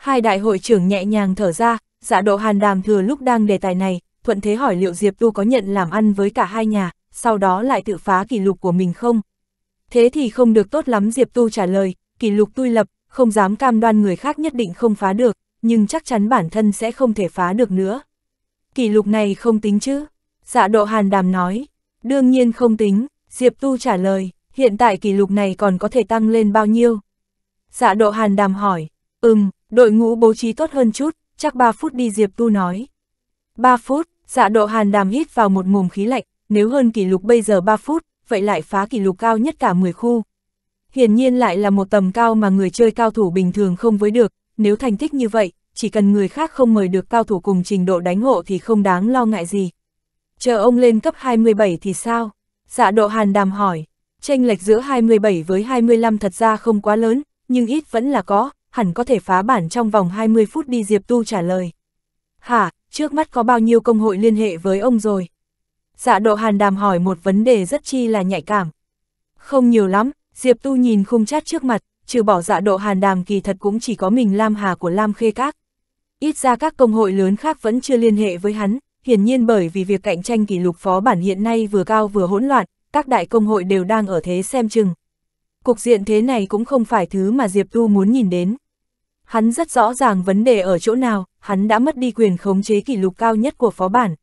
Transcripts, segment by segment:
Hai đại hội trưởng nhẹ nhàng thở ra, dạ độ hàn đàm thừa lúc đang đề tài này, thuận thế hỏi liệu Diệp Tu có nhận làm ăn với cả hai nhà, sau đó lại tự phá kỷ lục của mình không? Thế thì không được tốt lắm Diệp Tu trả lời, kỷ lục tôi lập, không dám cam đoan người khác nhất định không phá được, nhưng chắc chắn bản thân sẽ không thể phá được nữa. Kỷ lục này không tính chứ? Dạ độ hàn đàm nói, đương nhiên không tính, Diệp Tu trả lời, hiện tại kỷ lục này còn có thể tăng lên bao nhiêu? Dạ độ hàn đàm hỏi, ừm, Đội ngũ bố trí tốt hơn chút, chắc 3 phút đi Diệp Tu nói. 3 phút, dạ độ hàn đàm hít vào một mồm khí lạnh, nếu hơn kỷ lục bây giờ 3 phút, vậy lại phá kỷ lục cao nhất cả 10 khu. Hiển nhiên lại là một tầm cao mà người chơi cao thủ bình thường không với được, nếu thành tích như vậy, chỉ cần người khác không mời được cao thủ cùng trình độ đánh hộ thì không đáng lo ngại gì. Chờ ông lên cấp 27 thì sao? Dạ độ hàn đàm hỏi, tranh lệch giữa 27 với 25 thật ra không quá lớn, nhưng ít vẫn là có, hẳn có thể phá bản trong vòng 20 phút đi Diệp Tu trả lời. Hả, trước mắt có bao nhiêu công hội liên hệ với ông rồi? Dạ độ hàn đàm hỏi một vấn đề rất chi là nhạy cảm. Không nhiều lắm, Diệp Tu nhìn khung chát trước mặt, trừ bỏ dạ độ hàn đàm kỳ thật cũng chỉ có mình Lam Hà của Lam Khê Các. Ít ra các công hội lớn khác vẫn chưa liên hệ với hắn, hiển nhiên bởi vì việc cạnh tranh kỷ lục phó bản hiện nay vừa cao vừa hỗn loạn, các đại công hội đều đang ở thế xem chừng, Cục diện thế này cũng không phải thứ mà Diệp Tu muốn nhìn đến. Hắn rất rõ ràng vấn đề ở chỗ nào, hắn đã mất đi quyền khống chế kỷ lục cao nhất của phó bản.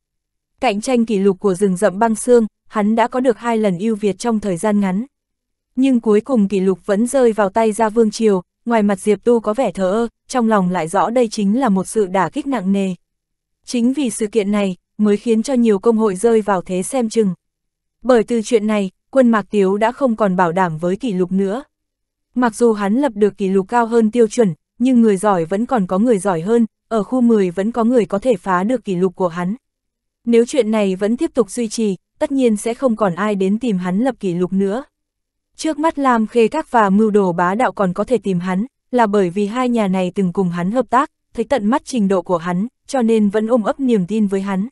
Cạnh tranh kỷ lục của rừng rậm băng xương, hắn đã có được hai lần ưu việt trong thời gian ngắn. Nhưng cuối cùng kỷ lục vẫn rơi vào tay Gia Vương Triều, ngoài mặt Diệp Tu có vẻ thờ ơ, trong lòng lại rõ đây chính là một sự đả kích nặng nề. Chính vì sự kiện này, mới khiến cho nhiều công hội rơi vào thế xem chừng. Bởi từ chuyện này, quân Mạc Tiếu đã không còn bảo đảm với kỷ lục nữa. Mặc dù hắn lập được kỷ lục cao hơn tiêu chuẩn, nhưng người giỏi vẫn còn có người giỏi hơn, ở khu 10 vẫn có người có thể phá được kỷ lục của hắn. Nếu chuyện này vẫn tiếp tục duy trì, tất nhiên sẽ không còn ai đến tìm hắn lập kỷ lục nữa. Trước mắt Lam Khê Các và Mưu Đồ Bá Đạo còn có thể tìm hắn, là bởi vì hai nhà này từng cùng hắn hợp tác, thấy tận mắt trình độ của hắn, cho nên vẫn ôm ấp niềm tin với hắn.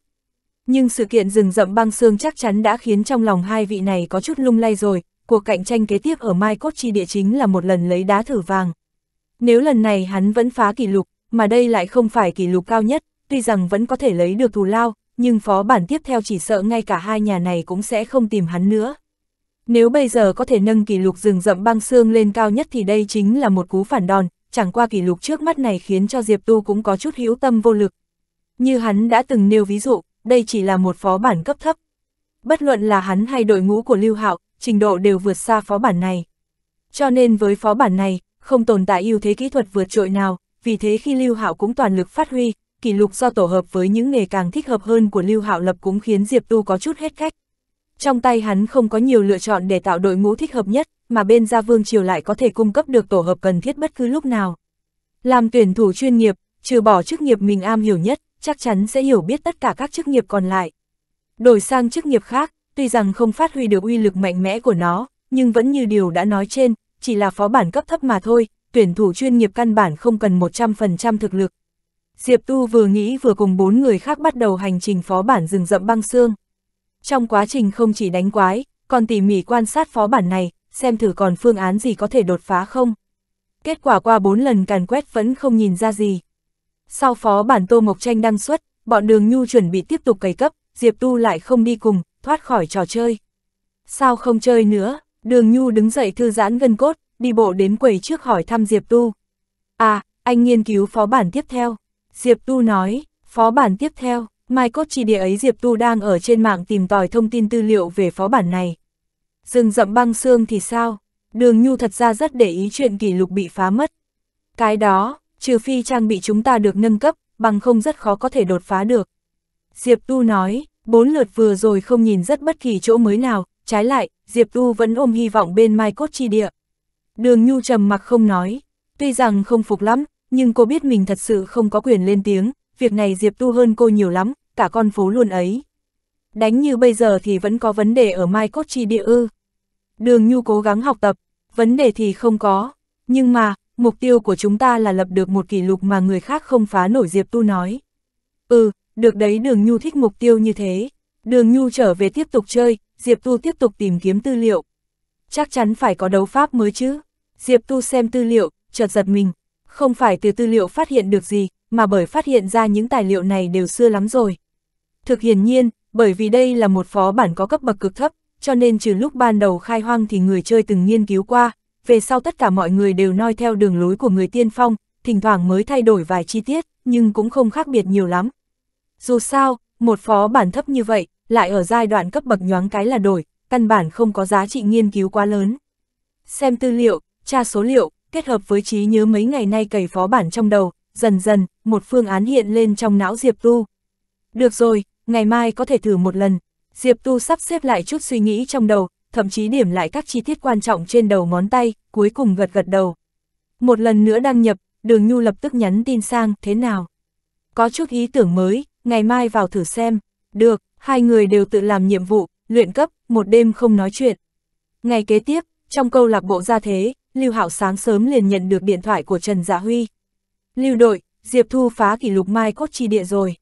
Nhưng sự kiện rừng rậm băng xương chắc chắn đã khiến trong lòng hai vị này có chút lung lay rồi, cuộc cạnh tranh kế tiếp ở Mai Cốt Chi địa chính là một lần lấy đá thử vàng. Nếu lần này hắn vẫn phá kỷ lục, mà đây lại không phải kỷ lục cao nhất, tuy rằng vẫn có thể lấy được thù lao, nhưng phó bản tiếp theo chỉ sợ ngay cả hai nhà này cũng sẽ không tìm hắn nữa. Nếu bây giờ có thể nâng kỷ lục rừng rậm băng xương lên cao nhất thì đây chính là một cú phản đòn, chẳng qua kỷ lục trước mắt này khiến cho Diệp Tu cũng có chút hữu tâm vô lực. Như hắn đã từng nêu ví dụ, đây chỉ là một phó bản cấp thấp. Bất luận là hắn hay đội ngũ của Lưu Hạo, trình độ đều vượt xa phó bản này. Cho nên với phó bản này, không tồn tại ưu thế kỹ thuật vượt trội nào, vì thế khi Lưu Hạo cũng toàn lực phát huy, kỷ lục do tổ hợp với những nghề càng thích hợp hơn của Lưu Hạo lập cũng khiến Diệp Tu có chút hết cách. Trong tay hắn không có nhiều lựa chọn để tạo đội ngũ thích hợp nhất, mà bên Gia Vương Triều lại có thể cung cấp được tổ hợp cần thiết bất cứ lúc nào. Làm tuyển thủ chuyên nghiệp, trừ bỏ chức nghiệp mình am hiểu nhất, chắc chắn sẽ hiểu biết tất cả các chức nghiệp còn lại. Đổi sang chức nghiệp khác, tuy rằng không phát huy được uy lực mạnh mẽ của nó, nhưng vẫn như điều đã nói trên, chỉ là phó bản cấp thấp mà thôi, tuyển thủ chuyên nghiệp căn bản không cần 100% thực lực. Diệp Tu vừa nghĩ vừa cùng bốn người khác bắt đầu hành trình phó bản rừng rậm băng xương. Trong quá trình không chỉ đánh quái, còn tỉ mỉ quan sát phó bản này, xem thử còn phương án gì có thể đột phá không. Kết quả qua bốn lần càn quét vẫn không nhìn ra gì. Sau phó bản Tô Mộc Tranh đăng xuất, bọn đường nhu chuẩn bị tiếp tục cày cấp, Diệp Tu lại không đi cùng, thoát khỏi trò chơi. Sao không chơi nữa? Đường nhu đứng dậy thư giãn gân cốt, đi bộ đến quầy trước hỏi thăm Diệp Tu. À, anh nghiên cứu phó bản tiếp theo. Diệp Tu nói, phó bản tiếp theo, mai cốt chỉ địa ấy Diệp Tu đang ở trên mạng tìm tòi thông tin tư liệu về phó bản này. dừng rậm băng xương thì sao? Đường Nhu thật ra rất để ý chuyện kỷ lục bị phá mất. Cái đó, trừ phi trang bị chúng ta được nâng cấp, bằng không rất khó có thể đột phá được. Diệp Tu nói, bốn lượt vừa rồi không nhìn rất bất kỳ chỗ mới nào, trái lại, Diệp Tu vẫn ôm hy vọng bên Mai Cốt Chi Địa. Đường Nhu trầm mặc không nói, tuy rằng không phục lắm, nhưng cô biết mình thật sự không có quyền lên tiếng, việc này Diệp Tu hơn cô nhiều lắm, cả con phố luôn ấy. Đánh như bây giờ thì vẫn có vấn đề ở Mai Cốt Chi Địa ư. Đường Nhu cố gắng học tập, vấn đề thì không có, nhưng mà, mục tiêu của chúng ta là lập được một kỷ lục mà người khác không phá nổi Diệp Tu nói. Ừ, được đấy Đường Nhu thích mục tiêu như thế. Đường Nhu trở về tiếp tục chơi, Diệp Tu tiếp tục tìm kiếm tư liệu. Chắc chắn phải có đấu pháp mới chứ. Diệp Tu xem tư liệu, chợt giật mình. Không phải từ tư liệu phát hiện được gì, mà bởi phát hiện ra những tài liệu này đều xưa lắm rồi. Thực hiển nhiên, bởi vì đây là một phó bản có cấp bậc cực thấp, cho nên trừ lúc ban đầu khai hoang thì người chơi từng nghiên cứu qua, về sau tất cả mọi người đều noi theo đường lối của người tiên phong, thỉnh thoảng mới thay đổi vài chi tiết, nhưng cũng không khác biệt nhiều lắm. Dù sao, một phó bản thấp như vậy, lại ở giai đoạn cấp bậc nhoáng cái là đổi, căn bản không có giá trị nghiên cứu quá lớn. Xem tư liệu, tra số liệu, kết hợp với trí nhớ mấy ngày nay cày phó bản trong đầu, dần dần, một phương án hiện lên trong não Diệp Tu. Được rồi, ngày mai có thể thử một lần. Diệp Tu sắp xếp lại chút suy nghĩ trong đầu, thậm chí điểm lại các chi tiết quan trọng trên đầu ngón tay, cuối cùng gật gật đầu. Một lần nữa đăng nhập, đường Nhu lập tức nhắn tin sang, thế nào? Có chút ý tưởng mới, ngày mai vào thử xem. Được, hai người đều tự làm nhiệm vụ, luyện cấp, một đêm không nói chuyện. Ngày kế tiếp, trong câu lạc bộ gia thế, Lưu Hạo sáng sớm liền nhận được điện thoại của Trần Dạ Huy. Lưu đội, Diệp Thu phá kỷ lục mai cốt chi địa rồi.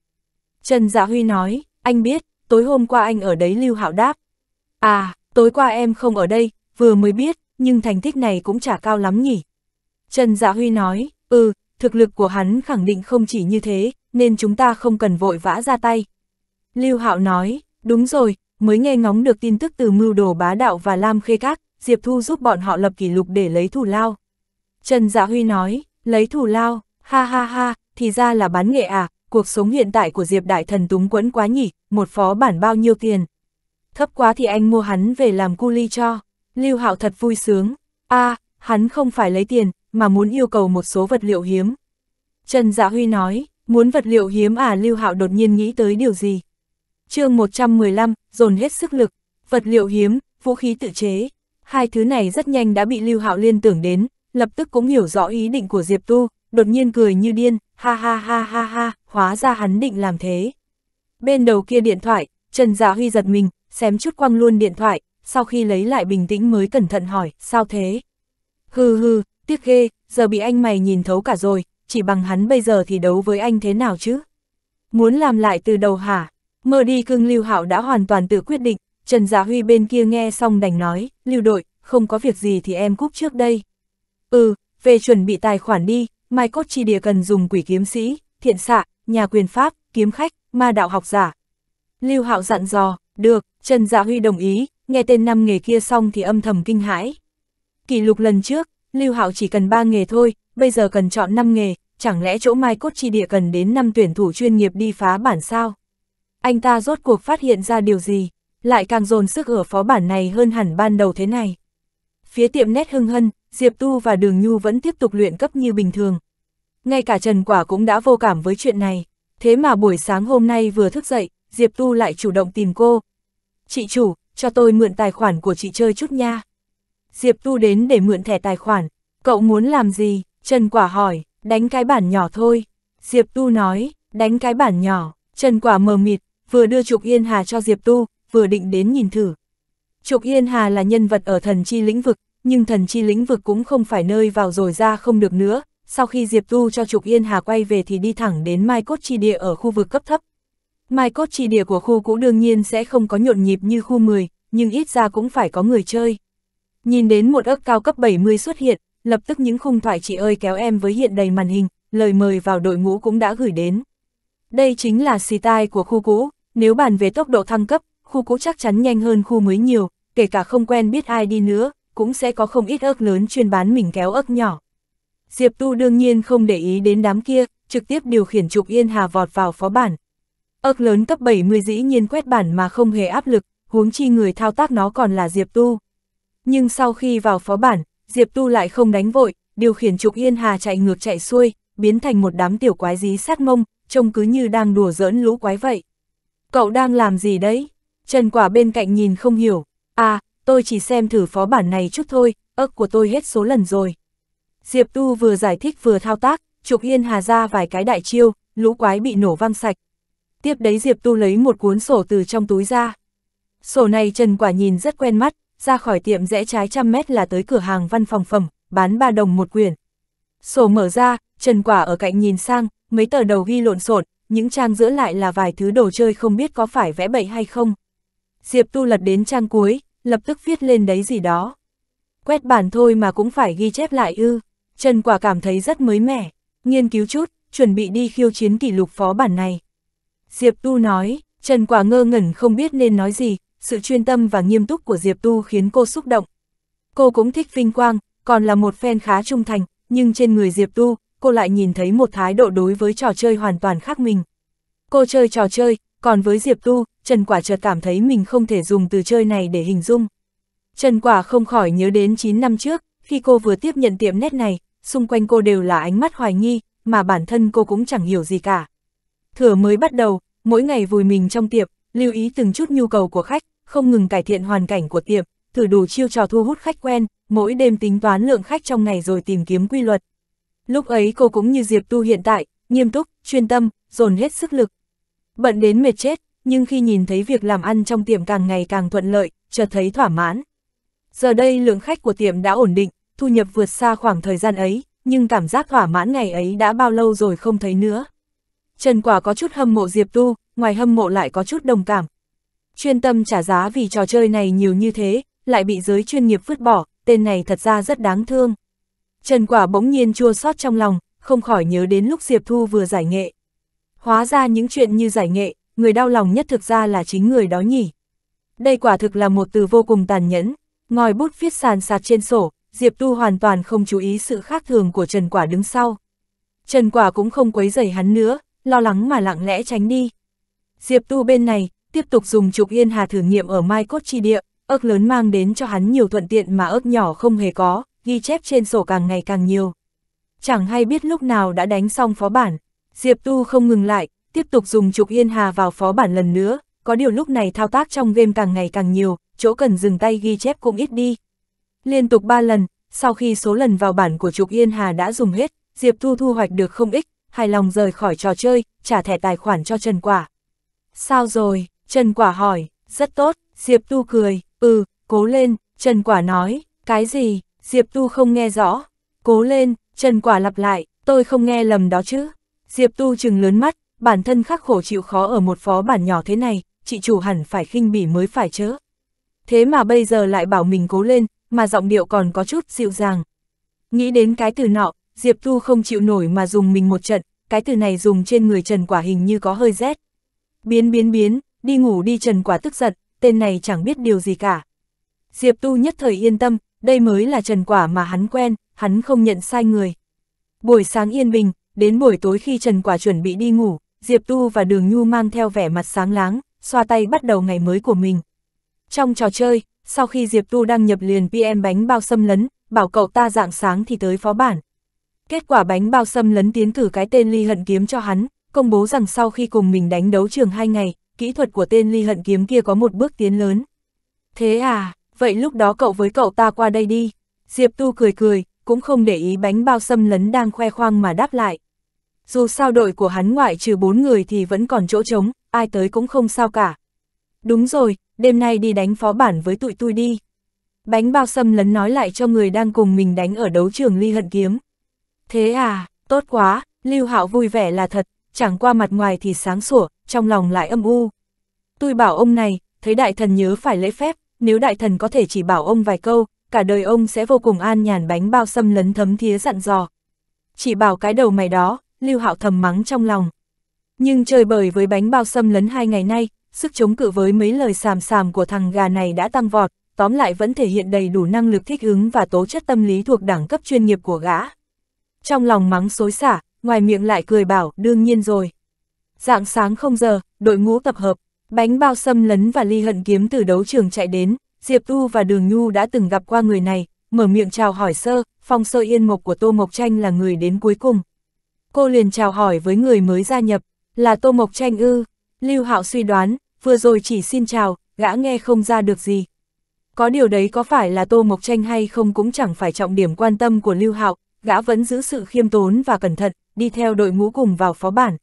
Trần Dạ Huy nói, anh biết, tối hôm qua anh ở đấy Lưu Hạo đáp. À, tối qua em không ở đây, vừa mới biết, nhưng thành tích này cũng chả cao lắm nhỉ. Trần Dạ Huy nói, ừ, thực lực của hắn khẳng định không chỉ như thế, nên chúng ta không cần vội vã ra tay. Lưu Hạo nói, đúng rồi, mới nghe ngóng được tin tức từ mưu đồ bá đạo và Lam Khê Các, Diệp Thu giúp bọn họ lập kỷ lục để lấy thù lao. Trần Dạ Huy nói, lấy thù lao, ha ha ha, thì ra là bán nghệ à, cuộc sống hiện tại của Diệp Đại Thần túng quẫn quá nhỉ, một phó bản bao nhiêu tiền thấp quá thì anh mua hắn về làm cu ly cho. Lưu Hạo thật vui sướng, a à, hắn không phải lấy tiền, mà muốn yêu cầu một số vật liệu hiếm. Trần Dạ Huy nói, muốn vật liệu hiếm à Lưu Hạo đột nhiên nghĩ tới điều gì. chương 115, dồn hết sức lực, vật liệu hiếm, vũ khí tự chế. Hai thứ này rất nhanh đã bị Lưu Hạo liên tưởng đến, lập tức cũng hiểu rõ ý định của Diệp Tu, đột nhiên cười như điên, ha ha ha ha ha, hóa ra hắn định làm thế. Bên đầu kia điện thoại, Trần Dạ Huy giật mình, xém chút quăng luôn điện thoại, sau khi lấy lại bình tĩnh mới cẩn thận hỏi, sao thế? Hừ hừ, tiếc ghê, giờ bị anh mày nhìn thấu cả rồi, chỉ bằng hắn bây giờ thì đấu với anh thế nào chứ? Muốn làm lại từ đầu hả? Mơ đi cưng Lưu Hạo đã hoàn toàn tự quyết định, Trần Dạ Huy bên kia nghe xong đành nói, Lưu đội, không có việc gì thì em cúp trước đây. Ừ, về chuẩn bị tài khoản đi, mai cốt chi địa cần dùng quỷ kiếm sĩ, thiện xạ, nhà quyền pháp, kiếm khách, ma đạo học giả. Lưu Hạo dặn dò, được, Trần Dạ Huy đồng ý, nghe tên năm nghề kia xong thì âm thầm kinh hãi. Kỷ lục lần trước, Lưu Hạo chỉ cần 3 nghề thôi, bây giờ cần chọn 5 nghề, chẳng lẽ chỗ Mai Cốt Chi Địa cần đến 5 tuyển thủ chuyên nghiệp đi phá bản sao? Anh ta rốt cuộc phát hiện ra điều gì, lại càng dồn sức ở phó bản này hơn hẳn ban đầu thế này. Phía tiệm nét hưng hân, Diệp Tu và Đường Nhu vẫn tiếp tục luyện cấp như bình thường. Ngay cả Trần Quả cũng đã vô cảm với chuyện này, thế mà buổi sáng hôm nay vừa thức dậy, Diệp Tu lại chủ động tìm cô, chị chủ, cho tôi mượn tài khoản của chị chơi chút nha. Diệp Tu đến để mượn thẻ tài khoản, cậu muốn làm gì? Trần Quả hỏi, đánh cái bản nhỏ thôi. Diệp Tu nói, đánh cái bản nhỏ, Trần Quả mờ mịt, vừa đưa Trục Yên Hà cho Diệp Tu, vừa định đến nhìn thử. Trục Yên Hà là nhân vật ở thần chi lĩnh vực, nhưng thần chi lĩnh vực cũng không phải nơi vào rồi ra không được nữa. Sau khi Diệp Tu cho Trục Yên Hà quay về thì đi thẳng đến Mai Cốt Chi Địa ở khu vực cấp thấp, Mai cốt chi địa của khu cũ đương nhiên sẽ không có nhộn nhịp như khu 10, nhưng ít ra cũng phải có người chơi. Nhìn đến một ức cao cấp 70 xuất hiện, lập tức những khung thoại chị ơi kéo em với hiện đầy màn hình, lời mời vào đội ngũ cũng đã gửi đến. Đây chính là xì tai của khu cũ, nếu bàn về tốc độ thăng cấp, khu cũ chắc chắn nhanh hơn khu mới nhiều, kể cả không quen biết ai đi nữa, cũng sẽ có không ít ức lớn chuyên bán mình kéo ức nhỏ. Diệp Tu đương nhiên không để ý đến đám kia, trực tiếp điều khiển Trục Yên Hà vọt vào phó bản, ức lớn cấp 70 dĩ nhiên quét bản mà không hề áp lực, huống chi người thao tác nó còn là Diệp Tu. Nhưng sau khi vào phó bản, Diệp Tu lại không đánh vội, điều khiển Trục Yên Hà chạy ngược chạy xuôi, biến thành một đám tiểu quái dí sát mông, trông cứ như đang đùa giỡn lũ quái vậy. Cậu đang làm gì đấy? Trần Quả bên cạnh nhìn không hiểu. À, tôi chỉ xem thử phó bản này chút thôi, ức của tôi hết số lần rồi. Diệp Tu vừa giải thích vừa thao tác, Trục Yên Hà ra vài cái đại chiêu, lũ quái bị nổ văng sạch, tiếp đấy Diệp Tu lấy một cuốn sổ từ trong túi ra. Sổ này Trần Quả nhìn rất quen mắt, ra khỏi tiệm rẽ trái trăm mét là tới cửa hàng văn phòng phẩm, bán 3 đồng một quyển. Sổ mở ra, Trần Quả ở cạnh nhìn sang, mấy tờ đầu ghi lộn xộn, những trang giữa lại là vài thứ đồ chơi không biết có phải vẽ bậy hay không. Diệp Tu lật đến trang cuối, lập tức viết lên đấy gì đó. Quét bản thôi mà cũng phải ghi chép lại ư. Trần Quả cảm thấy rất mới mẻ, nghiên cứu chút, chuẩn bị đi khiêu chiến kỷ lục phó bản này. Diệp Tu nói, Trần Quả ngơ ngẩn không biết nên nói gì, sự chuyên tâm và nghiêm túc của Diệp Tu khiến cô xúc động. Cô cũng thích vinh quang, còn là một fan khá trung thành, nhưng trên người Diệp Tu, cô lại nhìn thấy một thái độ đối với trò chơi hoàn toàn khác mình. Cô chơi trò chơi, còn với Diệp Tu, Trần Quả chợt cảm thấy mình không thể dùng từ chơi này để hình dung. Trần Quả không khỏi nhớ đến 9 năm trước, khi cô vừa tiếp nhận tiệm nét này, xung quanh cô đều là ánh mắt hoài nghi, mà bản thân cô cũng chẳng hiểu gì cả. Thừa mới bắt đầu, mỗi ngày vùi mình trong tiệm, lưu ý từng chút nhu cầu của khách, không ngừng cải thiện hoàn cảnh của tiệm, thử đủ chiêu trò thu hút khách quen, mỗi đêm tính toán lượng khách trong ngày rồi tìm kiếm quy luật. Lúc ấy cô cũng như Diệp Tu hiện tại, nghiêm túc, chuyên tâm, dồn hết sức lực. Bận đến mệt chết, nhưng khi nhìn thấy việc làm ăn trong tiệm càng ngày càng thuận lợi, chợt thấy thỏa mãn. Giờ đây lượng khách của tiệm đã ổn định, thu nhập vượt xa khoảng thời gian ấy, nhưng cảm giác thỏa mãn ngày ấy đã bao lâu rồi không thấy nữa. Trần Quả có chút hâm mộ Diệp Tu, ngoài hâm mộ lại có chút đồng cảm. Chuyên tâm trả giá vì trò chơi này nhiều như thế, lại bị giới chuyên nghiệp vứt bỏ, tên này thật ra rất đáng thương. Trần Quả bỗng nhiên chua xót trong lòng, không khỏi nhớ đến lúc Diệp Thu vừa giải nghệ. Hóa ra những chuyện như giải nghệ, người đau lòng nhất thực ra là chính người đó nhỉ. Đây quả thực là một từ vô cùng tàn nhẫn, ngòi bút viết sàn sạt trên sổ, Diệp Tu hoàn toàn không chú ý sự khác thường của Trần Quả đứng sau. Trần Quả cũng không quấy rầy hắn nữa, lo lắng mà lặng lẽ tránh đi. Diệp Tu bên này, tiếp tục dùng trục yên hà thử nghiệm ở Mai Cốt Chi Địa, ớt lớn mang đến cho hắn nhiều thuận tiện mà ớt nhỏ không hề có, ghi chép trên sổ càng ngày càng nhiều. Chẳng hay biết lúc nào đã đánh xong phó bản, Diệp Tu không ngừng lại, tiếp tục dùng trục yên hà vào phó bản lần nữa, có điều lúc này thao tác trong game càng ngày càng nhiều, chỗ cần dừng tay ghi chép cũng ít đi. Liên tục 3 lần, sau khi số lần vào bản của trục yên hà đã dùng hết, Diệp Tu thu hoạch được không ít, hài lòng rời khỏi trò chơi, trả thẻ tài khoản cho Trần Quả. Sao rồi? Trần Quả hỏi, rất tốt, Diệp Tu cười, ừ, cố lên, Trần Quả nói, cái gì, Diệp Tu không nghe rõ, cố lên, Trần Quả lặp lại, tôi không nghe lầm đó chứ. Diệp Tu chừng lớn mắt, bản thân khắc khổ chịu khó ở một phó bản nhỏ thế này, chị chủ hẳn phải khinh bỉ mới phải chứ. Thế mà bây giờ lại bảo mình cố lên, mà giọng điệu còn có chút dịu dàng. Nghĩ đến cái từ nọ, Diệp Thu không chịu nổi mà dùng mình một trận, cái từ này dùng trên người Trần Quả hình như có hơi rét. Biến biến biến, đi ngủ đi Trần Quả tức giận, tên này chẳng biết điều gì cả. Diệp Tu nhất thời yên tâm, đây mới là Trần Quả mà hắn quen, hắn không nhận sai người. Buổi sáng yên bình, đến buổi tối khi Trần Quả chuẩn bị đi ngủ, Diệp Tu và Đường Nhu mang theo vẻ mặt sáng láng, xoa tay bắt đầu ngày mới của mình. Trong trò chơi, sau khi Diệp Tu đăng nhập liền PM bánh bao xâm lấn, bảo cậu ta dạng sáng thì tới phó bản, Kết quả bánh bao sâm lấn tiến cử cái tên ly hận kiếm cho hắn, công bố rằng sau khi cùng mình đánh đấu trường hai ngày, kỹ thuật của tên ly hận kiếm kia có một bước tiến lớn. Thế à, vậy lúc đó cậu với cậu ta qua đây đi. Diệp Tu cười cười, cũng không để ý bánh bao sâm lấn đang khoe khoang mà đáp lại. Dù sao đội của hắn ngoại trừ bốn người thì vẫn còn chỗ trống, ai tới cũng không sao cả. Đúng rồi, đêm nay đi đánh phó bản với tụi tôi đi. Bánh bao sâm lấn nói lại cho người đang cùng mình đánh ở đấu trường ly hận kiếm. Thế à, tốt quá, Lưu Hạo vui vẻ là thật, chẳng qua mặt ngoài thì sáng sủa, trong lòng lại âm u. Tôi bảo ông này, thấy đại thần nhớ phải lễ phép, nếu đại thần có thể chỉ bảo ông vài câu, cả đời ông sẽ vô cùng an nhàn bánh bao xâm lấn thấm thía dặn dò. Chỉ bảo cái đầu mày đó, Lưu Hạo thầm mắng trong lòng. Nhưng chơi bời với bánh bao xâm lấn hai ngày nay, sức chống cự với mấy lời sàm sàm của thằng gà này đã tăng vọt, tóm lại vẫn thể hiện đầy đủ năng lực thích ứng và tố chất tâm lý thuộc đẳng cấp chuyên nghiệp của gã trong lòng mắng xối xả, ngoài miệng lại cười bảo đương nhiên rồi. Dạng sáng không giờ, đội ngũ tập hợp, bánh bao xâm lấn và ly hận kiếm từ đấu trường chạy đến, Diệp Tu và Đường Nhu đã từng gặp qua người này, mở miệng chào hỏi sơ, phong sơ yên mộc của Tô Mộc Tranh là người đến cuối cùng. Cô liền chào hỏi với người mới gia nhập, là Tô Mộc Tranh ư, Lưu Hạo suy đoán, vừa rồi chỉ xin chào, gã nghe không ra được gì. Có điều đấy có phải là Tô Mộc Tranh hay không cũng chẳng phải trọng điểm quan tâm của Lưu Hạo, gã vẫn giữ sự khiêm tốn và cẩn thận, đi theo đội ngũ cùng vào phó bản.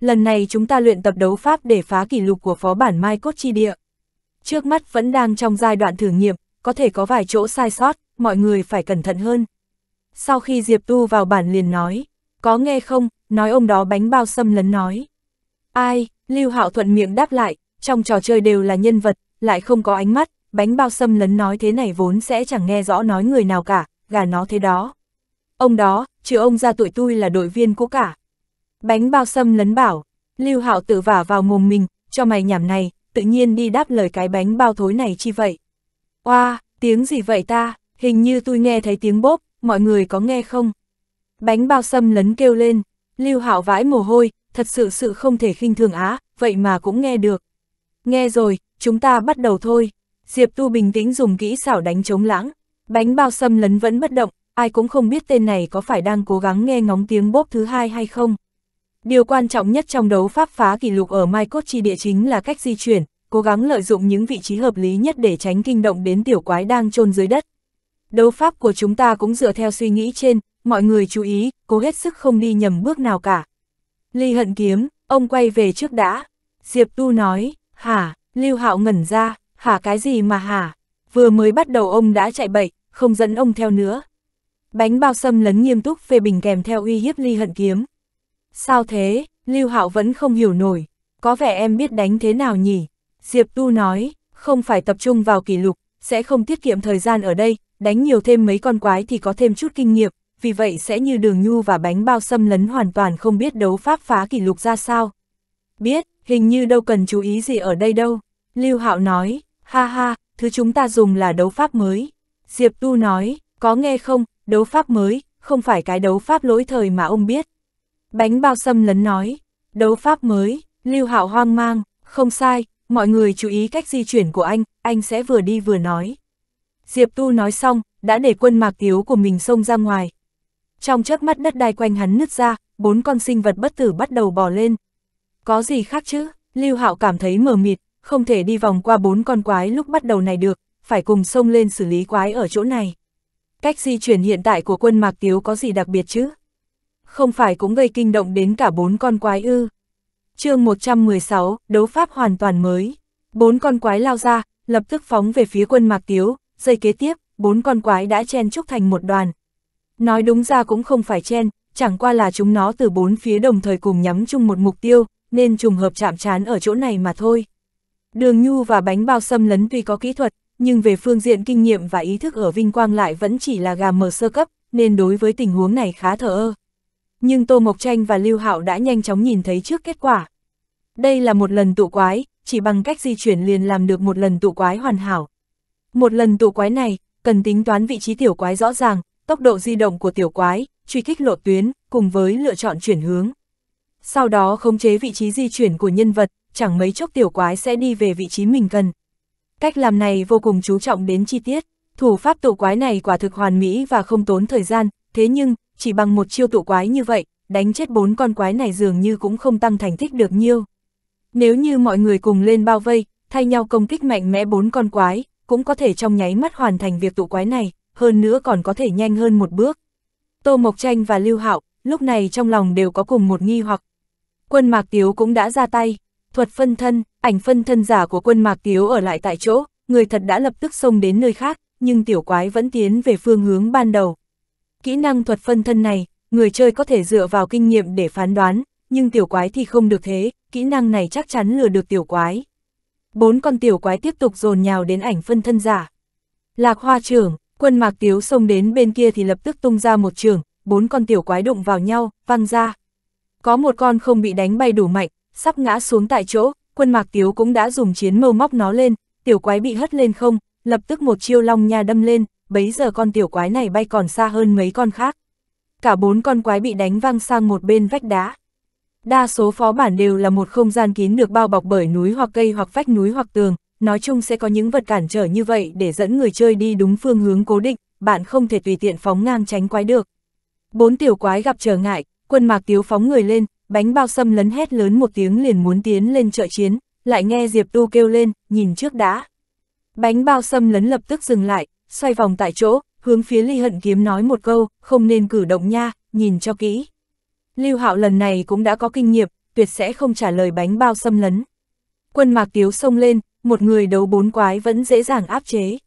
Lần này chúng ta luyện tập đấu pháp để phá kỷ lục của phó bản Mai Cốt Chi Địa. Trước mắt vẫn đang trong giai đoạn thử nghiệm, có thể có vài chỗ sai sót, mọi người phải cẩn thận hơn. Sau khi Diệp Tu vào bản liền nói, có nghe không, nói ông đó bánh bao xâm lấn nói. Ai, Lưu Hạo thuận miệng đáp lại, trong trò chơi đều là nhân vật, lại không có ánh mắt, bánh bao xâm lấn nói thế này vốn sẽ chẳng nghe rõ nói người nào cả, gà nó thế đó. Ông đó, chứ ông ra tuổi tôi là đội viên cũ cả. Bánh bao sâm lấn bảo, Lưu Hạo tự vả vào mồm mình, cho mày nhảm này, tự nhiên đi đáp lời cái bánh bao thối này chi vậy. Oa, tiếng gì vậy ta, hình như tôi nghe thấy tiếng bốp, mọi người có nghe không? Bánh bao sâm lấn kêu lên, Lưu Hạo vãi mồ hôi, thật sự sự không thể khinh thường á, vậy mà cũng nghe được. Nghe rồi, chúng ta bắt đầu thôi. Diệp Tu bình tĩnh dùng kỹ xảo đánh chống lãng, bánh bao sâm lấn vẫn bất động, ai cũng không biết tên này có phải đang cố gắng nghe ngóng tiếng bốp thứ hai hay không. Điều quan trọng nhất trong đấu pháp phá kỷ lục ở mai cốt chi địa chính là cách di chuyển, cố gắng lợi dụng những vị trí hợp lý nhất để tránh kinh động đến tiểu quái đang chôn dưới đất. Đấu pháp của chúng ta cũng dựa theo suy nghĩ trên, mọi người chú ý, cố hết sức không đi nhầm bước nào cả. Ly hận kiếm, ông quay về trước đã. Diệp Tu nói, hả, Lưu Hạo ngẩn ra, hả cái gì mà hả, vừa mới bắt đầu ông đã chạy bậy, không dẫn ông theo nữa. Bánh bao Sâm lấn nghiêm túc phê bình kèm theo uy hiếp ly hận kiếm. Sao thế, Lưu Hạo vẫn không hiểu nổi, có vẻ em biết đánh thế nào nhỉ? Diệp Tu nói, không phải tập trung vào kỷ lục, sẽ không tiết kiệm thời gian ở đây, đánh nhiều thêm mấy con quái thì có thêm chút kinh nghiệm, vì vậy sẽ như đường nhu và bánh bao Sâm lấn hoàn toàn không biết đấu pháp phá kỷ lục ra sao. Biết, hình như đâu cần chú ý gì ở đây đâu. Lưu Hạo nói, ha ha, thứ chúng ta dùng là đấu pháp mới. Diệp Tu nói, có nghe không, đấu pháp mới, không phải cái đấu pháp lỗi thời mà ông biết. Bánh bao sâm lấn nói, đấu pháp mới, lưu hạo hoang mang, không sai, mọi người chú ý cách di chuyển của anh, anh sẽ vừa đi vừa nói. Diệp Tu nói xong, đã để quân mạc tiếu của mình xông ra ngoài. Trong chớp mắt đất đai quanh hắn nứt ra, bốn con sinh vật bất tử bắt đầu bò lên. Có gì khác chứ, Lưu Hạo cảm thấy mờ mịt, không thể đi vòng qua bốn con quái lúc bắt đầu này được, phải cùng xông lên xử lý quái ở chỗ này. Cách di chuyển hiện tại của quân Mạc Tiếu có gì đặc biệt chứ? Không phải cũng gây kinh động đến cả bốn con quái ư. chương 116, đấu pháp hoàn toàn mới. Bốn con quái lao ra, lập tức phóng về phía quân Mạc Tiếu, giây kế tiếp, bốn con quái đã chen trúc thành một đoàn. Nói đúng ra cũng không phải chen, chẳng qua là chúng nó từ bốn phía đồng thời cùng nhắm chung một mục tiêu, nên trùng hợp chạm trán ở chỗ này mà thôi. Đường Nhu và bánh bao xâm lấn tuy có kỹ thuật, nhưng về phương diện kinh nghiệm và ý thức ở Vinh Quang lại vẫn chỉ là gà mờ sơ cấp, nên đối với tình huống này khá thờ ơ. Nhưng Tô Mộc Tranh và Lưu Hạo đã nhanh chóng nhìn thấy trước kết quả. Đây là một lần tụ quái, chỉ bằng cách di chuyển liền làm được một lần tụ quái hoàn hảo. Một lần tụ quái này, cần tính toán vị trí tiểu quái rõ ràng, tốc độ di động của tiểu quái, truy kích lộ tuyến, cùng với lựa chọn chuyển hướng. Sau đó khống chế vị trí di chuyển của nhân vật, chẳng mấy chốc tiểu quái sẽ đi về vị trí mình cần. Cách làm này vô cùng chú trọng đến chi tiết, thủ pháp tụ quái này quả thực hoàn mỹ và không tốn thời gian, thế nhưng, chỉ bằng một chiêu tụ quái như vậy, đánh chết bốn con quái này dường như cũng không tăng thành tích được nhiêu. Nếu như mọi người cùng lên bao vây, thay nhau công kích mạnh mẽ bốn con quái, cũng có thể trong nháy mắt hoàn thành việc tụ quái này, hơn nữa còn có thể nhanh hơn một bước. Tô Mộc Tranh và Lưu Hạo lúc này trong lòng đều có cùng một nghi hoặc. Quân Mạc Tiếu cũng đã ra tay thuật phân thân, ảnh phân thân giả của quân Mạc Tiếu ở lại tại chỗ, người thật đã lập tức xông đến nơi khác, nhưng tiểu quái vẫn tiến về phương hướng ban đầu. Kỹ năng thuật phân thân này, người chơi có thể dựa vào kinh nghiệm để phán đoán, nhưng tiểu quái thì không được thế, kỹ năng này chắc chắn lừa được tiểu quái. Bốn con tiểu quái tiếp tục dồn nhào đến ảnh phân thân giả. Lạc hoa trưởng, quân mạc tiếu xông đến bên kia thì lập tức tung ra một trường, bốn con tiểu quái đụng vào nhau, văng ra. Có một con không bị đánh bay đủ mạnh, sắp ngã xuống tại chỗ, quân mạc tiếu cũng đã dùng chiến mâu móc nó lên, tiểu quái bị hất lên không, lập tức một chiêu long nha đâm lên, bấy giờ con tiểu quái này bay còn xa hơn mấy con khác. Cả bốn con quái bị đánh văng sang một bên vách đá. Đa số phó bản đều là một không gian kín được bao bọc bởi núi hoặc cây hoặc vách núi hoặc tường, nói chung sẽ có những vật cản trở như vậy để dẫn người chơi đi đúng phương hướng cố định, bạn không thể tùy tiện phóng ngang tránh quái được. Bốn tiểu quái gặp trở ngại, quân mạc tiếu phóng người lên, bánh bao xâm lấn hét lớn một tiếng liền muốn tiến lên trợ chiến, lại nghe Diệp Tu kêu lên, nhìn trước đã. Bánh bao xâm lấn lập tức dừng lại, xoay vòng tại chỗ, hướng phía Ly Hận Kiếm nói một câu, không nên cử động nha, nhìn cho kỹ. Lưu Hạo lần này cũng đã có kinh nghiệm, tuyệt sẽ không trả lời bánh bao xâm lấn. Quân Mạc Tiếu xông lên, một người đấu bốn quái vẫn dễ dàng áp chế.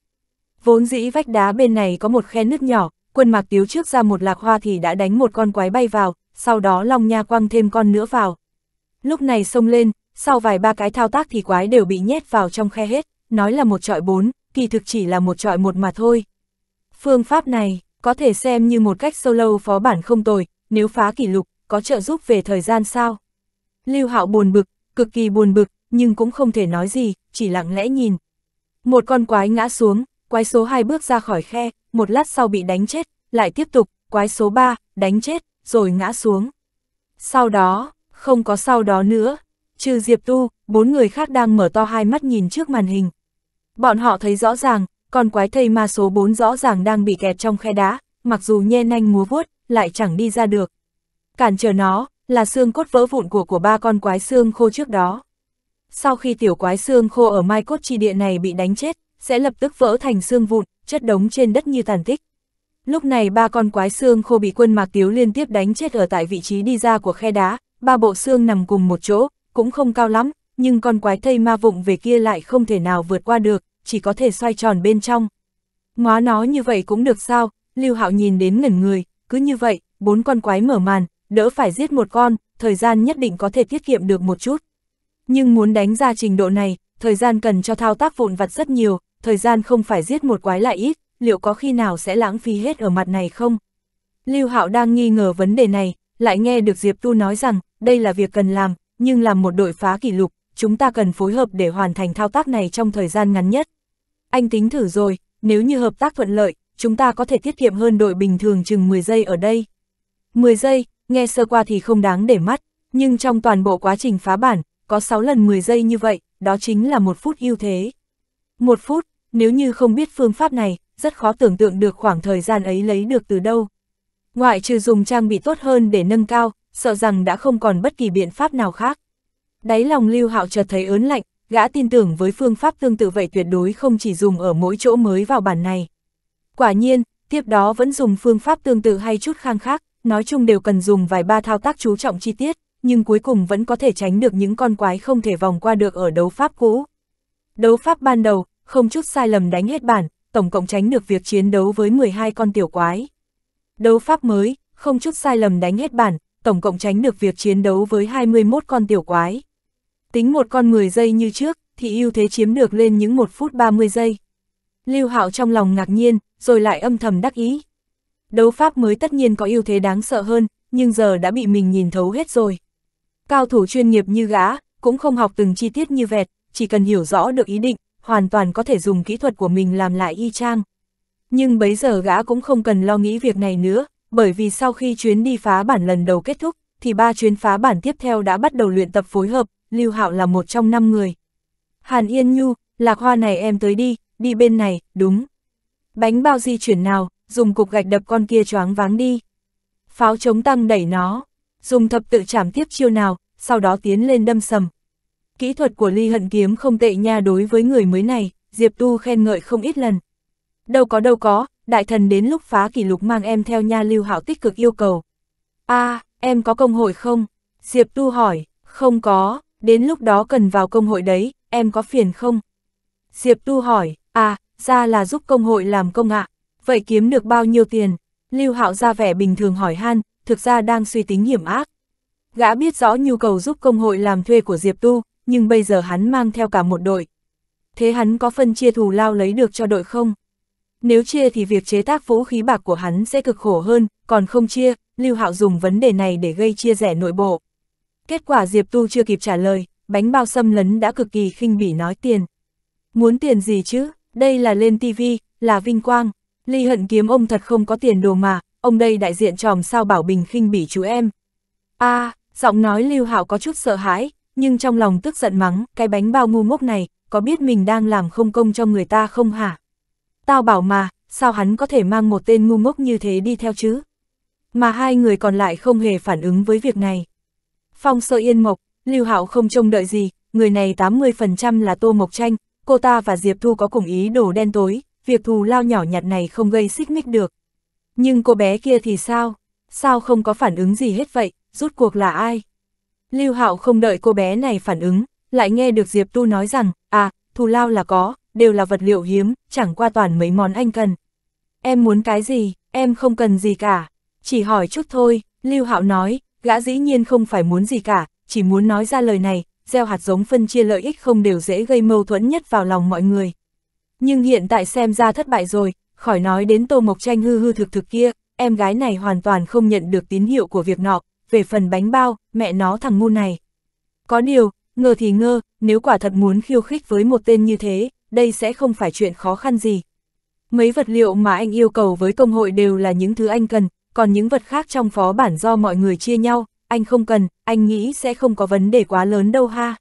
Vốn dĩ vách đá bên này có một khe nứt nhỏ, quân Mạc Tiếu trước ra một lạc hoa thì đã đánh một con quái bay vào, sau đó Long Nha quăng thêm con nữa vào. Lúc này xông lên, sau vài ba cái thao tác thì quái đều bị nhét vào trong khe hết, nói là một trọi bốn, kỳ thực chỉ là một trọi một mà thôi. Phương pháp này, có thể xem như một cách solo phó bản không tồi, nếu phá kỷ lục, có trợ giúp về thời gian sao? Lưu Hạo buồn bực, cực kỳ buồn bực, nhưng cũng không thể nói gì, chỉ lặng lẽ nhìn. Một con quái ngã xuống, quái số 2 bước ra khỏi khe, một lát sau bị đánh chết, lại tiếp tục, quái số 3, đánh chết, rồi ngã xuống. Sau đó, không có sau đó nữa, trừ Diệp Tu, bốn người khác đang mở to hai mắt nhìn trước màn hình. Bọn họ thấy rõ ràng, con quái thây ma số 4 rõ ràng đang bị kẹt trong khe đá, mặc dù nhe nanh múa vuốt, lại chẳng đi ra được. Cản trở nó, là xương cốt vỡ vụn của của ba con quái xương khô trước đó. Sau khi tiểu quái xương khô ở mai cốt chi địa này bị đánh chết, sẽ lập tức vỡ thành xương vụn, chất đống trên đất như tàn tích. Lúc này ba con quái xương khô bị quân Mạc Tiếu liên tiếp đánh chết ở tại vị trí đi ra của khe đá, ba bộ xương nằm cùng một chỗ, cũng không cao lắm, nhưng con quái thây ma vụng về kia lại không thể nào vượt qua được, chỉ có thể xoay tròn bên trong. Ngóa nó như vậy cũng được sao, Lưu Hạo nhìn đến ngẩn người, cứ như vậy, bốn con quái mở màn, đỡ phải giết một con, thời gian nhất định có thể tiết kiệm được một chút. Nhưng muốn đánh ra trình độ này, thời gian cần cho thao tác vụn vặt rất nhiều, thời gian không phải giết một quái lại ít, liệu có khi nào sẽ lãng phí hết ở mặt này không? Lưu Hạo đang nghi ngờ vấn đề này, lại nghe được Diệp Tu nói rằng, đây là việc cần làm, nhưng làm một đội phá kỷ lục, chúng ta cần phối hợp để hoàn thành thao tác này trong thời gian ngắn nhất. Anh tính thử rồi, nếu như hợp tác thuận lợi, chúng ta có thể tiết kiệm hơn đội bình thường chừng 10 giây ở đây. 10 giây, nghe sơ qua thì không đáng để mắt, nhưng trong toàn bộ quá trình phá bản, có 6 lần 10 giây như vậy, đó chính là một phút ưu thế. Một phút, nếu như không biết phương pháp này, rất khó tưởng tượng được khoảng thời gian ấy lấy được từ đâu. Ngoại trừ dùng trang bị tốt hơn để nâng cao, sợ rằng đã không còn bất kỳ biện pháp nào khác. Đáy lòng Lưu Hạo chợt thấy ớn lạnh, gã tin tưởng với phương pháp tương tự vậy tuyệt đối không chỉ dùng ở mỗi chỗ mới vào bản này. Quả nhiên, tiếp đó vẫn dùng phương pháp tương tự hay chút khang khác, nói chung đều cần dùng vài ba thao tác chú trọng chi tiết, nhưng cuối cùng vẫn có thể tránh được những con quái không thể vòng qua được ở đấu pháp cũ. Đấu pháp ban đầu, không chút sai lầm đánh hết bản, tổng cộng tránh được việc chiến đấu với 12 con tiểu quái. Đấu pháp mới, không chút sai lầm đánh hết bản, tổng cộng tránh được việc chiến đấu với 21 con tiểu quái. Tính một con 10 giây như trước, thì ưu thế chiếm được lên những 1 phút 30 giây. Lưu Hạo trong lòng ngạc nhiên, rồi lại âm thầm đắc ý. Đấu pháp mới tất nhiên có ưu thế đáng sợ hơn, nhưng giờ đã bị mình nhìn thấu hết rồi. Cao thủ chuyên nghiệp như gã, cũng không học từng chi tiết như vẹt, chỉ cần hiểu rõ được ý định, hoàn toàn có thể dùng kỹ thuật của mình làm lại y chang. Nhưng bấy giờ gã cũng không cần lo nghĩ việc này nữa, bởi vì sau khi chuyến đi phá bản lần đầu kết thúc, thì ba chuyến phá bản tiếp theo đã bắt đầu luyện tập phối hợp, Lưu Hạo là một trong năm người. Hàn Yên Nhu, lạc hoa này em tới đi, đi bên này, đúng. Bánh bao di chuyển nào, dùng cục gạch đập con kia choáng váng đi. Pháo chống tăng đẩy nó, dùng thập tự chạm tiếp chiêu nào, sau đó tiến lên đâm sầm, Kỹ thuật của ly hận kiếm không tệ nha đối với người mới này, Diệp Tu khen ngợi không ít lần. Đâu có đâu có, đại thần đến lúc phá kỷ lục mang em theo nha lưu hạo tích cực yêu cầu. a à, em có công hội không? Diệp Tu hỏi, không có, đến lúc đó cần vào công hội đấy, em có phiền không? Diệp Tu hỏi, à, ra là giúp công hội làm công ạ, à. vậy kiếm được bao nhiêu tiền? Lưu Hạo ra vẻ bình thường hỏi han, thực ra đang suy tính hiểm ác. Gã biết rõ nhu cầu giúp công hội làm thuê của Diệp Tu, nhưng bây giờ hắn mang theo cả một đội. Thế hắn có phân chia thù lao lấy được cho đội không? Nếu chia thì việc chế tác vũ khí bạc của hắn sẽ cực khổ hơn, còn không chia, Lưu Hạo dùng vấn đề này để gây chia rẽ nội bộ. Kết quả Diệp Tu chưa kịp trả lời, bánh bao xâm lấn đã cực kỳ khinh bỉ nói tiền. Muốn tiền gì chứ, đây là lên tivi, là vinh quang, ly hận kiếm ông thật không có tiền đồ mà, ông đây đại diện tròm sao bảo bình khinh bỉ chú em. a à, giọng nói Lưu Hạo có chút sợ hãi, nhưng trong lòng tức giận mắng, cái bánh bao ngu ngốc này, có biết mình đang làm không công cho người ta không hả? Tao bảo mà, sao hắn có thể mang một tên ngu ngốc như thế đi theo chứ? Mà hai người còn lại không hề phản ứng với việc này. Phong sơ yên mộc, Lưu Hạo không trông đợi gì, người này 80% là Tô Mộc Tranh, cô ta và Diệp Thu có cùng ý đồ đen tối, việc thù lao nhỏ nhặt này không gây xích mích được. Nhưng cô bé kia thì sao? Sao không có phản ứng gì hết vậy, rút cuộc là ai? Lưu Hạo không đợi cô bé này phản ứng, lại nghe được Diệp Tu nói rằng, à, thù lao là có, đều là vật liệu hiếm, chẳng qua toàn mấy món anh cần. Em muốn cái gì, em không cần gì cả, chỉ hỏi chút thôi, Lưu Hạo nói, gã dĩ nhiên không phải muốn gì cả, chỉ muốn nói ra lời này, gieo hạt giống phân chia lợi ích không đều dễ gây mâu thuẫn nhất vào lòng mọi người. Nhưng hiện tại xem ra thất bại rồi, khỏi nói đến Tô Mộc Tranh hư hư thực thực kia, em gái này hoàn toàn không nhận được tín hiệu của việc nọ, về phần bánh bao, mẹ nó thằng ngu này. Có điều, ngờ thì ngơ, nếu quả thật muốn khiêu khích với một tên như thế, đây sẽ không phải chuyện khó khăn gì. Mấy vật liệu mà anh yêu cầu với công hội đều là những thứ anh cần, còn những vật khác trong phó bản do mọi người chia nhau, anh không cần, anh nghĩ sẽ không có vấn đề quá lớn đâu ha.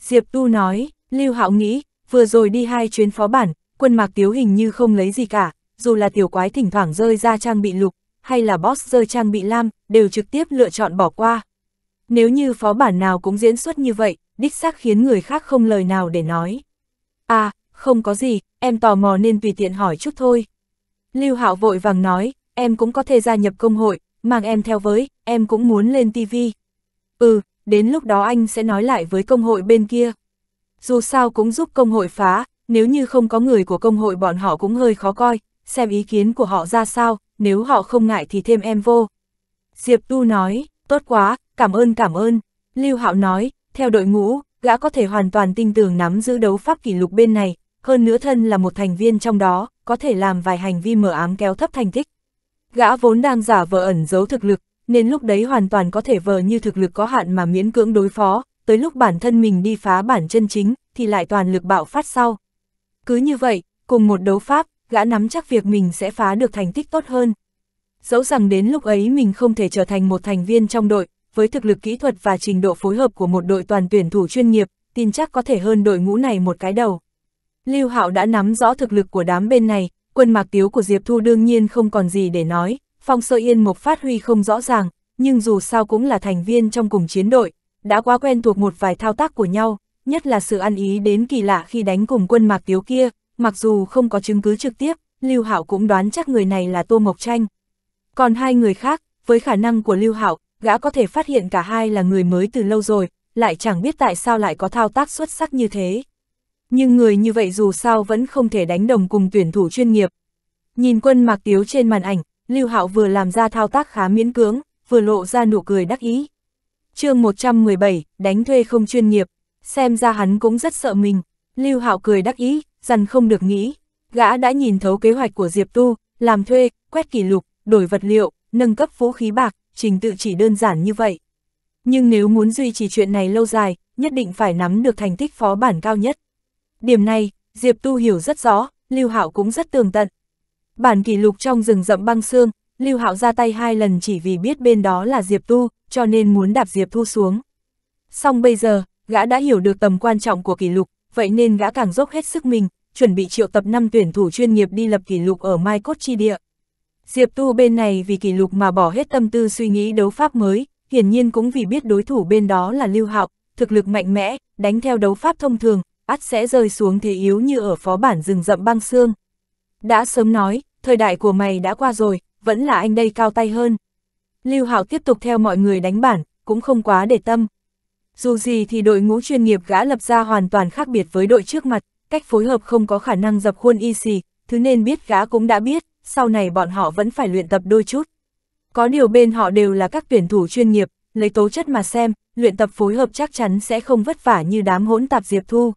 Diệp Tu nói, Lưu Hạo nghĩ, vừa rồi đi hai chuyến phó bản, quân mạc tiếu hình như không lấy gì cả, dù là tiểu quái thỉnh thoảng rơi ra trang bị lục, hay là boss rơi trang bị lam, đều trực tiếp lựa chọn bỏ qua. Nếu như phó bản nào cũng diễn xuất như vậy, đích xác khiến người khác không lời nào để nói. À, không có gì, em tò mò nên tùy tiện hỏi chút thôi. Lưu Hạo vội vàng nói, em cũng có thể gia nhập công hội, mang em theo với, em cũng muốn lên TV. Ừ, đến lúc đó anh sẽ nói lại với công hội bên kia. Dù sao cũng giúp công hội phá, nếu như không có người của công hội bọn họ cũng hơi khó coi, xem ý kiến của họ ra sao, nếu họ không ngại thì thêm em vô. Diệp Tu nói, tốt quá, cảm ơn cảm ơn. Lưu Hạo nói, theo đội ngũ, gã có thể hoàn toàn tin tưởng nắm giữ đấu pháp kỷ lục bên này, hơn nữa thân là một thành viên trong đó, có thể làm vài hành vi mờ ám kéo thấp thành tích. Gã vốn đang giả vờ ẩn giấu thực lực, nên lúc đấy hoàn toàn có thể vờ như thực lực có hạn mà miễn cưỡng đối phó, tới lúc bản thân mình đi phá bản chân chính, thì lại toàn lực bạo phát sau. Cứ như vậy, cùng một đấu pháp, gã nắm chắc việc mình sẽ phá được thành tích tốt hơn. Dẫu rằng đến lúc ấy mình không thể trở thành một thành viên trong đội, với thực lực kỹ thuật và trình độ phối hợp của một đội toàn tuyển thủ chuyên nghiệp, tin chắc có thể hơn đội ngũ này một cái đầu. Lưu Hạo đã nắm rõ thực lực của đám bên này, quân mạc tiếu của Diệp Thu đương nhiên không còn gì để nói, Phong Sơ Yên Mộc phát huy không rõ ràng, nhưng dù sao cũng là thành viên trong cùng chiến đội, đã quá quen thuộc một vài thao tác của nhau, nhất là sự ăn ý đến kỳ lạ khi đánh cùng quân mạc tiếu kia, mặc dù không có chứng cứ trực tiếp, Lưu Hạo cũng đoán chắc người này là Tô Mộc Tranh. Còn hai người khác, với khả năng của Lưu Hạo, gã có thể phát hiện cả hai là người mới từ lâu rồi, lại chẳng biết tại sao lại có thao tác xuất sắc như thế. Nhưng người như vậy dù sao vẫn không thể đánh đồng cùng tuyển thủ chuyên nghiệp. Nhìn quân Mạc Tiếu trên màn ảnh, Lưu Hạo vừa làm ra thao tác khá miễn cưỡng, vừa lộ ra nụ cười đắc ý. chương 117, đánh thuê không chuyên nghiệp, xem ra hắn cũng rất sợ mình. Lưu Hạo cười đắc ý, dằn không được nghĩ. Gã đã nhìn thấu kế hoạch của Diệp Tu, làm thuê, quét kỷ lục, đổi vật liệu, nâng cấp vũ khí bạc, trình tự chỉ đơn giản như vậy. Nhưng nếu muốn duy trì chuyện này lâu dài, nhất định phải nắm được thành tích phó bản cao nhất. Điểm này, Diệp Tu hiểu rất rõ, Lưu Hạo cũng rất tường tận. Bản kỷ lục trong rừng rậm băng xương, Lưu Hạo ra tay hai lần chỉ vì biết bên đó là Diệp Tu, cho nên muốn đạp Diệp Thu xuống. Song bây giờ, gã đã hiểu được tầm quan trọng của kỷ lục, vậy nên gã càng dốc hết sức mình, chuẩn bị triệu tập 5 tuyển thủ chuyên nghiệp đi lập kỷ lục ở Mai Cốt Chi Địa. Diệp Tu bên này vì kỷ lục mà bỏ hết tâm tư suy nghĩ đấu pháp mới, hiển nhiên cũng vì biết đối thủ bên đó là Lưu Hạo, thực lực mạnh mẽ, đánh theo đấu pháp thông thường, ắt sẽ rơi xuống thế yếu như ở phó bản rừng rậm băng xương. Đã sớm nói, thời đại của mày đã qua rồi, vẫn là anh đây cao tay hơn. Lưu Hạo tiếp tục theo mọi người đánh bản, cũng không quá để tâm, dù gì thì đội ngũ chuyên nghiệp gã lập ra hoàn toàn khác biệt với đội trước mặt, cách phối hợp không có khả năng dập khuôn y xì, thứ nên biết gã cũng đã biết, sau này bọn họ vẫn phải luyện tập đôi chút. Có điều bên họ đều là các tuyển thủ chuyên nghiệp, lấy tố chất mà xem, luyện tập phối hợp chắc chắn sẽ không vất vả như đám hỗn tạp Diệp Thu.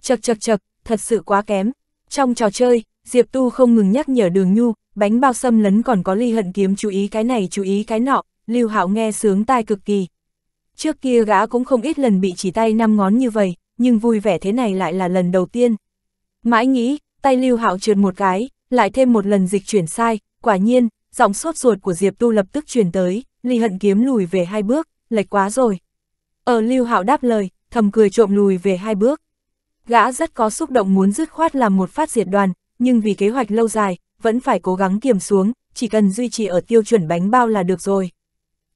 Chật chật chật, thật sự quá kém. Trong trò chơi, Diệp Tu không ngừng nhắc nhở đường nhu, bánh bao xâm lấn còn có ly hận kiếm chú ý cái này chú ý cái nọ, Lưu Hạo nghe sướng tai cực kỳ. Trước kia gã cũng không ít lần bị chỉ tay năm ngón như vậy, nhưng vui vẻ thế này lại là lần đầu tiên. Mãi nghĩ, tay lưu hạo trượt một cái, lại thêm một lần dịch chuyển sai, quả nhiên, giọng sốt ruột của Diệp Tu lập tức truyền tới, ly hận kiếm lùi về hai bước, lệch quá rồi. Ở ờ, lưu hạo đáp lời, thầm cười trộm lùi về hai bước. Gã rất có xúc động muốn dứt khoát làm một phát diệt đoàn, nhưng vì kế hoạch lâu dài, vẫn phải cố gắng kiềm xuống, chỉ cần duy trì ở tiêu chuẩn bánh bao là được rồi.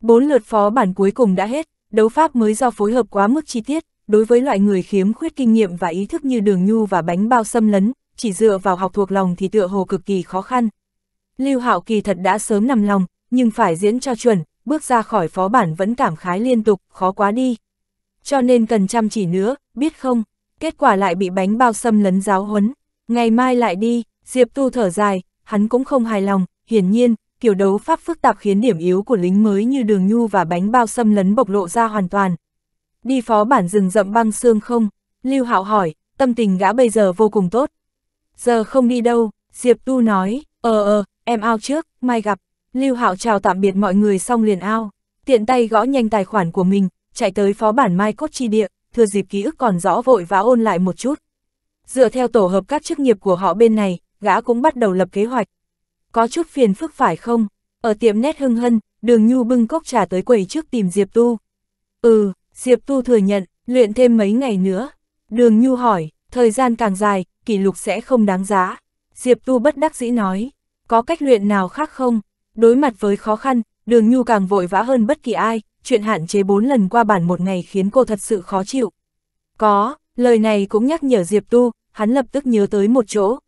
Bốn lượt phó bản cuối cùng đã hết, đấu pháp mới do phối hợp quá mức chi tiết, đối với loại người khiếm khuyết kinh nghiệm và ý thức như đường nhu và bánh bao xâm lấn, chỉ dựa vào học thuộc lòng thì tựa hồ cực kỳ khó khăn. Lưu Hạo kỳ thật đã sớm nằm lòng, nhưng phải diễn cho chuẩn, bước ra khỏi phó bản vẫn cảm khái liên tục, khó quá đi. Cho nên cần chăm chỉ nữa, biết không, kết quả lại bị bánh bao xâm lấn giáo huấn. Ngày mai lại đi, Diệp Tu thở dài, hắn cũng không hài lòng, hiển nhiên, kiểu đấu pháp phức tạp khiến điểm yếu của lính mới như đường nhu và bánh bao xâm lấn bộc lộ ra hoàn toàn. Đi phó bản rừng rậm băng xương không? Lưu Hạo hỏi, tâm tình gã bây giờ vô cùng tốt. Giờ không đi đâu, Diệp Tu nói, ờ ờ, em ao trước, mai gặp. Lưu Hạo chào tạm biệt mọi người xong liền ao, tiện tay gõ nhanh tài khoản của mình, chạy tới phó bản Mai Cốt Chi Địa, thừa dịp ký ức còn rõ vội vã ôn lại một chút. Dựa theo tổ hợp các chức nghiệp của họ bên này, gã cũng bắt đầu lập kế hoạch có chút phiền phức phải không? Ở tiệm nét hưng hân, đường nhu bưng cốc trà tới quầy trước tìm Diệp Tu. Ừ, Diệp Tu thừa nhận, luyện thêm mấy ngày nữa. Đường nhu hỏi, thời gian càng dài, kỷ lục sẽ không đáng giá. Diệp Tu bất đắc dĩ nói, có cách luyện nào khác không? Đối mặt với khó khăn, đường nhu càng vội vã hơn bất kỳ ai, chuyện hạn chế bốn lần qua bản một ngày khiến cô thật sự khó chịu. Có, lời này cũng nhắc nhở Diệp Tu, hắn lập tức nhớ tới một chỗ.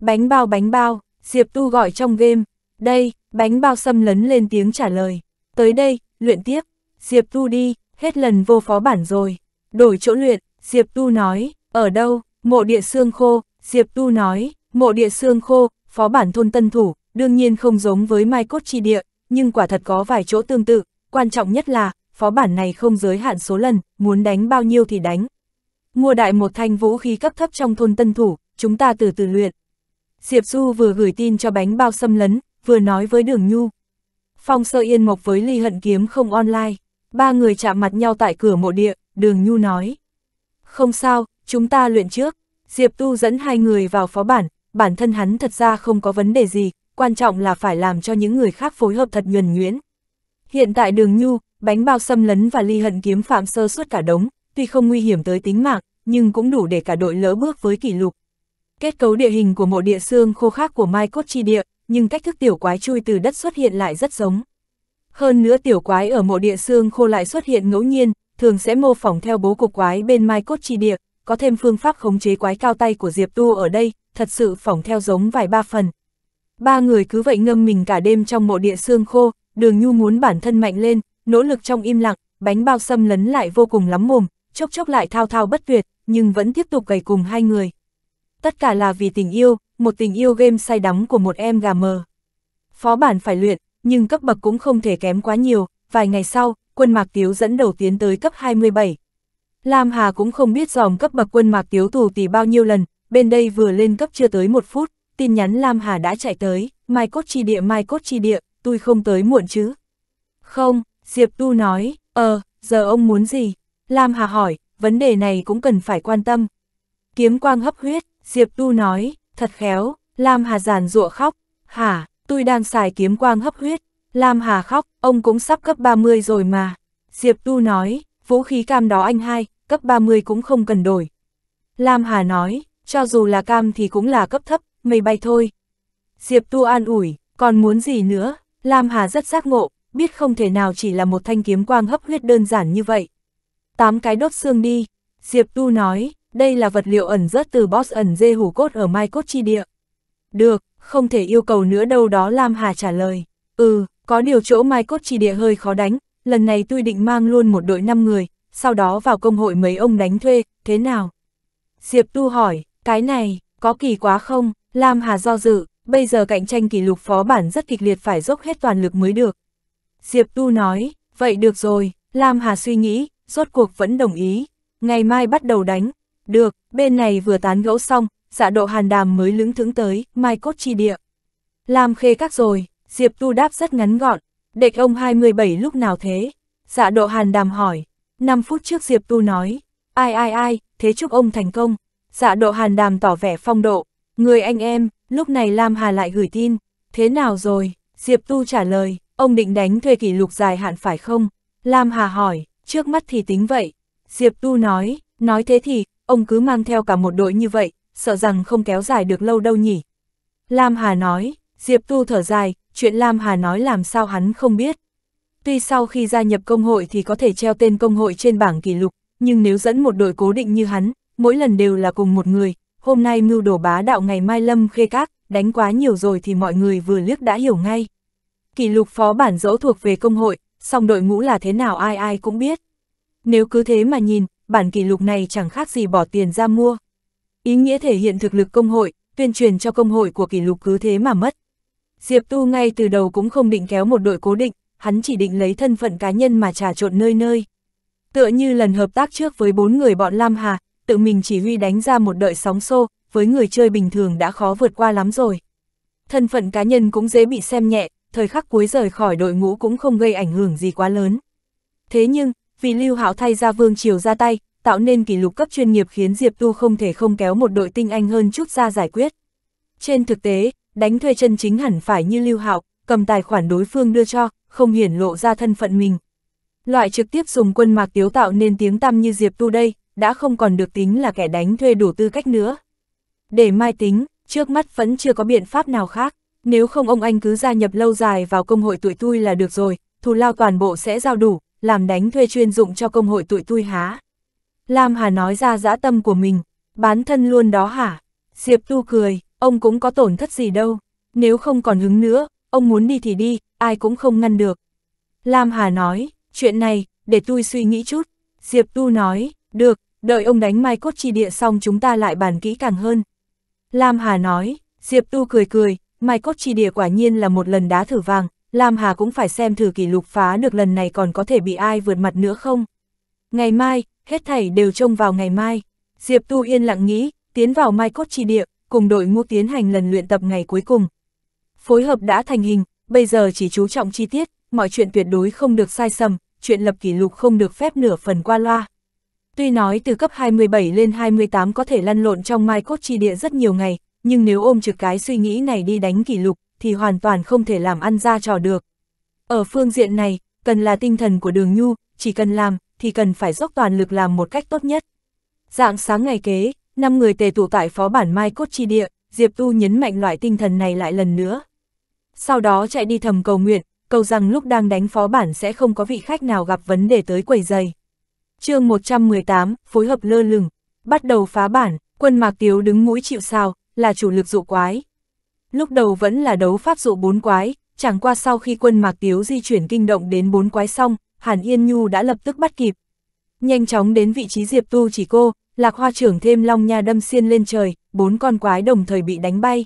Bánh bao bánh bao, Diệp Tu gọi trong game, đây, bánh bao xâm lấn lên tiếng trả lời, tới đây, luyện tiếp, Diệp Tu đi, hết lần vô phó bản rồi, đổi chỗ luyện, Diệp Tu nói, ở đâu, mộ địa xương khô, Diệp Tu nói, mộ địa xương khô, phó bản thôn tân thủ, đương nhiên không giống với mai cốt chi địa, nhưng quả thật có vài chỗ tương tự, quan trọng nhất là, phó bản này không giới hạn số lần, muốn đánh bao nhiêu thì đánh. Mua đại một thanh vũ khí cấp thấp trong thôn tân thủ, chúng ta từ từ luyện, Diệp Du vừa gửi tin cho bánh bao xâm lấn, vừa nói với Đường Nhu. Phong sơ yên mộc với ly hận kiếm không online, ba người chạm mặt nhau tại cửa mộ địa, Đường Nhu nói. Không sao, chúng ta luyện trước. Diệp Tu dẫn hai người vào phó bản, bản thân hắn thật ra không có vấn đề gì, quan trọng là phải làm cho những người khác phối hợp thật nhuần nhuyễn. Hiện tại Đường Nhu, bánh bao xâm lấn và ly hận kiếm phạm sơ suốt cả đống, tuy không nguy hiểm tới tính mạng, nhưng cũng đủ để cả đội lỡ bước với kỷ lục. Kết cấu địa hình của mộ địa xương khô khác của Mai Cốt Chi Địa, nhưng cách thức tiểu quái chui từ đất xuất hiện lại rất giống. Hơn nữa tiểu quái ở mộ địa xương khô lại xuất hiện ngẫu nhiên, thường sẽ mô phỏng theo bố cục quái bên Mai Cốt Chi Địa, có thêm phương pháp khống chế quái cao tay của Diệp Tu ở đây, thật sự phỏng theo giống vài ba phần. Ba người cứ vậy ngâm mình cả đêm trong mộ địa xương khô, đường nhu muốn bản thân mạnh lên, nỗ lực trong im lặng, bánh bao xâm lấn lại vô cùng lắm mồm, chốc chốc lại thao thao bất tuyệt, nhưng vẫn tiếp tục gầy cùng hai người tất cả là vì tình yêu, một tình yêu game say đắm của một em gà mờ. Phó bản phải luyện, nhưng cấp bậc cũng không thể kém quá nhiều, vài ngày sau, quân Mạc Tiếu dẫn đầu tiến tới cấp 27. Lam Hà cũng không biết dòm cấp bậc quân Mạc Tiếu tù tỷ bao nhiêu lần, bên đây vừa lên cấp chưa tới một phút, tin nhắn Lam Hà đã chạy tới, mai cốt chi địa mai cốt chi địa, tôi không tới muộn chứ. Không, Diệp Tu nói, ờ, giờ ông muốn gì? Lam Hà hỏi, vấn đề này cũng cần phải quan tâm. Kiếm quang hấp huyết, Diệp Tu nói, thật khéo, Lam Hà giàn rụa khóc, hả, tôi đang xài kiếm quang hấp huyết, Lam Hà khóc, ông cũng sắp cấp 30 rồi mà. Diệp Tu nói, vũ khí cam đó anh hai, cấp 30 cũng không cần đổi. Lam Hà nói, cho dù là cam thì cũng là cấp thấp, mây bay thôi. Diệp Tu an ủi, còn muốn gì nữa, Lam Hà rất giác ngộ, biết không thể nào chỉ là một thanh kiếm quang hấp huyết đơn giản như vậy. Tám cái đốt xương đi, Diệp Tu nói, đây là vật liệu ẩn rất từ boss ẩn dê hủ cốt ở Mai Cốt Chi Địa. Được, không thể yêu cầu nữa đâu đó Lam Hà trả lời. Ừ, có điều chỗ Mai Cốt Chi Địa hơi khó đánh, lần này tôi định mang luôn một đội 5 người, sau đó vào công hội mấy ông đánh thuê, thế nào? Diệp Tu hỏi, cái này, có kỳ quá không? Lam Hà do dự, bây giờ cạnh tranh kỷ lục phó bản rất kịch liệt phải dốc hết toàn lực mới được. Diệp Tu nói, vậy được rồi, Lam Hà suy nghĩ, rốt cuộc vẫn đồng ý. Ngày mai bắt đầu đánh, được, bên này vừa tán gẫu xong, dạ độ hàn đàm mới lững thững tới, mai cốt chi địa. Làm khê các rồi, Diệp Tu đáp rất ngắn gọn, đệch ông 27 lúc nào thế? Dạ độ hàn đàm hỏi, 5 phút trước Diệp Tu nói, ai ai ai, thế chúc ông thành công. Dạ độ hàn đàm tỏ vẻ phong độ, người anh em, lúc này Lam Hà lại gửi tin, thế nào rồi? Diệp Tu trả lời, ông định đánh thuê kỷ lục dài hạn phải không? Lam Hà hỏi, trước mắt thì tính vậy. Diệp Tu nói, nói thế thì, ông cứ mang theo cả một đội như vậy, sợ rằng không kéo dài được lâu đâu nhỉ. Lam Hà nói, Diệp Tu thở dài, chuyện Lam Hà nói làm sao hắn không biết. Tuy sau khi gia nhập công hội thì có thể treo tên công hội trên bảng kỷ lục, nhưng nếu dẫn một đội cố định như hắn, mỗi lần đều là cùng một người, hôm nay mưu đổ bá đạo ngày mai lâm khê các, đánh quá nhiều rồi thì mọi người vừa liếc đã hiểu ngay. Kỷ lục phó bản dẫu thuộc về công hội, song đội ngũ là thế nào ai ai cũng biết. Nếu cứ thế mà nhìn, bản kỷ lục này chẳng khác gì bỏ tiền ra mua. Ý nghĩa thể hiện thực lực công hội, tuyên truyền cho công hội của kỷ lục cứ thế mà mất. Diệp Tu ngay từ đầu cũng không định kéo một đội cố định, hắn chỉ định lấy thân phận cá nhân mà trà trộn nơi nơi. Tựa như lần hợp tác trước với bốn người bọn Lam Hà, tự mình chỉ huy đánh ra một đợi sóng xô, với người chơi bình thường đã khó vượt qua lắm rồi. Thân phận cá nhân cũng dễ bị xem nhẹ, thời khắc cuối rời khỏi đội ngũ cũng không gây ảnh hưởng gì quá lớn. Thế nhưng, vì Lưu Hạo thay ra vương triều ra tay, tạo nên kỷ lục cấp chuyên nghiệp khiến Diệp Tu không thể không kéo một đội tinh anh hơn chút ra giải quyết. Trên thực tế, đánh thuê chân chính hẳn phải như Lưu Hạo, cầm tài khoản đối phương đưa cho, không hiển lộ ra thân phận mình. Loại trực tiếp dùng quân mạc tiếu tạo nên tiếng tăm như Diệp Tu đây, đã không còn được tính là kẻ đánh thuê đủ tư cách nữa. Để mai tính, trước mắt vẫn chưa có biện pháp nào khác, nếu không ông anh cứ gia nhập lâu dài vào công hội tuổi tui là được rồi, thù lao toàn bộ sẽ giao đủ, làm đánh thuê chuyên dụng cho công hội tụi tui há. Lam Hà nói ra dã tâm của mình, bán thân luôn đó hả? Diệp Tu cười, ông cũng có tổn thất gì đâu, nếu không còn hứng nữa, ông muốn đi thì đi, ai cũng không ngăn được. Lam Hà nói, chuyện này, để tôi suy nghĩ chút. Diệp Tu nói, được, đợi ông đánh mai cốt chi địa xong chúng ta lại bàn kỹ càng hơn. Lam Hà nói, Diệp Tu cười cười, mai cốt chi địa quả nhiên là một lần đá thử vàng, Lam Hà cũng phải xem thử kỷ lục phá được lần này còn có thể bị ai vượt mặt nữa không. Ngày mai, hết thảy đều trông vào ngày mai. Diệp Tu yên lặng nghĩ, tiến vào mai cốt trì địa, cùng đội ngũ tiến hành lần luyện tập ngày cuối cùng. Phối hợp đã thành hình, bây giờ chỉ chú trọng chi tiết, mọi chuyện tuyệt đối không được sai sầm, chuyện lập kỷ lục không được phép nửa phần qua loa. Tuy nói từ cấp 27 lên 28 có thể lăn lộn trong mai cốt trì địa rất nhiều ngày, nhưng nếu ôm trực cái suy nghĩ này đi đánh kỷ lục, thì hoàn toàn không thể làm ăn ra trò được. Ở phương diện này, cần là tinh thần của đường nhu, chỉ cần làm, thì cần phải dốc toàn lực làm một cách tốt nhất. Dạng sáng ngày kế, năm người tề tụ tại phó bản Mai Cốt Chi Địa, Diệp Tu nhấn mạnh loại tinh thần này lại lần nữa. Sau đó chạy đi thầm cầu nguyện, cầu rằng lúc đang đánh phó bản sẽ không có vị khách nào gặp vấn đề tới quầy giày. chương 118, phối hợp lơ lửng, bắt đầu phá bản, quân Mạc Tiếu đứng mũi chịu sao, là chủ lực dụ quái lúc đầu vẫn là đấu pháp dụ bốn quái, chẳng qua sau khi quân Mạc Tiếu di chuyển kinh động đến bốn quái xong, Hàn Yên Nhu đã lập tức bắt kịp. Nhanh chóng đến vị trí Diệp Tu chỉ cô, Lạc Hoa trưởng thêm Long Nha đâm xiên lên trời, bốn con quái đồng thời bị đánh bay.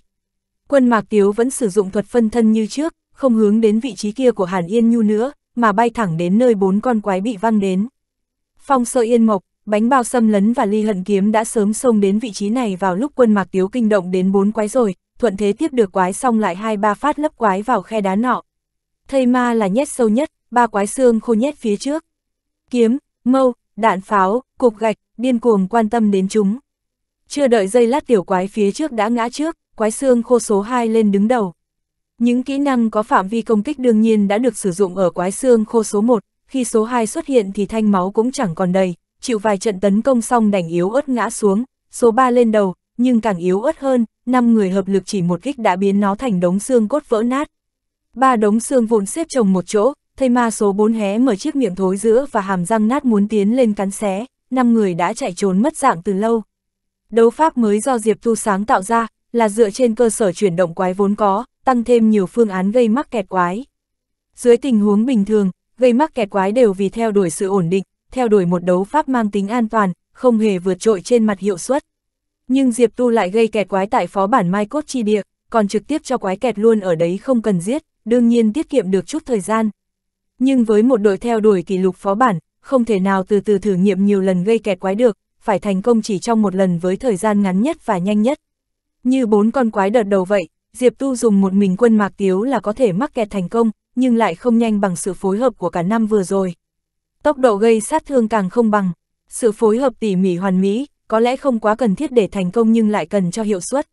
Quân Mạc Tiếu vẫn sử dụng thuật phân thân như trước, không hướng đến vị trí kia của Hàn Yên Nhu nữa, mà bay thẳng đến nơi bốn con quái bị văng đến. Phong sơ yên mộc, bánh bao xâm lấn và ly hận kiếm đã sớm xông đến vị trí này vào lúc quân mạc tiếu kinh động đến bốn quái rồi, thuận thế tiếp được quái xong lại hai ba phát lấp quái vào khe đá nọ. Thây ma là nhét sâu nhất, ba quái xương khô nhét phía trước. Kiếm, mâu, đạn pháo, cục gạch, điên cuồng quan tâm đến chúng. Chưa đợi dây lát tiểu quái phía trước đã ngã trước, quái xương khô số 2 lên đứng đầu. Những kỹ năng có phạm vi công kích đương nhiên đã được sử dụng ở quái xương khô số 1, khi số 2 xuất hiện thì thanh máu cũng chẳng còn đầy, chịu vài trận tấn công xong đành yếu ớt ngã xuống, số 3 lên đầu, nhưng càng yếu ớt hơn, năm người hợp lực chỉ một kích đã biến nó thành đống xương cốt vỡ nát. Ba đống xương vụn xếp chồng một chỗ, thây ma số 4 hé mở chiếc miệng thối giữa và hàm răng nát muốn tiến lên cắn xé, năm người đã chạy trốn mất dạng từ lâu. Đấu pháp mới do Diệp Tu sáng tạo ra, là dựa trên cơ sở chuyển động quái vốn có, tăng thêm nhiều phương án gây mắc kẹt quái. Dưới tình huống bình thường, gây mắc kẹt quái đều vì theo đuổi sự ổn định, theo đuổi một đấu pháp mang tính an toàn, không hề vượt trội trên mặt hiệu suất. Nhưng Diệp Tu lại gây kẹt quái tại phó bản Mai Cốt Chi Địa, còn trực tiếp cho quái kẹt luôn ở đấy không cần giết, đương nhiên tiết kiệm được chút thời gian. Nhưng với một đội theo đuổi kỷ lục phó bản, không thể nào từ từ thử nghiệm nhiều lần gây kẹt quái được, phải thành công chỉ trong một lần với thời gian ngắn nhất và nhanh nhất. Như bốn con quái đợt đầu vậy, Diệp Tu dùng một mình quân mạc tiếu là có thể mắc kẹt thành công, nhưng lại không nhanh bằng sự phối hợp của cả năm vừa rồi. Tốc độ gây sát thương càng không bằng, sự phối hợp tỉ mỉ hoàn mỹ, có lẽ không quá cần thiết để thành công nhưng lại cần cho hiệu suất.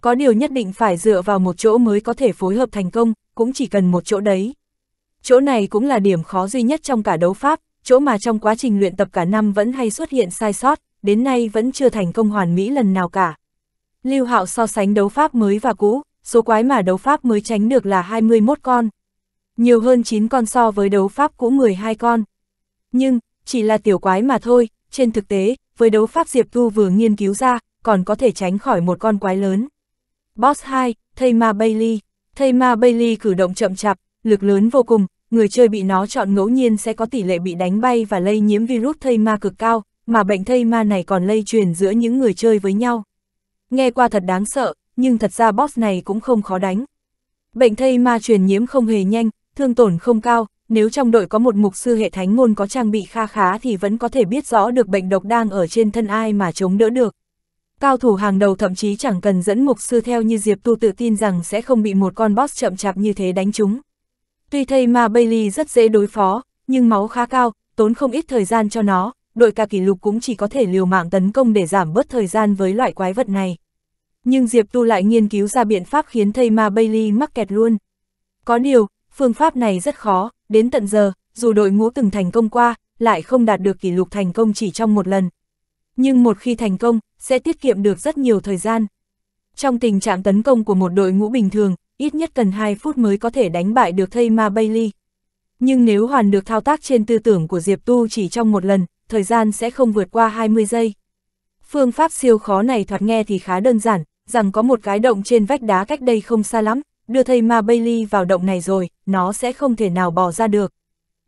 Có điều nhất định phải dựa vào một chỗ mới có thể phối hợp thành công, cũng chỉ cần một chỗ đấy. Chỗ này cũng là điểm khó duy nhất trong cả đấu pháp, chỗ mà trong quá trình luyện tập cả năm vẫn hay xuất hiện sai sót, đến nay vẫn chưa thành công hoàn mỹ lần nào cả. Lưu Hạo so sánh đấu pháp mới và cũ, số quái mà đấu pháp mới tránh được là 21 con. Nhiều hơn 9 con so với đấu pháp cũ 12 con. Nhưng, chỉ là tiểu quái mà thôi, trên thực tế, với đấu pháp Diệp Thu vừa nghiên cứu ra, còn có thể tránh khỏi một con quái lớn. Boss 2, Thây Ma Bailey. Thây Ma Bailey cử động chậm chạp, lực lớn vô cùng, người chơi bị nó chọn ngẫu nhiên sẽ có tỷ lệ bị đánh bay và lây nhiễm virus thây ma cực cao, mà bệnh thây ma này còn lây truyền giữa những người chơi với nhau. Nghe qua thật đáng sợ, nhưng thật ra boss này cũng không khó đánh. Bệnh thây ma truyền nhiễm không hề nhanh, thương tổn không cao, nếu trong đội có một mục sư hệ thánh ngôn có trang bị kha khá thì vẫn có thể biết rõ được bệnh độc đang ở trên thân ai mà chống đỡ được. Cao thủ hàng đầu thậm chí chẳng cần dẫn mục sư theo như Diệp Tu tự tin rằng sẽ không bị một con boss chậm chạp như thế đánh chúng. Tuy thây ma Bailey rất dễ đối phó, nhưng máu khá cao, tốn không ít thời gian cho nó, đội ca kỷ lục cũng chỉ có thể liều mạng tấn công để giảm bớt thời gian với loại quái vật này. Nhưng Diệp Tu lại nghiên cứu ra biện pháp khiến thây ma Bailey mắc kẹt luôn. Có điều, phương pháp này rất khó, đến tận giờ, dù đội ngũ từng thành công qua, lại không đạt được kỷ lục thành công chỉ trong một lần. Nhưng một khi thành công, sẽ tiết kiệm được rất nhiều thời gian. Trong tình trạng tấn công của một đội ngũ bình thường, ít nhất cần 2 phút mới có thể đánh bại được thây ma Bailey. Nhưng nếu hoàn được thao tác trên tư tưởng của Diệp Tu chỉ trong một lần, thời gian sẽ không vượt qua 20 giây. Phương pháp siêu khó này thoạt nghe thì khá đơn giản, rằng có một cái động trên vách đá cách đây không xa lắm, đưa thây ma Bailey vào động này rồi, nó sẽ không thể nào bỏ ra được.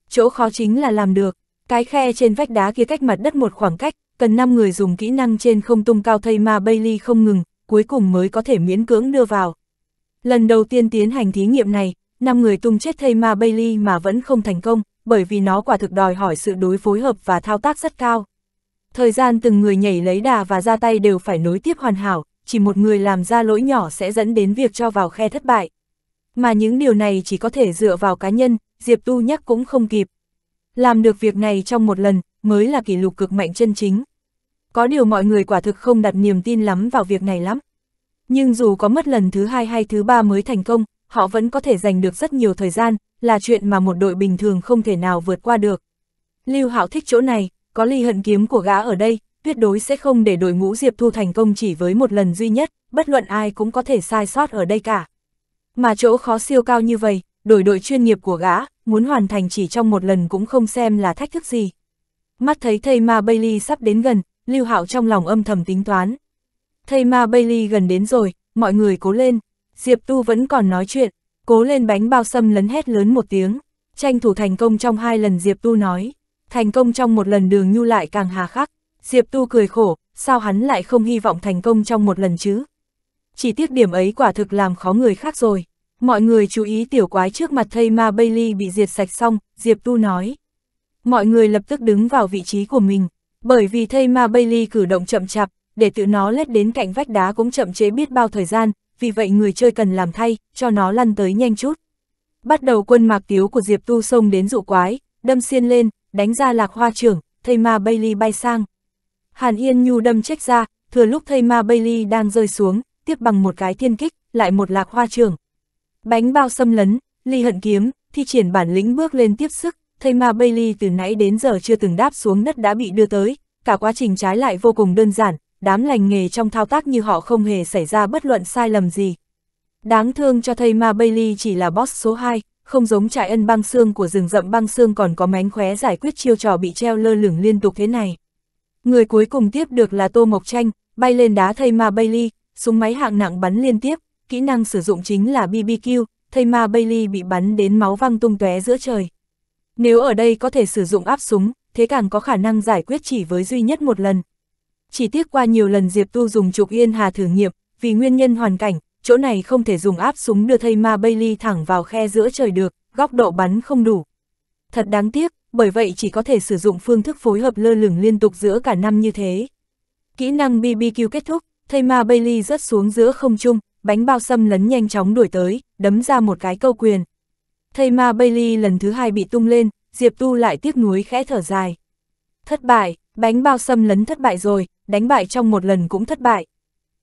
Chỗ khó chính là làm được, cái khe trên vách đá kia cách mặt đất một khoảng cách, cần 5 người dùng kỹ năng trên không tung cao thây ma Bailey không ngừng, cuối cùng mới có thể miễn cưỡng đưa vào. Lần đầu tiên tiến hành thí nghiệm này, 5 người tung chết thây ma Bailey mà vẫn không thành công, bởi vì nó quả thực đòi hỏi sự đối phối hợp và thao tác rất cao. Thời gian từng người nhảy lấy đà và ra tay đều phải nối tiếp hoàn hảo, chỉ một người làm ra lỗi nhỏ sẽ dẫn đến việc cho vào khe thất bại. Mà những điều này chỉ có thể dựa vào cá nhân, Diệp Tu nhắc cũng không kịp. Làm được việc này trong một lần, mới là kỷ lục cực mạnh chân chính. Có điều mọi người quả thực không đặt niềm tin lắm vào việc này lắm. Nhưng dù có mất lần thứ hai hay thứ ba mới thành công, họ vẫn có thể dành được rất nhiều thời gian, là chuyện mà một đội bình thường không thể nào vượt qua được. Lưu Hạo thích chỗ này, có ly hận kiếm của gã ở đây, tuyệt đối sẽ không để đội ngũ Diệp Thu thành công chỉ với một lần duy nhất, bất luận ai cũng có thể sai sót ở đây cả. Mà chỗ khó siêu cao như vậy, đổi đội chuyên nghiệp của gã, muốn hoàn thành chỉ trong một lần cũng không xem là thách thức gì. Mắt thấy thầy ma Bailey sắp đến gần, Lưu Hạo trong lòng âm thầm tính toán. Thầy ma Bailey gần đến rồi, mọi người cố lên. Diệp Tu vẫn còn nói chuyện, cố lên bánh bao sâm lấn hét lớn một tiếng. Tranh thủ thành công trong hai lần Diệp Tu nói, thành công trong một lần đường nhu lại càng hà khắc. Diệp Tu cười khổ, sao hắn lại không hy vọng thành công trong một lần chứ? Chỉ tiếc điểm ấy quả thực làm khó người khác rồi. Mọi người chú ý tiểu quái trước mặt thây ma Bailey bị diệt sạch xong, Diệp Tu nói. Mọi người lập tức đứng vào vị trí của mình, bởi vì thây ma Bailey cử động chậm chạp, để tự nó lết đến cạnh vách đá cũng chậm chế biết bao thời gian, vì vậy người chơi cần làm thay, cho nó lăn tới nhanh chút. Bắt đầu quân mạc tiếu của Diệp Tu xông đến dụ quái, đâm xiên lên, đánh ra lạc hoa trưởng, thây ma Bailey bay sang. Hàn Yên Nhu đâm chết ra, thừa lúc thây ma Bailey đang rơi xuống, tiếp bằng một cái thiên kích, lại một lạc hoa trường. Bánh bao xâm lấn, ly hận kiếm, thi triển bản lĩnh bước lên tiếp sức, thây ma Bailey từ nãy đến giờ chưa từng đáp xuống đất đã bị đưa tới, cả quá trình trái lại vô cùng đơn giản, đám lành nghề trong thao tác như họ không hề xảy ra bất luận sai lầm gì. Đáng thương cho Thây Ma Bailey chỉ là boss số 2, không giống trại ân băng xương của rừng rậm băng xương còn có mánh khóe giải quyết chiêu trò bị treo lơ lửng liên tục thế này. Người cuối cùng tiếp được là Tô Mộc Tranh, bay lên đá thây ma Bailey, súng máy hạng nặng bắn liên tiếp, kỹ năng sử dụng chính là BBQ, thây ma Bailey bị bắn đến máu văng tung tóe giữa trời. Nếu ở đây có thể sử dụng áp súng, thế càng có khả năng giải quyết chỉ với duy nhất một lần. Chỉ tiếc qua nhiều lần Diệp Tu dùng trục yên hà thử nghiệm, vì nguyên nhân hoàn cảnh, chỗ này không thể dùng áp súng đưa thây ma Bailey thẳng vào khe giữa trời được, góc độ bắn không đủ. Thật đáng tiếc, bởi vậy chỉ có thể sử dụng phương thức phối hợp lơ lửng liên tục giữa cả năm như thế. Kỹ năng BBQ kết thúc, thây ma Bailey rớt xuống giữa không trung, bánh bao xâm lấn nhanh chóng đuổi tới, đấm ra một cái câu quyền. Thây ma Bailey lần thứ hai bị tung lên, Diệp Tu lại tiếc nuối khẽ thở dài. Thất bại, bánh bao xâm lấn thất bại rồi, đánh bại trong một lần cũng thất bại.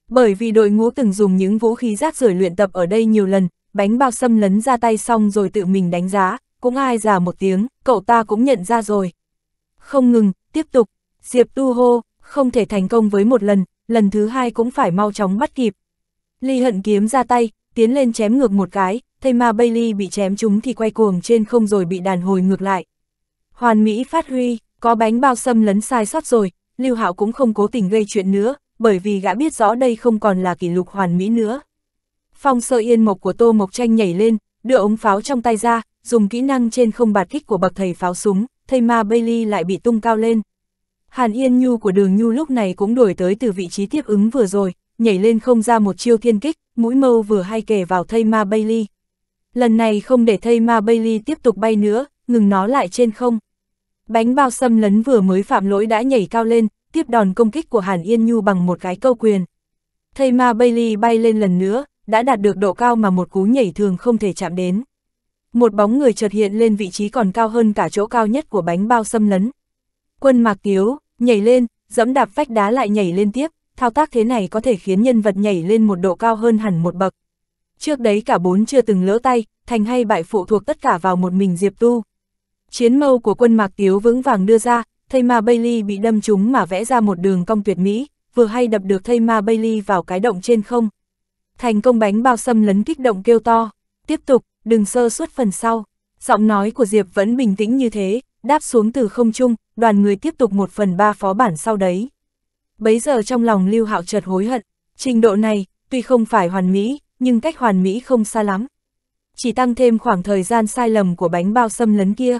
Bởi vì đội ngũ từng dùng những vũ khí rác rưởi luyện tập ở đây nhiều lần, bánh bao xâm lấn ra tay xong rồi tự mình đánh giá, cũng ai già một tiếng, cậu ta cũng nhận ra rồi. Không ngừng, tiếp tục, Diệp Tu hô, không thể thành công với một lần, lần thứ hai cũng phải mau chóng bắt kịp. Ly hận kiếm ra tay, tiến lên chém ngược một cái, thây ma Bailey bị chém chúng thì quay cuồng trên không rồi bị đàn hồi ngược lại. Hoàn Mỹ phát huy, có bánh bao xâm lấn sai sót rồi, Lưu Hạo cũng không cố tình gây chuyện nữa, bởi vì gã biết rõ đây không còn là kỷ lục hoàn mỹ nữa. Phong sơ yên mộc của Tô Mộc Tranh nhảy lên, đưa ống pháo trong tay ra, dùng kỹ năng trên không bạt kích của bậc thầy pháo súng, thầy ma Bailey lại bị tung cao lên. Hàn Yên Nhu của đường Nhu lúc này cũng đổi tới từ vị trí tiếp ứng vừa rồi, nhảy lên không ra một chiêu thiên kích, mũi mâu vừa hay kề vào thây ma Bailey. Lần này không để thây ma Bailey tiếp tục bay nữa, ngừng nó lại trên không. Bánh bao xâm lấn vừa mới phạm lỗi đã nhảy cao lên, tiếp đòn công kích của Hàn Yên Nhu bằng một cái câu quyền. Thây ma Bailey bay lên lần nữa, đã đạt được độ cao mà một cú nhảy thường không thể chạm đến một bóng người chợt hiện lên vị trí còn cao hơn cả chỗ cao nhất của bánh bao xâm lấn. Quân mạc tiếu, nhảy lên, dẫm đạp vách đá lại nhảy lên tiếp, thao tác thế này có thể khiến nhân vật nhảy lên một độ cao hơn hẳn một bậc. Trước đấy cả bốn chưa từng lỡ tay, thành hay bại phụ thuộc tất cả vào một mình Diệp Tu. Chiến mâu của quân mạc tiếu vững vàng đưa ra, thây ma Bailey bị đâm trúng mà vẽ ra một đường cong tuyệt mỹ, vừa hay đập được thây ma Bailey vào cái động trên không. Thành công bánh bao xâm lấn kích động kêu to. Tiếp tục, đừng sơ suất phần sau. Giọng nói của Diệp vẫn bình tĩnh như thế, đáp xuống từ không trung, đoàn người tiếp tục một phần ba phó bản sau đấy. Bấy giờ trong lòng Lưu Hạo chợt hối hận, trình độ này, tuy không phải hoàn mỹ, nhưng cách hoàn mỹ không xa lắm. Chỉ tăng thêm khoảng thời gian sai lầm của bánh bao xâm lấn kia.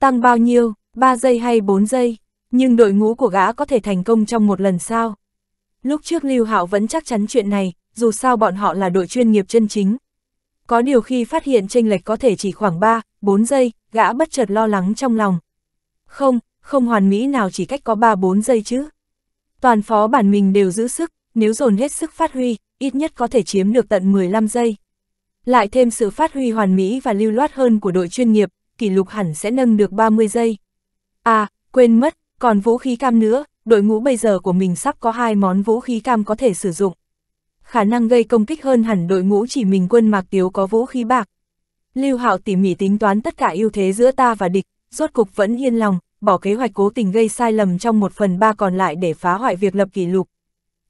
Tăng bao nhiêu, 3 giây hay 4 giây, nhưng đội ngũ của gã có thể thành công trong một lần sao? Lúc trước Lưu Hạo vẫn chắc chắn chuyện này, dù sao bọn họ là đội chuyên nghiệp chân chính, có điều khi phát hiện tranh lệch có thể chỉ khoảng 3, 4 giây, gã bất chợt lo lắng trong lòng. Không, không hoàn mỹ nào chỉ cách có 3-4 giây chứ. Toàn phó bản mình đều giữ sức, nếu dồn hết sức phát huy, ít nhất có thể chiếm được tận 15 giây. Lại thêm sự phát huy hoàn mỹ và lưu loát hơn của đội chuyên nghiệp, kỷ lục hẳn sẽ nâng được 30 giây. À, quên mất, còn vũ khí cam nữa, đội ngũ bây giờ của mình sắp có hai món vũ khí cam có thể sử dụng khả năng gây công kích hơn hẳn đội ngũ chỉ mình quân Mạc Tiếu có vũ khí bạc. Lưu Hạo tỉ mỉ tính toán tất cả ưu thế giữa ta và địch, rốt cục vẫn yên lòng, bỏ kế hoạch cố tình gây sai lầm trong một phần ba còn lại để phá hoại việc lập kỷ lục.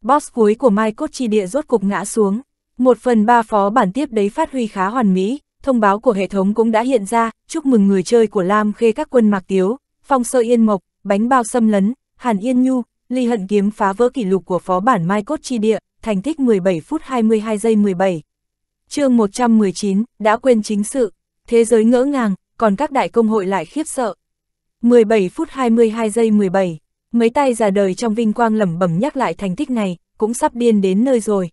Boss cuối của Mai Cốt Chi Địa rốt cục ngã xuống, một phần ba phó bản tiếp đấy phát huy khá hoàn mỹ, thông báo của hệ thống cũng đã hiện ra, chúc mừng người chơi của Lam Khê các quân Mạc Tiếu, Phong Sơ Yên Mộc, Bánh Bao Xâm Lấn, Hàn Yên Nhu, Ly Hận Kiếm phá vỡ kỷ lục của phó bản Mai Cốt Chi Địa thành tích 17 phút 22 giây 17. chương 119, đã quên chính sự, thế giới ngỡ ngàng, còn các đại công hội lại khiếp sợ. 17 phút 22 giây 17, mấy tay già đời trong vinh quang lẩm bẩm nhắc lại thành tích này, cũng sắp biên đến nơi rồi.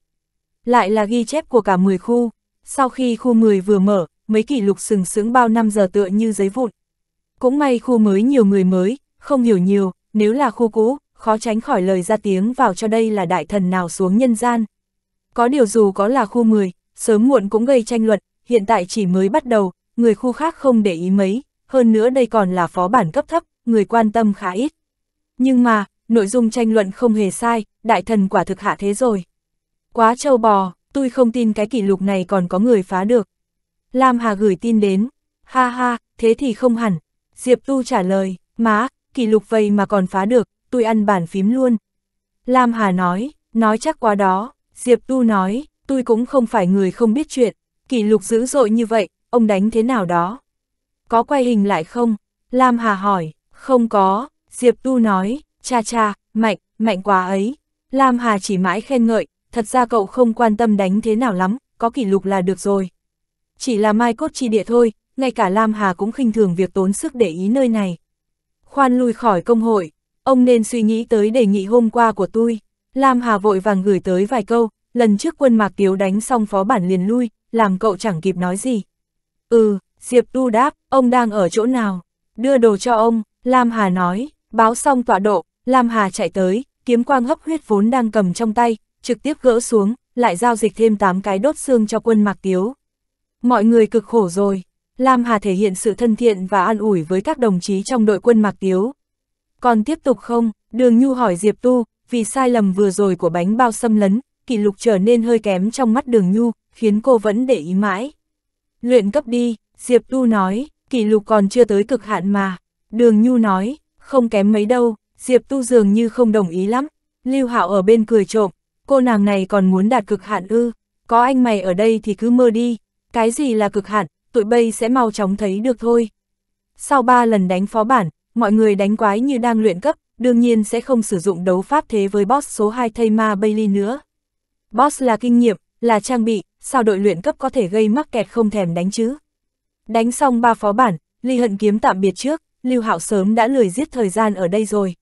Lại là ghi chép của cả 10 khu, sau khi khu 10 vừa mở, mấy kỷ lục sừng sững bao năm giờ tựa như giấy vụn. Cũng may khu mới nhiều người mới, không hiểu nhiều, nếu là khu cũ, khó tránh khỏi lời ra tiếng vào cho đây là đại thần nào xuống nhân gian. Có điều dù có là khu 10, sớm muộn cũng gây tranh luận, hiện tại chỉ mới bắt đầu, người khu khác không để ý mấy, hơn nữa đây còn là phó bản cấp thấp, người quan tâm khá ít. Nhưng mà, nội dung tranh luận không hề sai, đại thần quả thực hạ thế rồi. Quá trâu bò, tôi không tin cái kỷ lục này còn có người phá được. Lam Hà gửi tin đến, ha ha, thế thì không hẳn. Diệp Tu trả lời, má, kỷ lục vậy mà còn phá được, tôi ăn bàn phím luôn. Lam Hà nói, nói chắc quá đó, Diệp Tu nói, tôi cũng không phải người không biết chuyện, kỷ lục dữ dội như vậy, ông đánh thế nào đó? Có quay hình lại không? Lam Hà hỏi, không có, Diệp Tu nói, cha cha, mạnh, mạnh quá ấy. Lam Hà chỉ mãi khen ngợi, thật ra cậu không quan tâm đánh thế nào lắm, có kỷ lục là được rồi. Chỉ là mai cốt chi địa thôi, ngay cả Lam Hà cũng khinh thường việc tốn sức để ý nơi này. Khoan lui khỏi công hội, ông nên suy nghĩ tới đề nghị hôm qua của tôi. Lam Hà vội vàng gửi tới vài câu, lần trước quân mạc tiếu đánh xong phó bản liền lui, làm cậu chẳng kịp nói gì. Ừ, Diệp Tu đáp, ông đang ở chỗ nào? Đưa đồ cho ông, Lam Hà nói, báo xong tọa độ, Lam Hà chạy tới, kiếm quang hấp huyết vốn đang cầm trong tay, trực tiếp gỡ xuống, lại giao dịch thêm 8 cái đốt xương cho quân mạc tiếu. Mọi người cực khổ rồi, Lam Hà thể hiện sự thân thiện và an ủi với các đồng chí trong đội quân mạc tiếu. Còn tiếp tục không, đường nhu hỏi Diệp Tu, vì sai lầm vừa rồi của bánh bao xâm lấn, kỷ lục trở nên hơi kém trong mắt đường nhu, khiến cô vẫn để ý mãi. Luyện cấp đi, Diệp Tu nói, kỷ lục còn chưa tới cực hạn mà. Đường nhu nói, không kém mấy đâu, Diệp Tu dường như không đồng ý lắm. Lưu Hạo ở bên cười trộm, cô nàng này còn muốn đạt cực hạn ư, có anh mày ở đây thì cứ mơ đi, cái gì là cực hạn, tụi bây sẽ mau chóng thấy được thôi. Sau ba lần đánh phó bản, mọi người đánh quái như đang luyện cấp, đương nhiên sẽ không sử dụng đấu pháp thế với boss số 2 thây ma Bailey nữa. Boss là kinh nghiệm, là trang bị, sao đội luyện cấp có thể gây mắc kẹt không thèm đánh chứ? Đánh xong ba phó bản, Ly Hận Kiếm tạm biệt trước, Lưu Hạo sớm đã lười giết thời gian ở đây rồi.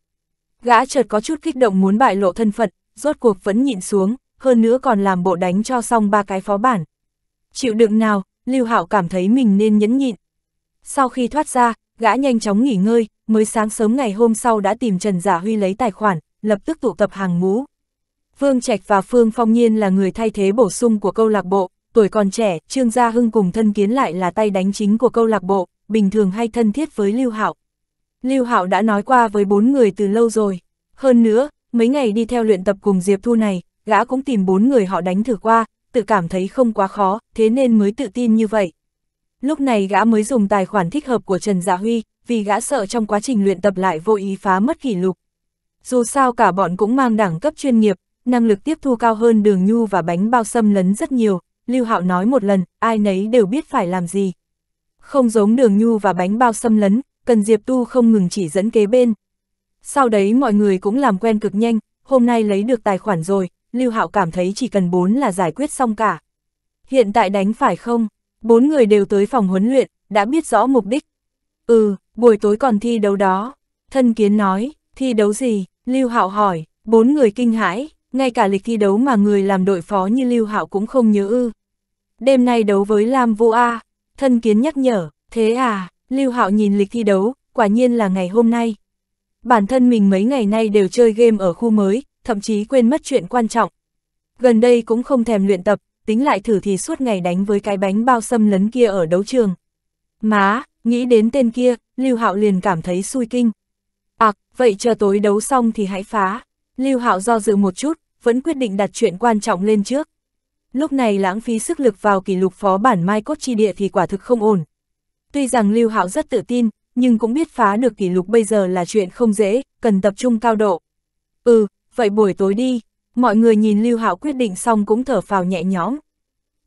Gã chợt có chút kích động muốn bại lộ thân phận, rốt cuộc vẫn nhịn xuống, hơn nữa còn làm bộ đánh cho xong ba cái phó bản. Chịu đựng nào, Lưu Hạo cảm thấy mình nên nhẫn nhịn. Sau khi thoát ra, Gã nhanh chóng nghỉ ngơi, mới sáng sớm ngày hôm sau đã tìm Trần Giả Huy lấy tài khoản, lập tức tụ tập hàng ngũ. Phương Trạch và Phương Phong Nhiên là người thay thế bổ sung của câu lạc bộ, tuổi còn trẻ, Trương Gia Hưng cùng thân kiến lại là tay đánh chính của câu lạc bộ, bình thường hay thân thiết với Lưu Hạo. Lưu Hạo đã nói qua với bốn người từ lâu rồi. Hơn nữa, mấy ngày đi theo luyện tập cùng Diệp Thu này, gã cũng tìm bốn người họ đánh thử qua, tự cảm thấy không quá khó, thế nên mới tự tin như vậy. Lúc này gã mới dùng tài khoản thích hợp của Trần Dạ Huy, vì gã sợ trong quá trình luyện tập lại vô ý phá mất kỷ lục. Dù sao cả bọn cũng mang đẳng cấp chuyên nghiệp, năng lực tiếp thu cao hơn đường nhu và bánh bao xâm lấn rất nhiều, Lưu Hạo nói một lần, ai nấy đều biết phải làm gì. Không giống đường nhu và bánh bao xâm lấn, cần Diệp Tu không ngừng chỉ dẫn kế bên. Sau đấy mọi người cũng làm quen cực nhanh, hôm nay lấy được tài khoản rồi, Lưu Hạo cảm thấy chỉ cần 4 là giải quyết xong cả. Hiện tại đánh phải không? Bốn người đều tới phòng huấn luyện, đã biết rõ mục đích. Ừ, buổi tối còn thi đấu đó. Thân kiến nói, thi đấu gì? Lưu Hạo hỏi, bốn người kinh hãi, ngay cả lịch thi đấu mà người làm đội phó như Lưu Hạo cũng không nhớ ư. Đêm nay đấu với Lam Vô A, thân kiến nhắc nhở, thế à, Lưu Hạo nhìn lịch thi đấu, quả nhiên là ngày hôm nay. Bản thân mình mấy ngày nay đều chơi game ở khu mới, thậm chí quên mất chuyện quan trọng. Gần đây cũng không thèm luyện tập, tính lại thử thì suốt ngày đánh với cái bánh bao xâm lấn kia ở đấu trường. Má, nghĩ đến tên kia, Lưu Hạo liền cảm thấy xui kinh. À, vậy chờ tối đấu xong thì hãy phá. Lưu Hạo do dự một chút, vẫn quyết định đặt chuyện quan trọng lên trước. Lúc này lãng phí sức lực vào kỷ lục phó bản Mai Cốt Chi Địa thì quả thực không ổn. Tuy rằng Lưu Hạo rất tự tin, nhưng cũng biết phá được kỷ lục bây giờ là chuyện không dễ, cần tập trung cao độ. Ừ, vậy buổi tối đi, mọi người nhìn Lưu Hạo quyết định xong cũng thở phào nhẹ nhõm.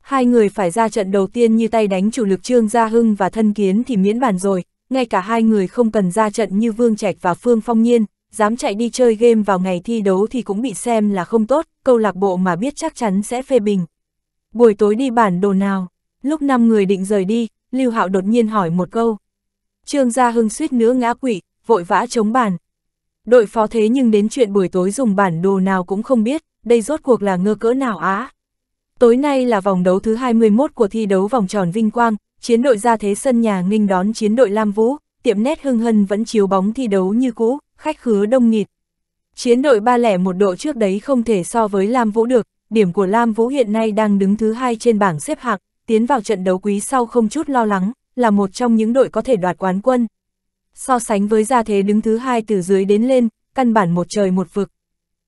Hai người phải ra trận đầu tiên như tay đánh chủ lực Trương Gia Hưng và Thân Kiến thì miễn bàn rồi, ngay cả hai người không cần ra trận như Vương Trạch và Phương Phong Nhiên, dám chạy đi chơi game vào ngày thi đấu thì cũng bị xem là không tốt, câu lạc bộ mà biết chắc chắn sẽ phê bình. Buổi tối đi bản đồ nào, lúc năm người định rời đi, Lưu Hạo đột nhiên hỏi một câu. Trương Gia Hưng suýt nữa ngã quỵ, vội vã chống bàn, Đội phó thế nhưng đến chuyện buổi tối dùng bản đồ nào cũng không biết, đây rốt cuộc là ngơ cỡ nào á. Tối nay là vòng đấu thứ 21 của thi đấu vòng tròn vinh quang, chiến đội ra thế sân nhà nghinh đón chiến đội Lam Vũ, tiệm nét hưng hân vẫn chiếu bóng thi đấu như cũ, khách khứa đông nghịt. Chiến đội ba lẻ một độ trước đấy không thể so với Lam Vũ được, điểm của Lam Vũ hiện nay đang đứng thứ hai trên bảng xếp hạng, tiến vào trận đấu quý sau không chút lo lắng, là một trong những đội có thể đoạt quán quân so sánh với gia thế đứng thứ hai từ dưới đến lên, căn bản một trời một vực.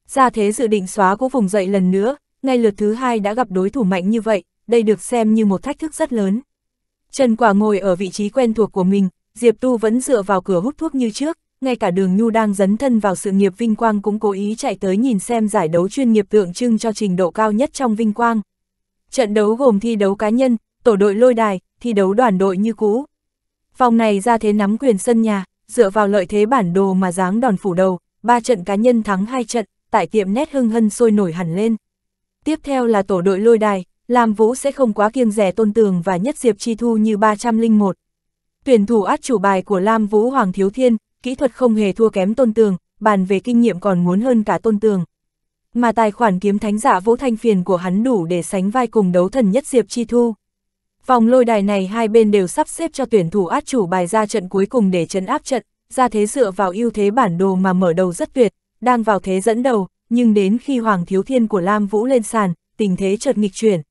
Gia thế dự định xóa của vùng dậy lần nữa, ngay lượt thứ hai đã gặp đối thủ mạnh như vậy, đây được xem như một thách thức rất lớn. Trần Quả ngồi ở vị trí quen thuộc của mình, Diệp Tu vẫn dựa vào cửa hút thuốc như trước, ngay cả đường Nhu đang dấn thân vào sự nghiệp vinh quang cũng cố ý chạy tới nhìn xem giải đấu chuyên nghiệp tượng trưng cho trình độ cao nhất trong vinh quang. Trận đấu gồm thi đấu cá nhân, tổ đội lôi đài, thi đấu đoàn đội như cũ, Vòng này ra thế nắm quyền sân nhà, dựa vào lợi thế bản đồ mà dáng đòn phủ đầu, ba trận cá nhân thắng hai trận, tại tiệm nét hưng hân sôi nổi hẳn lên. Tiếp theo là tổ đội lôi đài, làm Vũ sẽ không quá kiêng rẻ tôn tường và nhất diệp chi thu như 301. Tuyển thủ át chủ bài của Lam Vũ Hoàng Thiếu Thiên, kỹ thuật không hề thua kém tôn tường, bàn về kinh nghiệm còn muốn hơn cả tôn tường. Mà tài khoản kiếm thánh giả Vũ Thanh Phiền của hắn đủ để sánh vai cùng đấu thần nhất diệp chi thu. Vòng lôi đài này hai bên đều sắp xếp cho tuyển thủ át chủ bài ra trận cuối cùng để chấn áp trận, ra thế dựa vào ưu thế bản đồ mà mở đầu rất tuyệt, đang vào thế dẫn đầu, nhưng đến khi Hoàng Thiếu Thiên của Lam Vũ lên sàn, tình thế chợt nghịch chuyển.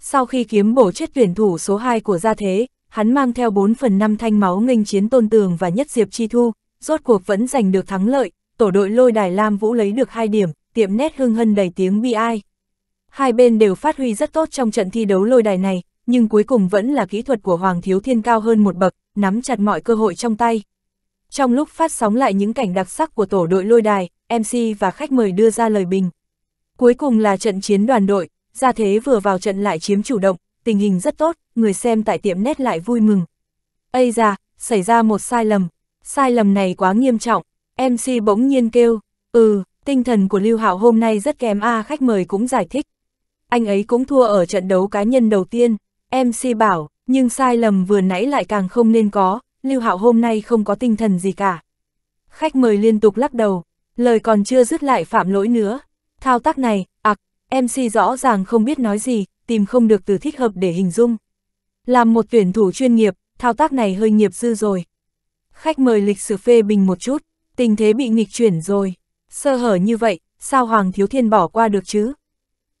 Sau khi kiếm bổ chết tuyển thủ số 2 của gia thế, hắn mang theo 4 phần 5 thanh máu nghênh chiến tôn tường và nhất diệp chi thu, rốt cuộc vẫn giành được thắng lợi, tổ đội lôi đài Lam Vũ lấy được 2 điểm, tiệm nét hưng hân đầy tiếng bi ai. Hai bên đều phát huy rất tốt trong trận thi đấu lôi đài này, nhưng cuối cùng vẫn là kỹ thuật của Hoàng Thiếu Thiên cao hơn một bậc, nắm chặt mọi cơ hội trong tay. Trong lúc phát sóng lại những cảnh đặc sắc của tổ đội lôi đài, MC và khách mời đưa ra lời bình. Cuối cùng là trận chiến đoàn đội, ra thế vừa vào trận lại chiếm chủ động, tình hình rất tốt, người xem tại tiệm nét lại vui mừng. Ây ra xảy ra một sai lầm, sai lầm này quá nghiêm trọng, MC bỗng nhiên kêu, ừ, tinh thần của Lưu Hạo hôm nay rất kém a à, khách mời cũng giải thích. Anh ấy cũng thua ở trận đấu cá nhân đầu tiên. MC bảo, nhưng sai lầm vừa nãy lại càng không nên có, Lưu Hạo hôm nay không có tinh thần gì cả. Khách mời liên tục lắc đầu, lời còn chưa dứt lại phạm lỗi nữa. Thao tác này, ạc, à, MC rõ ràng không biết nói gì, tìm không được từ thích hợp để hình dung. Làm một tuyển thủ chuyên nghiệp, thao tác này hơi nghiệp dư rồi. Khách mời lịch sử phê bình một chút, tình thế bị nghịch chuyển rồi. Sơ hở như vậy, sao Hoàng Thiếu Thiên bỏ qua được chứ?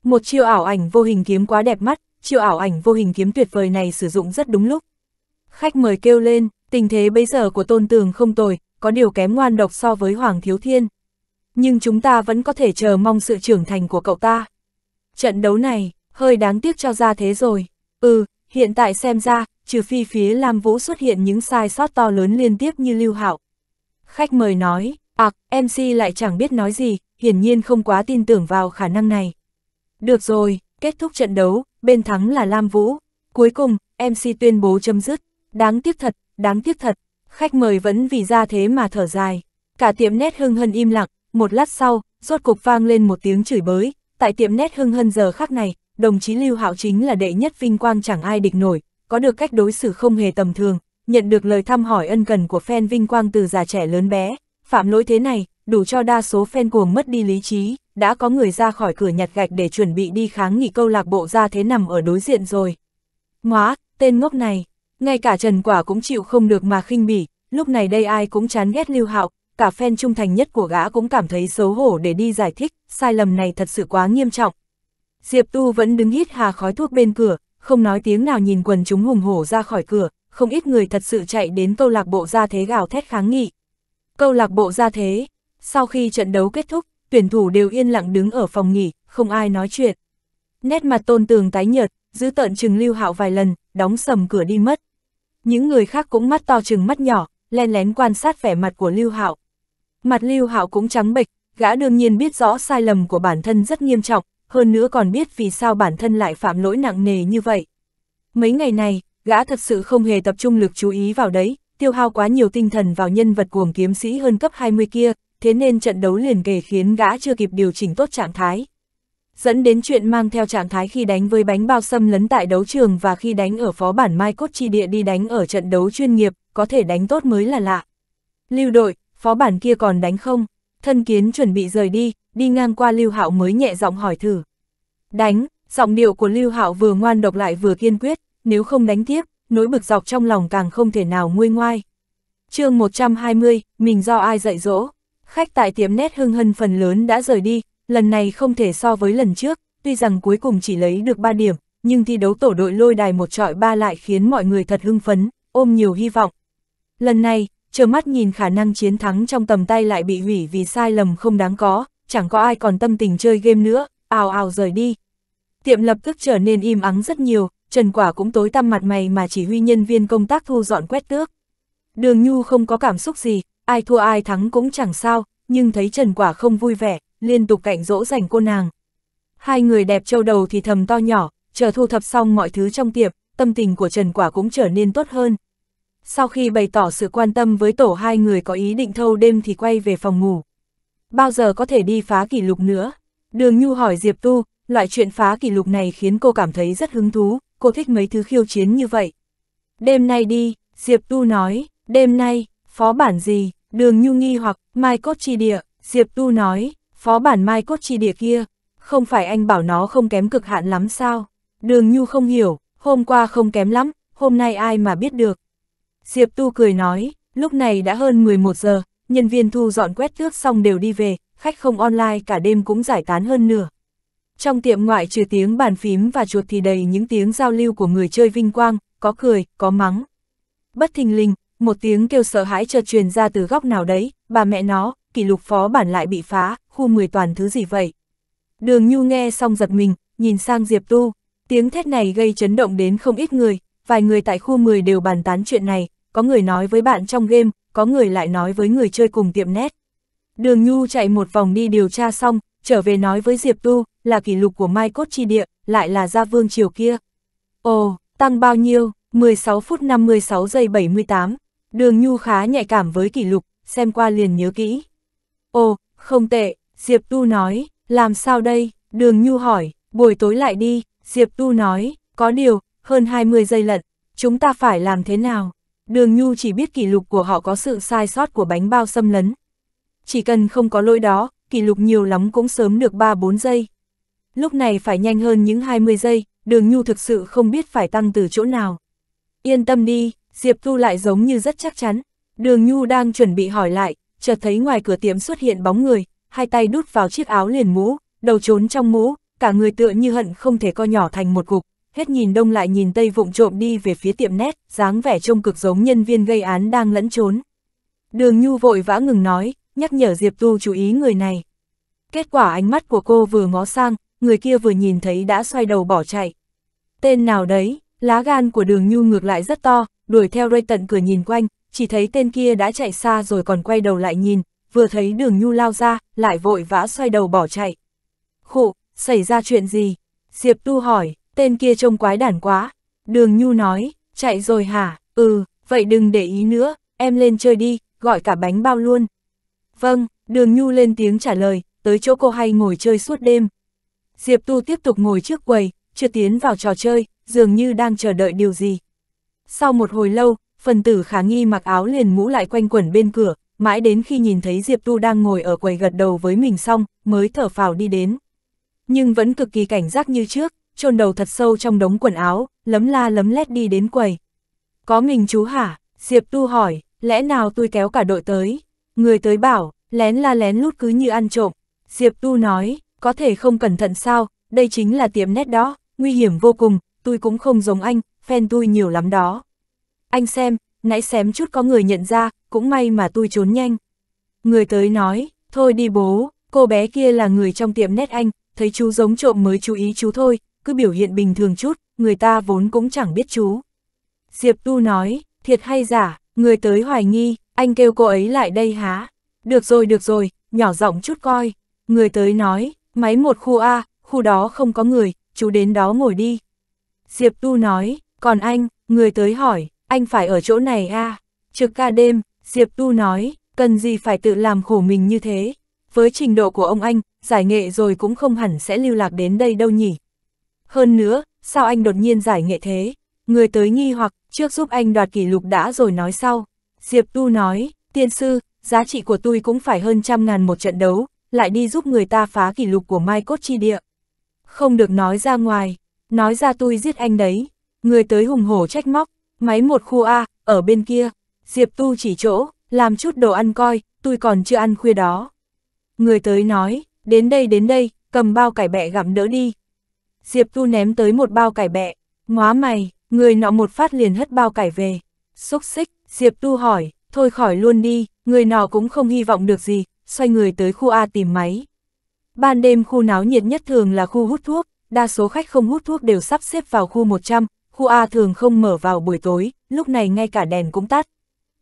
Một chiêu ảo ảnh vô hình kiếm quá đẹp mắt, chiêu ảo ảnh vô hình kiếm tuyệt vời này sử dụng rất đúng lúc. Khách mời kêu lên, tình thế bây giờ của tôn tường không tồi, có điều kém ngoan độc so với Hoàng Thiếu Thiên. Nhưng chúng ta vẫn có thể chờ mong sự trưởng thành của cậu ta. Trận đấu này, hơi đáng tiếc cho ra thế rồi. Ừ, hiện tại xem ra, trừ phi phía Lam Vũ xuất hiện những sai sót to lớn liên tiếp như Lưu Hạo. Khách mời nói, ạc, à, MC lại chẳng biết nói gì, hiển nhiên không quá tin tưởng vào khả năng này. Được rồi, kết thúc trận đấu, bên thắng là Lam Vũ. Cuối cùng, MC tuyên bố chấm dứt. Đáng tiếc thật, đáng tiếc thật. Khách mời vẫn vì ra thế mà thở dài. Cả tiệm nét hưng hân im lặng, một lát sau, rốt cục vang lên một tiếng chửi bới. Tại tiệm nét hưng hân giờ khắc này, đồng chí Lưu Hạo chính là đệ nhất vinh quang chẳng ai địch nổi, có được cách đối xử không hề tầm thường, nhận được lời thăm hỏi ân cần của fan vinh quang từ già trẻ lớn bé. Phạm lỗi thế này, đủ cho đa số fan cuồng mất đi lý trí, đã có người ra khỏi cửa nhặt gạch để chuẩn bị đi kháng nghị câu lạc bộ ra thế nằm ở đối diện rồi. Móa, tên ngốc này, ngay cả Trần Quả cũng chịu không được mà khinh bỉ, lúc này đây ai cũng chán ghét Lưu Hạo, cả fan trung thành nhất của gã cũng cảm thấy xấu hổ để đi giải thích, sai lầm này thật sự quá nghiêm trọng. Diệp Tu vẫn đứng hít hà khói thuốc bên cửa, không nói tiếng nào nhìn quần chúng hùng hổ ra khỏi cửa, không ít người thật sự chạy đến câu lạc bộ ra thế gào thét kháng nghị. Câu lạc bộ ra thế, sau khi trận đấu kết thúc, tuyển thủ đều yên lặng đứng ở phòng nghỉ, không ai nói chuyện. Nét mặt tôn tường tái nhợt, giữ tận chừng lưu hạo vài lần, đóng sầm cửa đi mất. Những người khác cũng mắt to chừng mắt nhỏ, len lén quan sát vẻ mặt của lưu hạo. Mặt lưu hạo cũng trắng bệch, gã đương nhiên biết rõ sai lầm của bản thân rất nghiêm trọng, hơn nữa còn biết vì sao bản thân lại phạm lỗi nặng nề như vậy. Mấy ngày này, gã thật sự không hề tập trung lực chú ý vào đấy, tiêu hao quá nhiều tinh thần vào nhân vật cuồng kiếm sĩ hơn cấp 20 kia, thế nên trận đấu liền kề khiến gã chưa kịp điều chỉnh tốt trạng thái. Dẫn đến chuyện mang theo trạng thái khi đánh với bánh bao xâm lấn tại đấu trường và khi đánh ở phó bản Mai Cốt Chi Địa đi đánh ở trận đấu chuyên nghiệp, có thể đánh tốt mới là lạ. Lưu đội, phó bản kia còn đánh không? Thân kiến chuẩn bị rời đi, đi ngang qua Lưu Hạo mới nhẹ giọng hỏi thử. Đánh, giọng điệu của Lưu Hạo vừa ngoan độc lại vừa kiên quyết, nếu không đánh tiếp, nỗi bực dọc trong lòng càng không thể nào nguôi ngoai. chương 120, mình do ai dạy dỗ? Khách tại tiệm nét hưng hân phần lớn đã rời đi, lần này không thể so với lần trước, tuy rằng cuối cùng chỉ lấy được 3 điểm, nhưng thi đấu tổ đội lôi đài một trọi ba lại khiến mọi người thật hưng phấn, ôm nhiều hy vọng. Lần này, chờ mắt nhìn khả năng chiến thắng trong tầm tay lại bị hủy vì sai lầm không đáng có, chẳng có ai còn tâm tình chơi game nữa, ào ào rời đi. Tiệm lập tức trở nên im ắng rất nhiều, Trần Quả cũng tối tăm mặt mày mà chỉ huy nhân viên công tác thu dọn quét tước. Đường Nhu không có cảm xúc gì, ai thua ai thắng cũng chẳng sao, nhưng thấy Trần Quả không vui vẻ, liên tục cạnh dỗ dành cô nàng. Hai người đẹp trâu đầu thì thầm to nhỏ, chờ thu thập xong mọi thứ trong tiệp, tâm tình của Trần Quả cũng trở nên tốt hơn. Sau khi bày tỏ sự quan tâm với tổ hai người có ý định thâu đêm thì quay về phòng ngủ. Bao giờ có thể đi phá kỷ lục nữa? Đường Nhu hỏi Diệp Tu, loại chuyện phá kỷ lục này khiến cô cảm thấy rất hứng thú, cô thích mấy thứ khiêu chiến như vậy. Đêm nay đi, Diệp Tu nói, đêm nay, phó bản gì, đường nhu nghi hoặc, mai cốt chi địa, Diệp Tu nói, phó bản mai cốt chi địa kia, không phải anh bảo nó không kém cực hạn lắm sao? Đường Nhu không hiểu, hôm qua không kém lắm, hôm nay ai mà biết được. Diệp Tu cười nói, lúc này đã hơn 11 giờ, nhân viên thu dọn quét thước xong đều đi về, khách không online cả đêm cũng giải tán hơn nửa. Trong tiệm ngoại trừ tiếng bàn phím và chuột thì đầy những tiếng giao lưu của người chơi vinh quang, có cười, có mắng. Bất thình lình, một tiếng kêu sợ hãi chợt truyền ra từ góc nào đấy, bà mẹ nó, kỷ lục phó bản lại bị phá, khu 10 toàn thứ gì vậy? Đường Nhu nghe xong giật mình, nhìn sang Diệp Tu, tiếng thét này gây chấn động đến không ít người, vài người tại khu 10 đều bàn tán chuyện này, có người nói với bạn trong game, có người lại nói với người chơi cùng tiệm nét. Đường Nhu chạy một vòng đi điều tra xong, trở về nói với Diệp Tu, là kỷ lục của Mai Cốt Chi Địa, lại là Gia Vương Triều kia. Ồ, tăng bao nhiêu? 16 phút 56 giây 78. Đường Nhu khá nhạy cảm với kỷ lục, xem qua liền nhớ kỹ. Ồ, không tệ, Diệp Tu nói, làm sao đây? Đường Nhu hỏi, buổi tối lại đi, Diệp Tu nói, có điều, hơn 20 giây lận, chúng ta phải làm thế nào? Đường Nhu chỉ biết kỷ lục của họ có sự sai sót của bánh bao xâm lấn. Chỉ cần không có lỗi đó, kỷ lục nhiều lắm cũng sớm được 3-4 giây. Lúc này phải nhanh hơn những 20 giây, đường Nhu thực sự không biết phải tăng từ chỗ nào. Yên tâm đi, Diệp Thu lại giống như rất chắc chắn. Đường Nhu đang chuẩn bị hỏi lại, chợt thấy ngoài cửa tiệm xuất hiện bóng người, hai tay đút vào chiếc áo liền mũ, đầu trốn trong mũ, cả người tựa như hận không thể co nhỏ thành một cục, hết nhìn đông lại nhìn tây vụng trộm đi về phía tiệm nét, dáng vẻ trông cực giống nhân viên gây án đang lẫn trốn. Đường Nhu vội vã ngừng nói, nhắc nhở Diệp Tu chú ý người này. Kết quả ánh mắt của cô vừa ngó sang, người kia vừa nhìn thấy đã xoay đầu bỏ chạy. Tên nào đấy, lá gan của đường Nhu ngược lại rất to, đuổi theo tận cửa nhìn quanh, chỉ thấy tên kia đã chạy xa rồi còn quay đầu lại nhìn, vừa thấy đường nhu lao ra, lại vội vã xoay đầu bỏ chạy. Khụ, xảy ra chuyện gì? Diệp Tu hỏi, tên kia trông quái đản quá. Đường nhu nói, chạy rồi hả? Ừ, vậy đừng để ý nữa, em lên chơi đi, gọi cả bánh bao luôn. Vâng, đường nhu lên tiếng trả lời, tới chỗ cô hay ngồi chơi suốt đêm. Diệp Tu tiếp tục ngồi trước quầy, chưa tiến vào trò chơi, dường như đang chờ đợi điều gì. Sau một hồi lâu, phần tử khả nghi mặc áo liền mũ lại quanh quẩn bên cửa, mãi đến khi nhìn thấy Diệp Tu đang ngồi ở quầy gật đầu với mình xong, mới thở phào đi đến. Nhưng vẫn cực kỳ cảnh giác như trước, chôn đầu thật sâu trong đống quần áo, lấm la lấm lét đi đến quầy. Có mình chú hả? Diệp Tu hỏi, lẽ nào tôi kéo cả đội tới? Người tới bảo, lén la lén lút cứ như ăn trộm. Diệp Tu nói, có thể không cẩn thận sao, đây chính là tiệm nét đó, nguy hiểm vô cùng, tôi cũng không giống anh, phen tôi nhiều lắm đó. Anh xem, nãy xém chút có người nhận ra, cũng may mà tôi trốn nhanh. Người tới nói, thôi đi bố, cô bé kia là người trong tiệm nét anh, thấy chú giống trộm mới chú ý chú thôi, cứ biểu hiện bình thường chút, người ta vốn cũng chẳng biết chú. Diệp Tu nói, thiệt hay giả, người tới hoài nghi, anh kêu cô ấy lại đây há. Được rồi được rồi, nhỏ giọng chút coi. Người tới nói, máy một khu A, khu đó không có người, chú đến đó ngồi đi. Diệp Tu nói, còn anh, người tới hỏi, anh phải ở chỗ này à? Trực ca đêm, Diệp Tu nói, cần gì phải tự làm khổ mình như thế? Với trình độ của ông anh, giải nghệ rồi cũng không hẳn sẽ lưu lạc đến đây đâu nhỉ? Hơn nữa, sao anh đột nhiên giải nghệ thế? Người tới nghi hoặc, trước giúp anh đoạt kỷ lục đã rồi nói sau. Diệp Tu nói, tiên sư, giá trị của tôi cũng phải hơn trăm ngàn một trận đấu, lại đi giúp người ta phá kỷ lục của Mai Cốt Chi Địa. Không được nói ra ngoài, nói ra tôi giết anh đấy. Người tới hùng hổ trách móc, máy một khu A, ở bên kia, Diệp Tu chỉ chỗ, làm chút đồ ăn coi, tôi còn chưa ăn khuya đó. Người tới nói, đến đây đến đây, cầm bao cải bẹ gặm đỡ đi. Diệp Tu ném tới một bao cải bẹ, ngóa mày, người nọ một phát liền hất bao cải về. Xúc xích, Diệp Tu hỏi, thôi khỏi luôn đi, người nọ cũng không hy vọng được gì, xoay người tới khu A tìm máy. Ban đêm khu náo nhiệt nhất thường là khu hút thuốc, đa số khách không hút thuốc đều sắp xếp vào khu 100, Khu A thường không mở vào buổi tối, lúc này ngay cả đèn cũng tắt.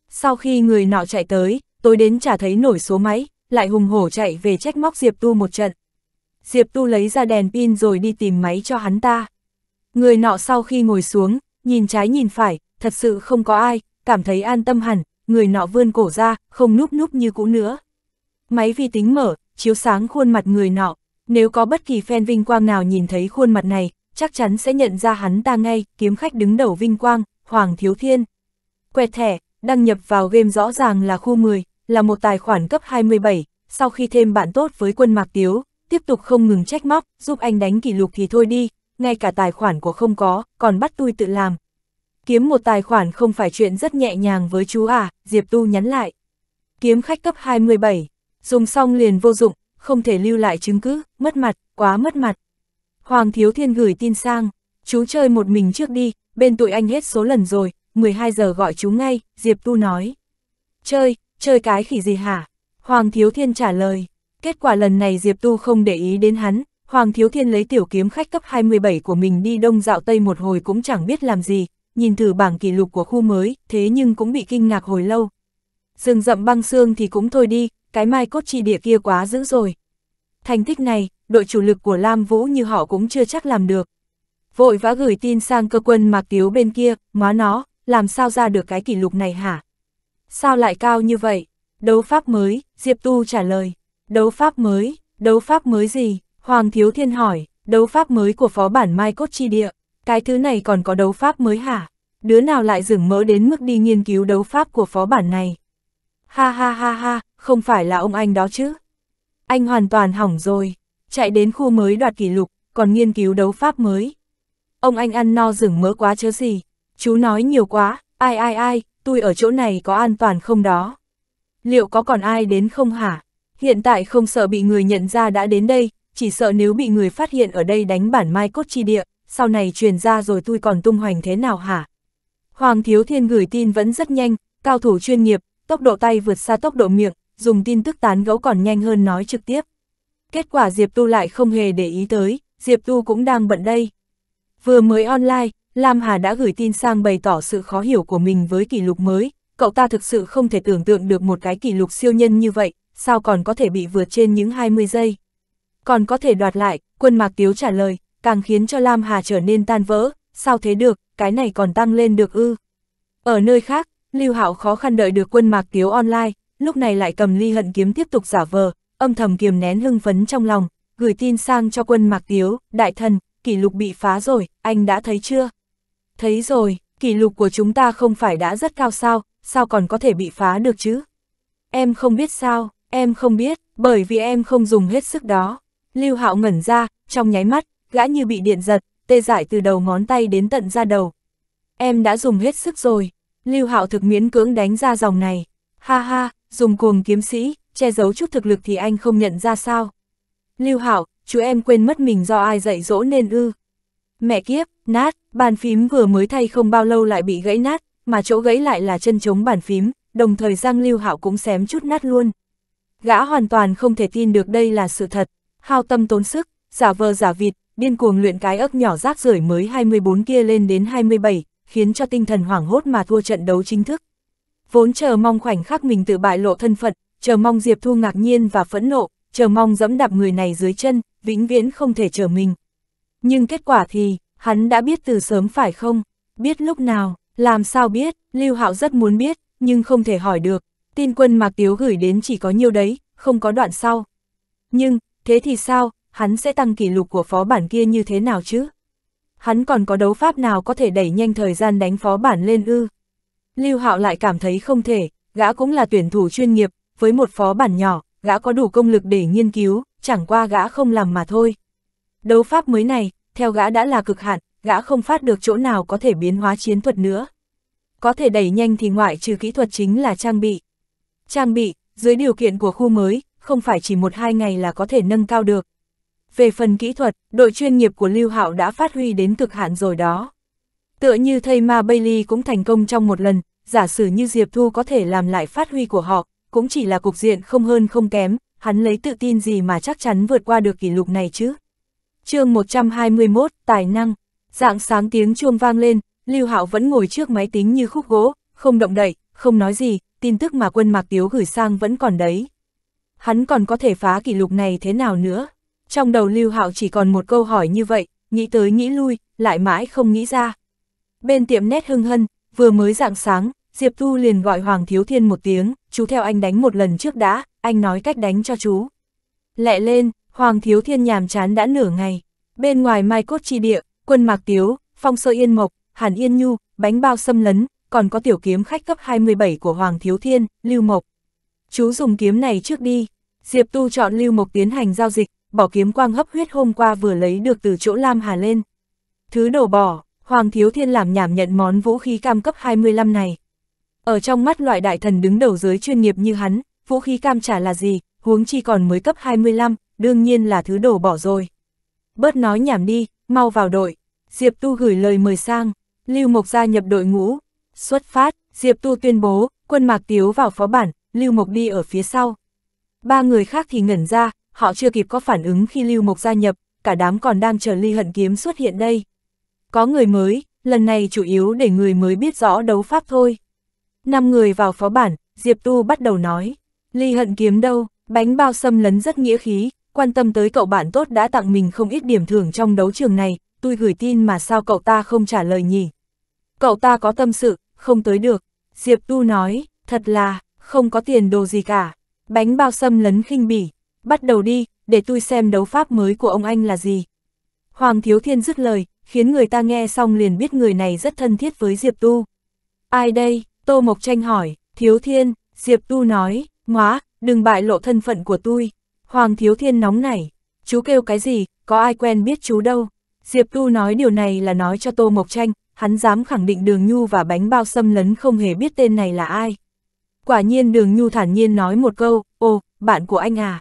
Sau khi người nọ chạy tới, tôi đến chả thấy nổi số máy, lại hùng hổ chạy về trách móc Diệp Tu một trận. Diệp Tu lấy ra đèn pin rồi đi tìm máy cho hắn ta. Người nọ sau khi ngồi xuống, nhìn trái nhìn phải, thật sự không có ai, cảm thấy an tâm hẳn, người nọ vươn cổ ra, không núp núp như cũ nữa. Máy vi tính mở, chiếu sáng khuôn mặt người nọ, nếu có bất kỳ fan vinh quang nào nhìn thấy khuôn mặt này, chắc chắn sẽ nhận ra hắn ta ngay, kiếm khách đứng đầu vinh quang, Hoàng Thiếu Thiên. Quẹt thẻ, đăng nhập vào game rõ ràng là khu 10, là một tài khoản cấp 27, sau khi thêm bạn tốt với quân Mạc Tiếu, tiếp tục không ngừng trách móc, giúp anh đánh kỷ lục thì thôi đi, ngay cả tài khoản của không có, còn bắt tôi tự làm. Kiếm một tài khoản không phải chuyện rất nhẹ nhàng với chú à, Diệp Tu nhắn lại. Kiếm khách cấp 27, dùng xong liền vô dụng, không thể lưu lại chứng cứ, mất mặt, quá mất mặt. Hoàng Thiếu Thiên gửi tin sang, chú chơi một mình trước đi, bên tụi anh hết số lần rồi, 12 giờ gọi chú ngay, Diệp Tu nói. Chơi, chơi cái khỉ gì hả? Hoàng Thiếu Thiên trả lời. Kết quả lần này Diệp Tu không để ý đến hắn, Hoàng Thiếu Thiên lấy tiểu kiếm khách cấp 27 của mình đi đông dạo Tây một hồi cũng chẳng biết làm gì, nhìn thử bảng kỷ lục của khu mới, thế nhưng cũng bị kinh ngạc hồi lâu. Rừng rậm băng xương thì cũng thôi đi, cái mai cốt chi địa kia quá dữ rồi. Thành tích này, đội chủ lực của Lam Vũ như họ cũng chưa chắc làm được. Vội vã gửi tin sang cơ quân Mạc Tiếu bên kia, má nó, làm sao ra được cái kỷ lục này hả? Sao lại cao như vậy? Đấu pháp mới, Diệp Tu trả lời. Đấu pháp mới, đấu pháp mới gì? Hoàng Thiếu Thiên hỏi, đấu pháp mới của phó bản Mai Cốt Chi Địa. Cái thứ này còn có đấu pháp mới hả? Đứa nào lại rửng mỡ đến mức đi nghiên cứu đấu pháp của phó bản này? Ha ha ha ha, không phải là ông anh đó chứ? Anh hoàn toàn hỏng rồi chạy đến khu mới đoạt kỷ lục, còn nghiên cứu đấu pháp mới. Ông anh ăn no rừng mỡ quá chớ gì, chú nói nhiều quá, ai ai ai, tôi ở chỗ này có an toàn không đó? Liệu có còn ai đến không hả? Hiện tại không sợ bị người nhận ra đã đến đây, chỉ sợ nếu bị người phát hiện ở đây đánh bản mai cốt chi địa, sau này truyền ra rồi tôi còn tung hoành thế nào hả? Hoàng Thiếu Thiên gửi tin vẫn rất nhanh, cao thủ chuyên nghiệp, tốc độ tay vượt xa tốc độ miệng, dùng tin tức tán gẫu còn nhanh hơn nói trực tiếp. Kết quả Diệp Tu lại không hề để ý tới, Diệp Tu cũng đang bận đây. Vừa mới online, Lam Hà đã gửi tin sang bày tỏ sự khó hiểu của mình với kỷ lục mới, cậu ta thực sự không thể tưởng tượng được một cái kỷ lục siêu nhân như vậy, sao còn có thể bị vượt trên những 20 giây. Còn có thể đoạt lại, quân mạc tiếu trả lời, càng khiến cho Lam Hà trở nên tan vỡ, sao thế được, cái này còn tăng lên được ư. Ở nơi khác, Lưu Hạo khó khăn đợi được quân mạc tiếu online, lúc này lại cầm ly hận kiếm tiếp tục giả vờ, âm thầm kiềm nén hưng phấn trong lòng, gửi tin sang cho quân Mạc Tiếu, đại thần, kỷ lục bị phá rồi, anh đã thấy chưa? Thấy rồi, kỷ lục của chúng ta không phải đã rất cao sao, sao còn có thể bị phá được chứ? Em không biết sao, em không biết, bởi vì em không dùng hết sức đó. Lưu Hạo ngẩn ra, trong nháy mắt, gã như bị điện giật, tê dại từ đầu ngón tay đến tận da đầu. Em đã dùng hết sức rồi. Lưu Hạo thực miễn cưỡng đánh ra dòng này. Ha ha, dùng cuồng kiếm sĩ, che giấu chút thực lực thì anh không nhận ra sao. Lưu Hảo, chú em quên mất mình do ai dạy dỗ nên ư. Mẹ kiếp, nát, bàn phím vừa mới thay không bao lâu lại bị gãy nát, mà chỗ gãy lại là chân chống bàn phím, đồng thời Giang Lưu Hảo cũng xém chút nát luôn. Gã hoàn toàn không thể tin được đây là sự thật, hao tâm tốn sức, giả vờ giả vịt, điên cuồng luyện cái ức nhỏ rác rưởi mới 24 kia lên đến 27, khiến cho tinh thần hoảng hốt mà thua trận đấu chính thức. Vốn chờ mong khoảnh khắc mình tự bại lộ thân phận, chờ mong Diệp Thu ngạc nhiên và phẫn nộ, chờ mong dẫm đạp người này dưới chân, vĩnh viễn không thể chờ mình. Nhưng kết quả thì, hắn đã biết từ sớm phải không? Biết lúc nào, làm sao biết, Lưu Hạo rất muốn biết, nhưng không thể hỏi được. Tin quân Mạc Tiếu gửi đến chỉ có nhiêu đấy, không có đoạn sau. Nhưng, thế thì sao, hắn sẽ tăng kỷ lục của phó bản kia như thế nào chứ? Hắn còn có đấu pháp nào có thể đẩy nhanh thời gian đánh phó bản lên ư? Lưu Hạo lại cảm thấy không thể, gã cũng là tuyển thủ chuyên nghiệp, với một phó bản nhỏ, gã có đủ công lực để nghiên cứu, chẳng qua gã không làm mà thôi. Đấu pháp mới này, theo gã đã là cực hạn, gã không phát được chỗ nào có thể biến hóa chiến thuật nữa. Có thể đẩy nhanh thì ngoại trừ kỹ thuật chính là trang bị. Trang bị, dưới điều kiện của khu mới, không phải chỉ một hai ngày là có thể nâng cao được. Về phần kỹ thuật, đội chuyên nghiệp của Lưu Hạo đã phát huy đến cực hạn rồi đó. Tựa như thầy ma Bailey cũng thành công trong một lần, giả sử như Diệp Thu có thể làm lại phát huy của họ, cũng chỉ là cục diện không hơn không kém, hắn lấy tự tin gì mà chắc chắn vượt qua được kỷ lục này chứ. chương 121, Tài năng, dạng sáng tiếng chuông vang lên, Lưu Hạo vẫn ngồi trước máy tính như khúc gỗ, không động đậy, không nói gì, tin tức mà quân Mạc Tiếu gửi sang vẫn còn đấy. Hắn còn có thể phá kỷ lục này thế nào nữa? Trong đầu Lưu Hạo chỉ còn một câu hỏi như vậy, nghĩ tới nghĩ lui, lại mãi không nghĩ ra. Bên tiệm nét hưng hân, vừa mới dạng sáng, Diệp Tu liền gọi Hoàng Thiếu Thiên một tiếng, chú theo anh đánh một lần trước đã, anh nói cách đánh cho chú. Lẹ lên, Hoàng Thiếu Thiên nhàm chán đã nửa ngày. Bên ngoài Mai Cốt tri Địa, quân Mạc Tiếu, Phong Sơ Yên Mộc, Hàn Yên Nhu, bánh bao xâm lấn, còn có tiểu kiếm khách cấp 27 của Hoàng Thiếu Thiên, Lưu Mộc. Chú dùng kiếm này trước đi. Diệp Tu chọn Lưu Mộc tiến hành giao dịch, bỏ kiếm quang hấp huyết hôm qua vừa lấy được từ chỗ Lam Hà lên. Thứ đổ bỏ, Hoàng Thiếu Thiên làm nhảm nhận món vũ khí cam cấp 25 này. Ở trong mắt loại đại thần đứng đầu giới chuyên nghiệp như hắn, vũ khí cam trả là gì, huống chi còn mới cấp 25, đương nhiên là thứ đổ bỏ rồi. Bớt nói nhảm đi, mau vào đội. Diệp Tu gửi lời mời sang, Lưu Mộc gia nhập đội ngũ. Xuất phát, Diệp Tu tuyên bố, quân Mạc Tiếu vào phó bản, Lưu Mộc đi ở phía sau. Ba người khác thì ngẩn ra, họ chưa kịp có phản ứng khi Lưu Mộc gia nhập, cả đám còn đang chờ Ly Hận Kiếm xuất hiện đây. Có người mới, lần này chủ yếu để người mới biết rõ đấu pháp thôi. Năm người vào phó bản, Diệp Tu bắt đầu nói. Ly hận kiếm đâu, bánh bao xâm lấn rất nghĩa khí, quan tâm tới cậu bạn tốt đã tặng mình không ít điểm thưởng trong đấu trường này, tôi gửi tin mà sao cậu ta không trả lời nhỉ? Cậu ta có tâm sự, không tới được. Diệp Tu nói, thật là, không có tiền đồ gì cả. Bánh bao xâm lấn khinh bỉ, bắt đầu đi, để tôi xem đấu pháp mới của ông anh là gì. Hoàng Thiếu Thiên dứt lời, khiến người ta nghe xong liền biết người này rất thân thiết với Diệp Tu. Ai đây? Tô Mộc Tranh hỏi, Thiếu Thiên, Diệp Tu nói, ngóa, đừng bại lộ thân phận của tôi. Hoàng Thiếu Thiên nóng nảy, chú kêu cái gì, có ai quen biết chú đâu. Diệp Tu nói điều này là nói cho Tô Mộc Tranh, hắn dám khẳng định Đường Nhu và bánh bao xâm lấn không hề biết tên này là ai. Quả nhiên Đường Nhu thản nhiên nói một câu, ồ, bạn của anh à.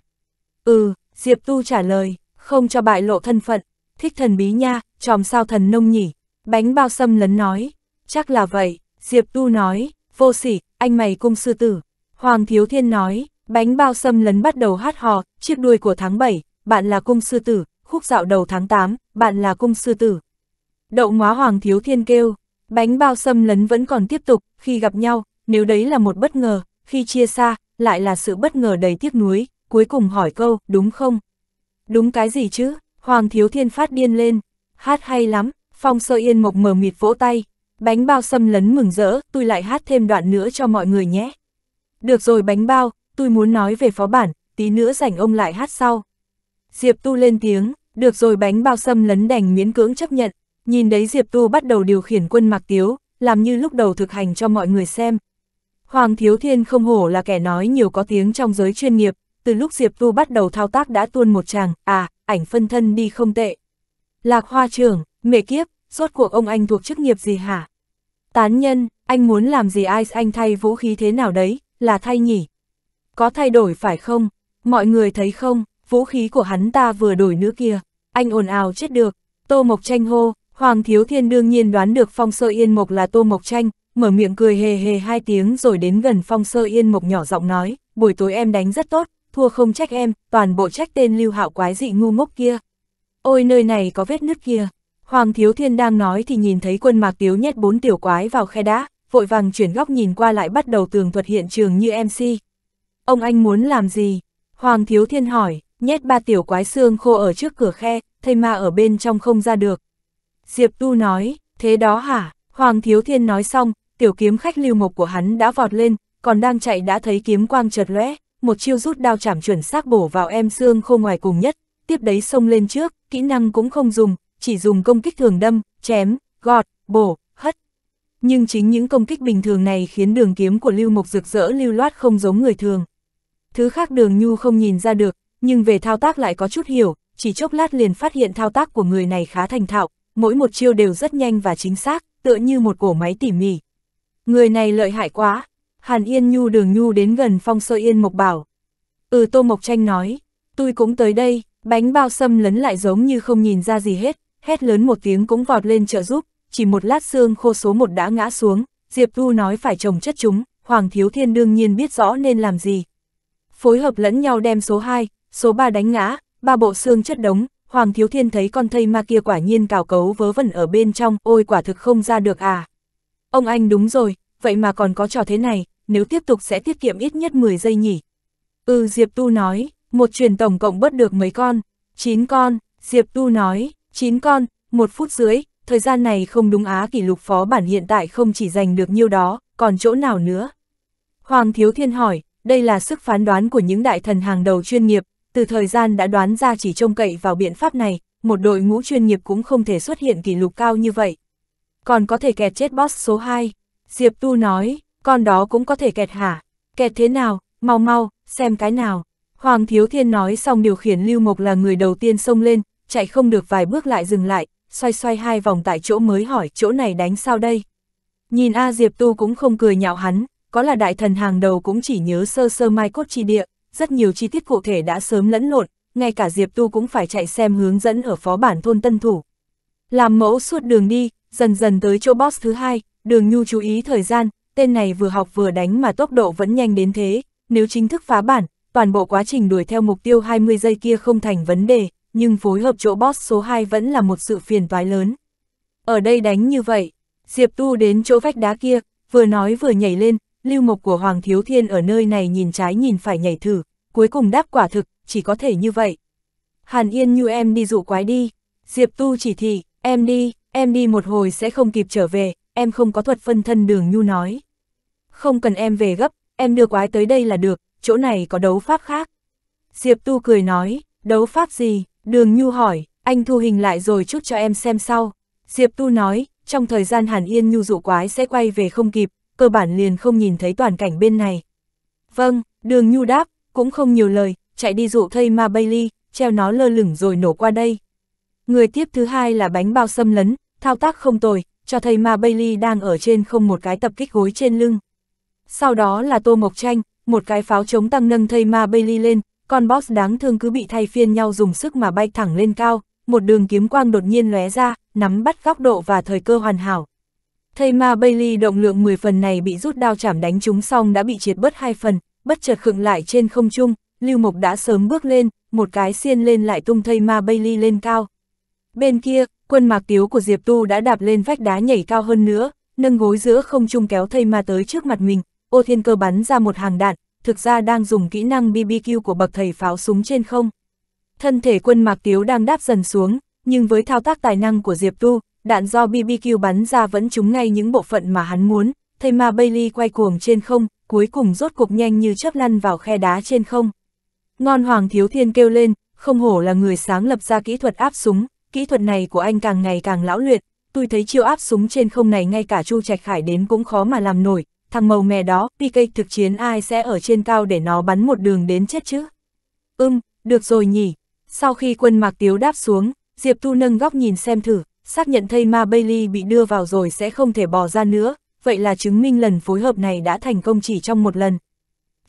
Ừ, Diệp Tu trả lời, không cho bại lộ thân phận, thích thần bí nha, tròm sao thần nông nhỉ. Bánh bao xâm lấn nói, chắc là vậy, Diệp Tu nói, vô sỉ, anh mày cung sư tử. Hoàng Thiếu Thiên nói, bánh bao xâm lấn bắt đầu hát hò, chiếc đuôi của tháng 7, bạn là cung sư tử, khúc dạo đầu tháng 8, bạn là cung sư tử. Đậu ngóa Hoàng Thiếu Thiên kêu, bánh bao xâm lấn vẫn còn tiếp tục, khi gặp nhau, nếu đấy là một bất ngờ, khi chia xa, lại là sự bất ngờ đầy tiếc nuối, cuối cùng hỏi câu, đúng không? Đúng cái gì chứ? Hoàng Thiếu Thiên phát điên lên, hát hay lắm, Phong Sơ Yên Mộc mờ mịt vỗ tay, Bánh bao xâm lấn mừng rỡ, tôi lại hát thêm đoạn nữa cho mọi người nhé. Được rồi bánh bao, tôi muốn nói về phó bản, tí nữa rảnh ông lại hát sau. Diệp Tu lên tiếng, được rồi bánh bao xâm lấn đành miễn cưỡng chấp nhận. Nhìn đấy Diệp Tu bắt đầu điều khiển quân Mạc Tiếu, làm như lúc đầu thực hành cho mọi người xem. Hoàng Thiếu Thiên không hổ là kẻ nói nhiều có tiếng trong giới chuyên nghiệp, từ lúc Diệp Tu bắt đầu thao tác đã tuôn một chàng, à, ảnh phân thân đi không tệ. Lạc Hoa trưởng, mẹ kiếp, rốt cuộc ông anh thuộc chức nghiệp gì hả? Tán nhân, anh muốn làm gì ai anh thay vũ khí thế nào đấy, là thay nhỉ? Có thay đổi phải không? Mọi người thấy không, vũ khí của hắn ta vừa đổi nữa kia anh ồn ào chết được. Tô Mộc Tranh hô, Hoàng Thiếu Thiên đương nhiên đoán được Phong Sơ Yên Mộc là Tô Mộc Tranh, mở miệng cười hề hề hai tiếng rồi đến gần Phong Sơ Yên Mộc nhỏ giọng nói, buổi tối em đánh rất tốt, thua không trách em, toàn bộ trách tên lưu hạo quái dị ngu ngốc kia. Ôi nơi này có vết nứt kia, Hoàng Thiếu Thiên đang nói thì nhìn thấy quân mạc tiếu nhét bốn tiểu quái vào khe đá, vội vàng chuyển góc nhìn qua lại bắt đầu tường thuật hiện trường như MC. Ông anh muốn làm gì? Hoàng Thiếu Thiên hỏi, nhét ba tiểu quái xương khô ở trước cửa khe, thầy ma ở bên trong không ra được. Diệp Tu nói, thế đó hả? Hoàng Thiếu Thiên nói xong, tiểu kiếm khách lưu mộc của hắn đã vọt lên, còn đang chạy đã thấy kiếm quang chợt lóe, một chiêu rút đao chảm chuẩn xác bổ vào em xương khô ngoài cùng nhất, tiếp đấy xông lên trước, kỹ năng cũng không dùng, chỉ dùng công kích thường đâm, chém, gọt, bổ, hất. Nhưng chính những công kích bình thường này khiến đường kiếm của Lưu Mục rực rỡ lưu loát không giống người thường. Thứ khác đường nhu không nhìn ra được, nhưng về thao tác lại có chút hiểu, chỉ chốc lát liền phát hiện thao tác của người này khá thành thạo, mỗi một chiêu đều rất nhanh và chính xác, tựa như một cổ máy tỉ mỉ. Người này lợi hại quá, Hàn Yên Nhu đường Nhu đến gần Phong Sơ Yên Mộc bảo. Ừ Tô Mộc Tranh nói, tôi cũng tới đây, bánh bao xâm lấn lại giống như không nhìn ra gì hết, hét lớn một tiếng cũng vọt lên trợ giúp, chỉ một lát xương khô số một đã ngã xuống, Diệp tu nói phải trồng chất chúng, Hoàng Thiếu Thiên đương nhiên biết rõ nên làm gì. Phối hợp lẫn nhau đem số 2, số 3 đánh ngã, ba bộ xương chất đống, Hoàng Thiếu Thiên thấy con thây ma kia quả nhiên cào cấu vớ vẩn ở bên trong, ôi quả thực không ra được à. Ông anh đúng rồi, vậy mà còn có trò thế này, nếu tiếp tục sẽ tiết kiệm ít nhất 10 giây nhỉ. Ừ Diệp Tu nói, một truyền tổng cộng bớt được mấy con, 9 con, Diệp Tu nói, 9 con, một phút dưới, thời gian này không đúng á kỷ lục phó bản hiện tại không chỉ giành được nhiêu đó, còn chỗ nào nữa. Hoàng Thiếu Thiên hỏi, đây là sức phán đoán của những đại thần hàng đầu chuyên nghiệp, từ thời gian đã đoán ra chỉ trông cậy vào biện pháp này, một đội ngũ chuyên nghiệp cũng không thể xuất hiện kỷ lục cao như vậy. Còn có thể kẹt chết boss số 2, Diệp Tu nói, con đó cũng có thể kẹt hả? Kẹt thế nào, mau mau, xem cái nào. Hoàng Thiếu Thiên nói xong điều khiển Lưu Mộc là người đầu tiên xông lên, chạy không được vài bước lại dừng lại, xoay xoay hai vòng tại chỗ mới hỏi chỗ này đánh sao đây. Nhìn A Diệp Tu cũng không cười nhạo hắn, có là đại thần hàng đầu cũng chỉ nhớ sơ sơ mai cốt chi địa, rất nhiều chi tiết cụ thể đã sớm lẫn lộn, ngay cả Diệp Tu cũng phải chạy xem hướng dẫn ở phó bản thôn Tân Thủ. Làm mẫu suốt đường đi, dần dần tới chỗ boss thứ hai, đường nhu chú ý thời gian, tên này vừa học vừa đánh mà tốc độ vẫn nhanh đến thế, nếu chính thức phá bản, toàn bộ quá trình đuổi theo mục tiêu 20 giây kia không thành vấn đề, nhưng phối hợp chỗ boss số 2 vẫn là một sự phiền toái lớn. Ở đây đánh như vậy, Diệp Tu đến chỗ vách đá kia, vừa nói vừa nhảy lên, lưu mộc của Hoàng Thiếu Thiên ở nơi này nhìn trái nhìn phải nhảy thử, cuối cùng đáp quả thực, chỉ có thể như vậy. Hàn Yên như em đi dụ quái đi, Diệp Tu chỉ thị, em đi, em đi một hồi sẽ không kịp trở về, em không có thuật phân thân đường nhu nói. Không cần em về gấp, em đưa quái tới đây là được, chỗ này có đấu pháp khác. Diệp Tu cười nói, đấu pháp gì, Đường Nhu hỏi, anh thu hình lại rồi chút cho em xem sau. Diệp Tu nói, trong thời gian Hàn Yên Nhu dụ quái sẽ quay về không kịp, cơ bản liền không nhìn thấy toàn cảnh bên này. Vâng, đường Nhu đáp, cũng không nhiều lời, chạy đi dụ thây ma Bailey, treo nó lơ lửng rồi nổ qua đây. Người tiếp thứ hai là bánh bao xâm lấn, thao tác không tồi, cho thầy ma Bailey đang ở trên không một cái tập kích gối trên lưng. Sau đó là tô mộc tranh, một cái pháo chống tăng nâng thầy ma Bailey lên, con boss đáng thương cứ bị thay phiên nhau dùng sức mà bay thẳng lên cao, một đường kiếm quang đột nhiên lóe ra, nắm bắt góc độ và thời cơ hoàn hảo. Thây ma Bailey động lượng 10 phần này bị rút đao chảm đánh trúng xong đã bị triệt bớt hai phần, bất chợt khựng lại trên không trung, Lưu Mộc đã sớm bước lên, một cái xiên lên lại tung thây ma Bailey lên cao. Bên kia, quân mạc tiếu của Diệp Tu đã đạp lên vách đá nhảy cao hơn nữa, nâng gối giữa không trung kéo thây ma tới trước mặt mình, ô thiên cơ bắn ra một hàng đạn, thực ra đang dùng kỹ năng BBQ của bậc thầy pháo súng trên không. Thân thể quân Mạc Tiếu đang đáp dần xuống, nhưng với thao tác tài năng của Diệp Tu, đạn do BBQ bắn ra vẫn trúng ngay những bộ phận mà hắn muốn, thầy mà Bailey quay cuồng trên không, cuối cùng rốt cuộc nhanh như chớp lăn vào khe đá trên không. Ngon Hoàng Thiếu Thiên kêu lên, không hổ là người sáng lập ra kỹ thuật áp súng, kỹ thuật này của anh càng ngày càng lão luyện, tôi thấy chiêu áp súng trên không này ngay cả Chu Trạch Khải đến cũng khó mà làm nổi, thằng màu mè đó, PK thực chiến ai sẽ ở trên cao để nó bắn một đường đến chết chứ? Ưm, được rồi nhỉ. Sau khi quân Mạc Tiếu đáp xuống, Diệp Thu nâng góc nhìn xem thử, xác nhận thây ma Bailey bị đưa vào rồi sẽ không thể bỏ ra nữa, vậy là chứng minh lần phối hợp này đã thành công chỉ trong một lần.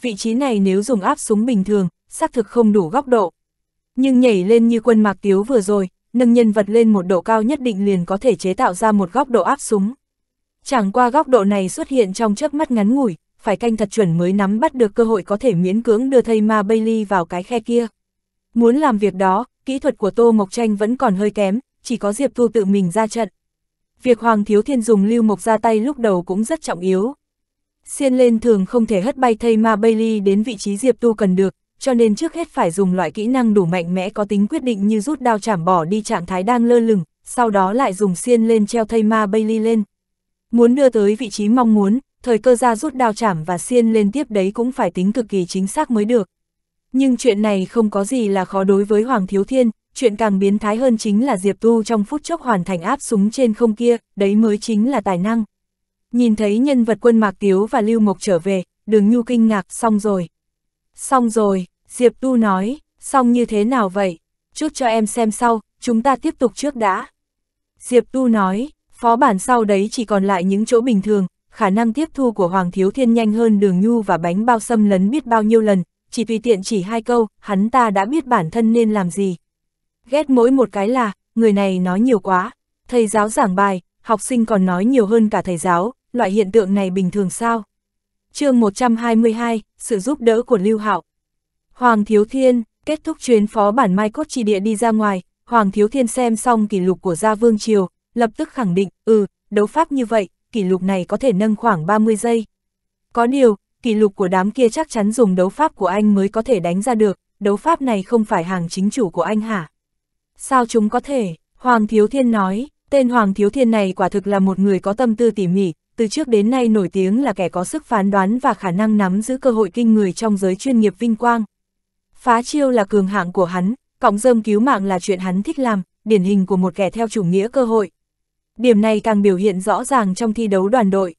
Vị trí này nếu dùng áp súng bình thường, xác thực không đủ góc độ. Nhưng nhảy lên như quân Mạc Tiếu vừa rồi, nâng nhân vật lên một độ cao nhất định liền có thể chế tạo ra một góc độ áp súng. Chẳng qua góc độ này xuất hiện trong chớp mắt ngắn ngủi, phải canh thật chuẩn mới nắm bắt được cơ hội có thể miễn cưỡng đưa thây ma Bailey vào cái khe kia. Muốn làm việc đó, kỹ thuật của Tô Mộc Tranh vẫn còn hơi kém, chỉ có Diệp Thu tự mình ra trận. Việc Hoàng Thiếu Thiên dùng Lưu Mộc ra tay lúc đầu cũng rất trọng yếu. Xiên lên thường không thể hất bay thây ma Bailey đến vị trí Diệp Tu cần được, cho nên trước hết phải dùng loại kỹ năng đủ mạnh mẽ có tính quyết định như rút đao chảm bỏ đi trạng thái đang lơ lửng, sau đó lại dùng xiên lên treo thây ma Bailey lên. Muốn đưa tới vị trí mong muốn, thời cơ ra rút đao chảm và xiên lên tiếp đấy cũng phải tính cực kỳ chính xác mới được. Nhưng chuyện này không có gì là khó đối với Hoàng Thiếu Thiên, chuyện càng biến thái hơn chính là Diệp Tu trong phút chốc hoàn thành áp súng trên không kia, đấy mới chính là tài năng. Nhìn thấy nhân vật quân Mạc Tiếu và Lưu Mộc trở về, đường nhu kinh ngạc, xong rồi. Xong rồi, Diệp Tu nói, xong như thế nào vậy? Chút cho em xem sau, chúng ta tiếp tục trước đã. Diệp Tu nói, Phó bản sau đấy chỉ còn lại những chỗ bình thường, khả năng tiếp thu của Hoàng Thiếu Thiên nhanh hơn đường nhu và bánh bao xâm lấn biết bao nhiêu lần, chỉ tùy tiện chỉ hai câu, hắn ta đã biết bản thân nên làm gì. Ghét mỗi một cái là, người này nói nhiều quá, thầy giáo giảng bài, học sinh còn nói nhiều hơn cả thầy giáo, loại hiện tượng này bình thường sao? chương 122, sự giúp đỡ của Lưu Hạo Hoàng Thiếu Thiên, kết thúc chuyến phó bản Mai Cốt Trì Địa đi ra ngoài, Hoàng Thiếu Thiên xem xong kỷ lục của Gia Vương Triều, lập tức khẳng định, ừ, đấu pháp như vậy, kỷ lục này có thể nâng khoảng 30 giây. Có điều, kỷ lục của đám kia chắc chắn dùng đấu pháp của anh mới có thể đánh ra được, đấu pháp này không phải hàng chính chủ của anh hả? Sao chúng có thể? Hoàng Thiếu Thiên nói, tên Hoàng Thiếu Thiên này quả thực là một người có tâm tư tỉ mỉ, từ trước đến nay nổi tiếng là kẻ có sức phán đoán và khả năng nắm giữ cơ hội kinh người trong giới chuyên nghiệp vinh quang. Phá chiêu là cường hạng của hắn, cộng dơm cứu mạng là chuyện hắn thích làm, điển hình của một kẻ theo chủ nghĩa cơ hội điểm này càng biểu hiện rõ ràng trong thi đấu đoàn đội.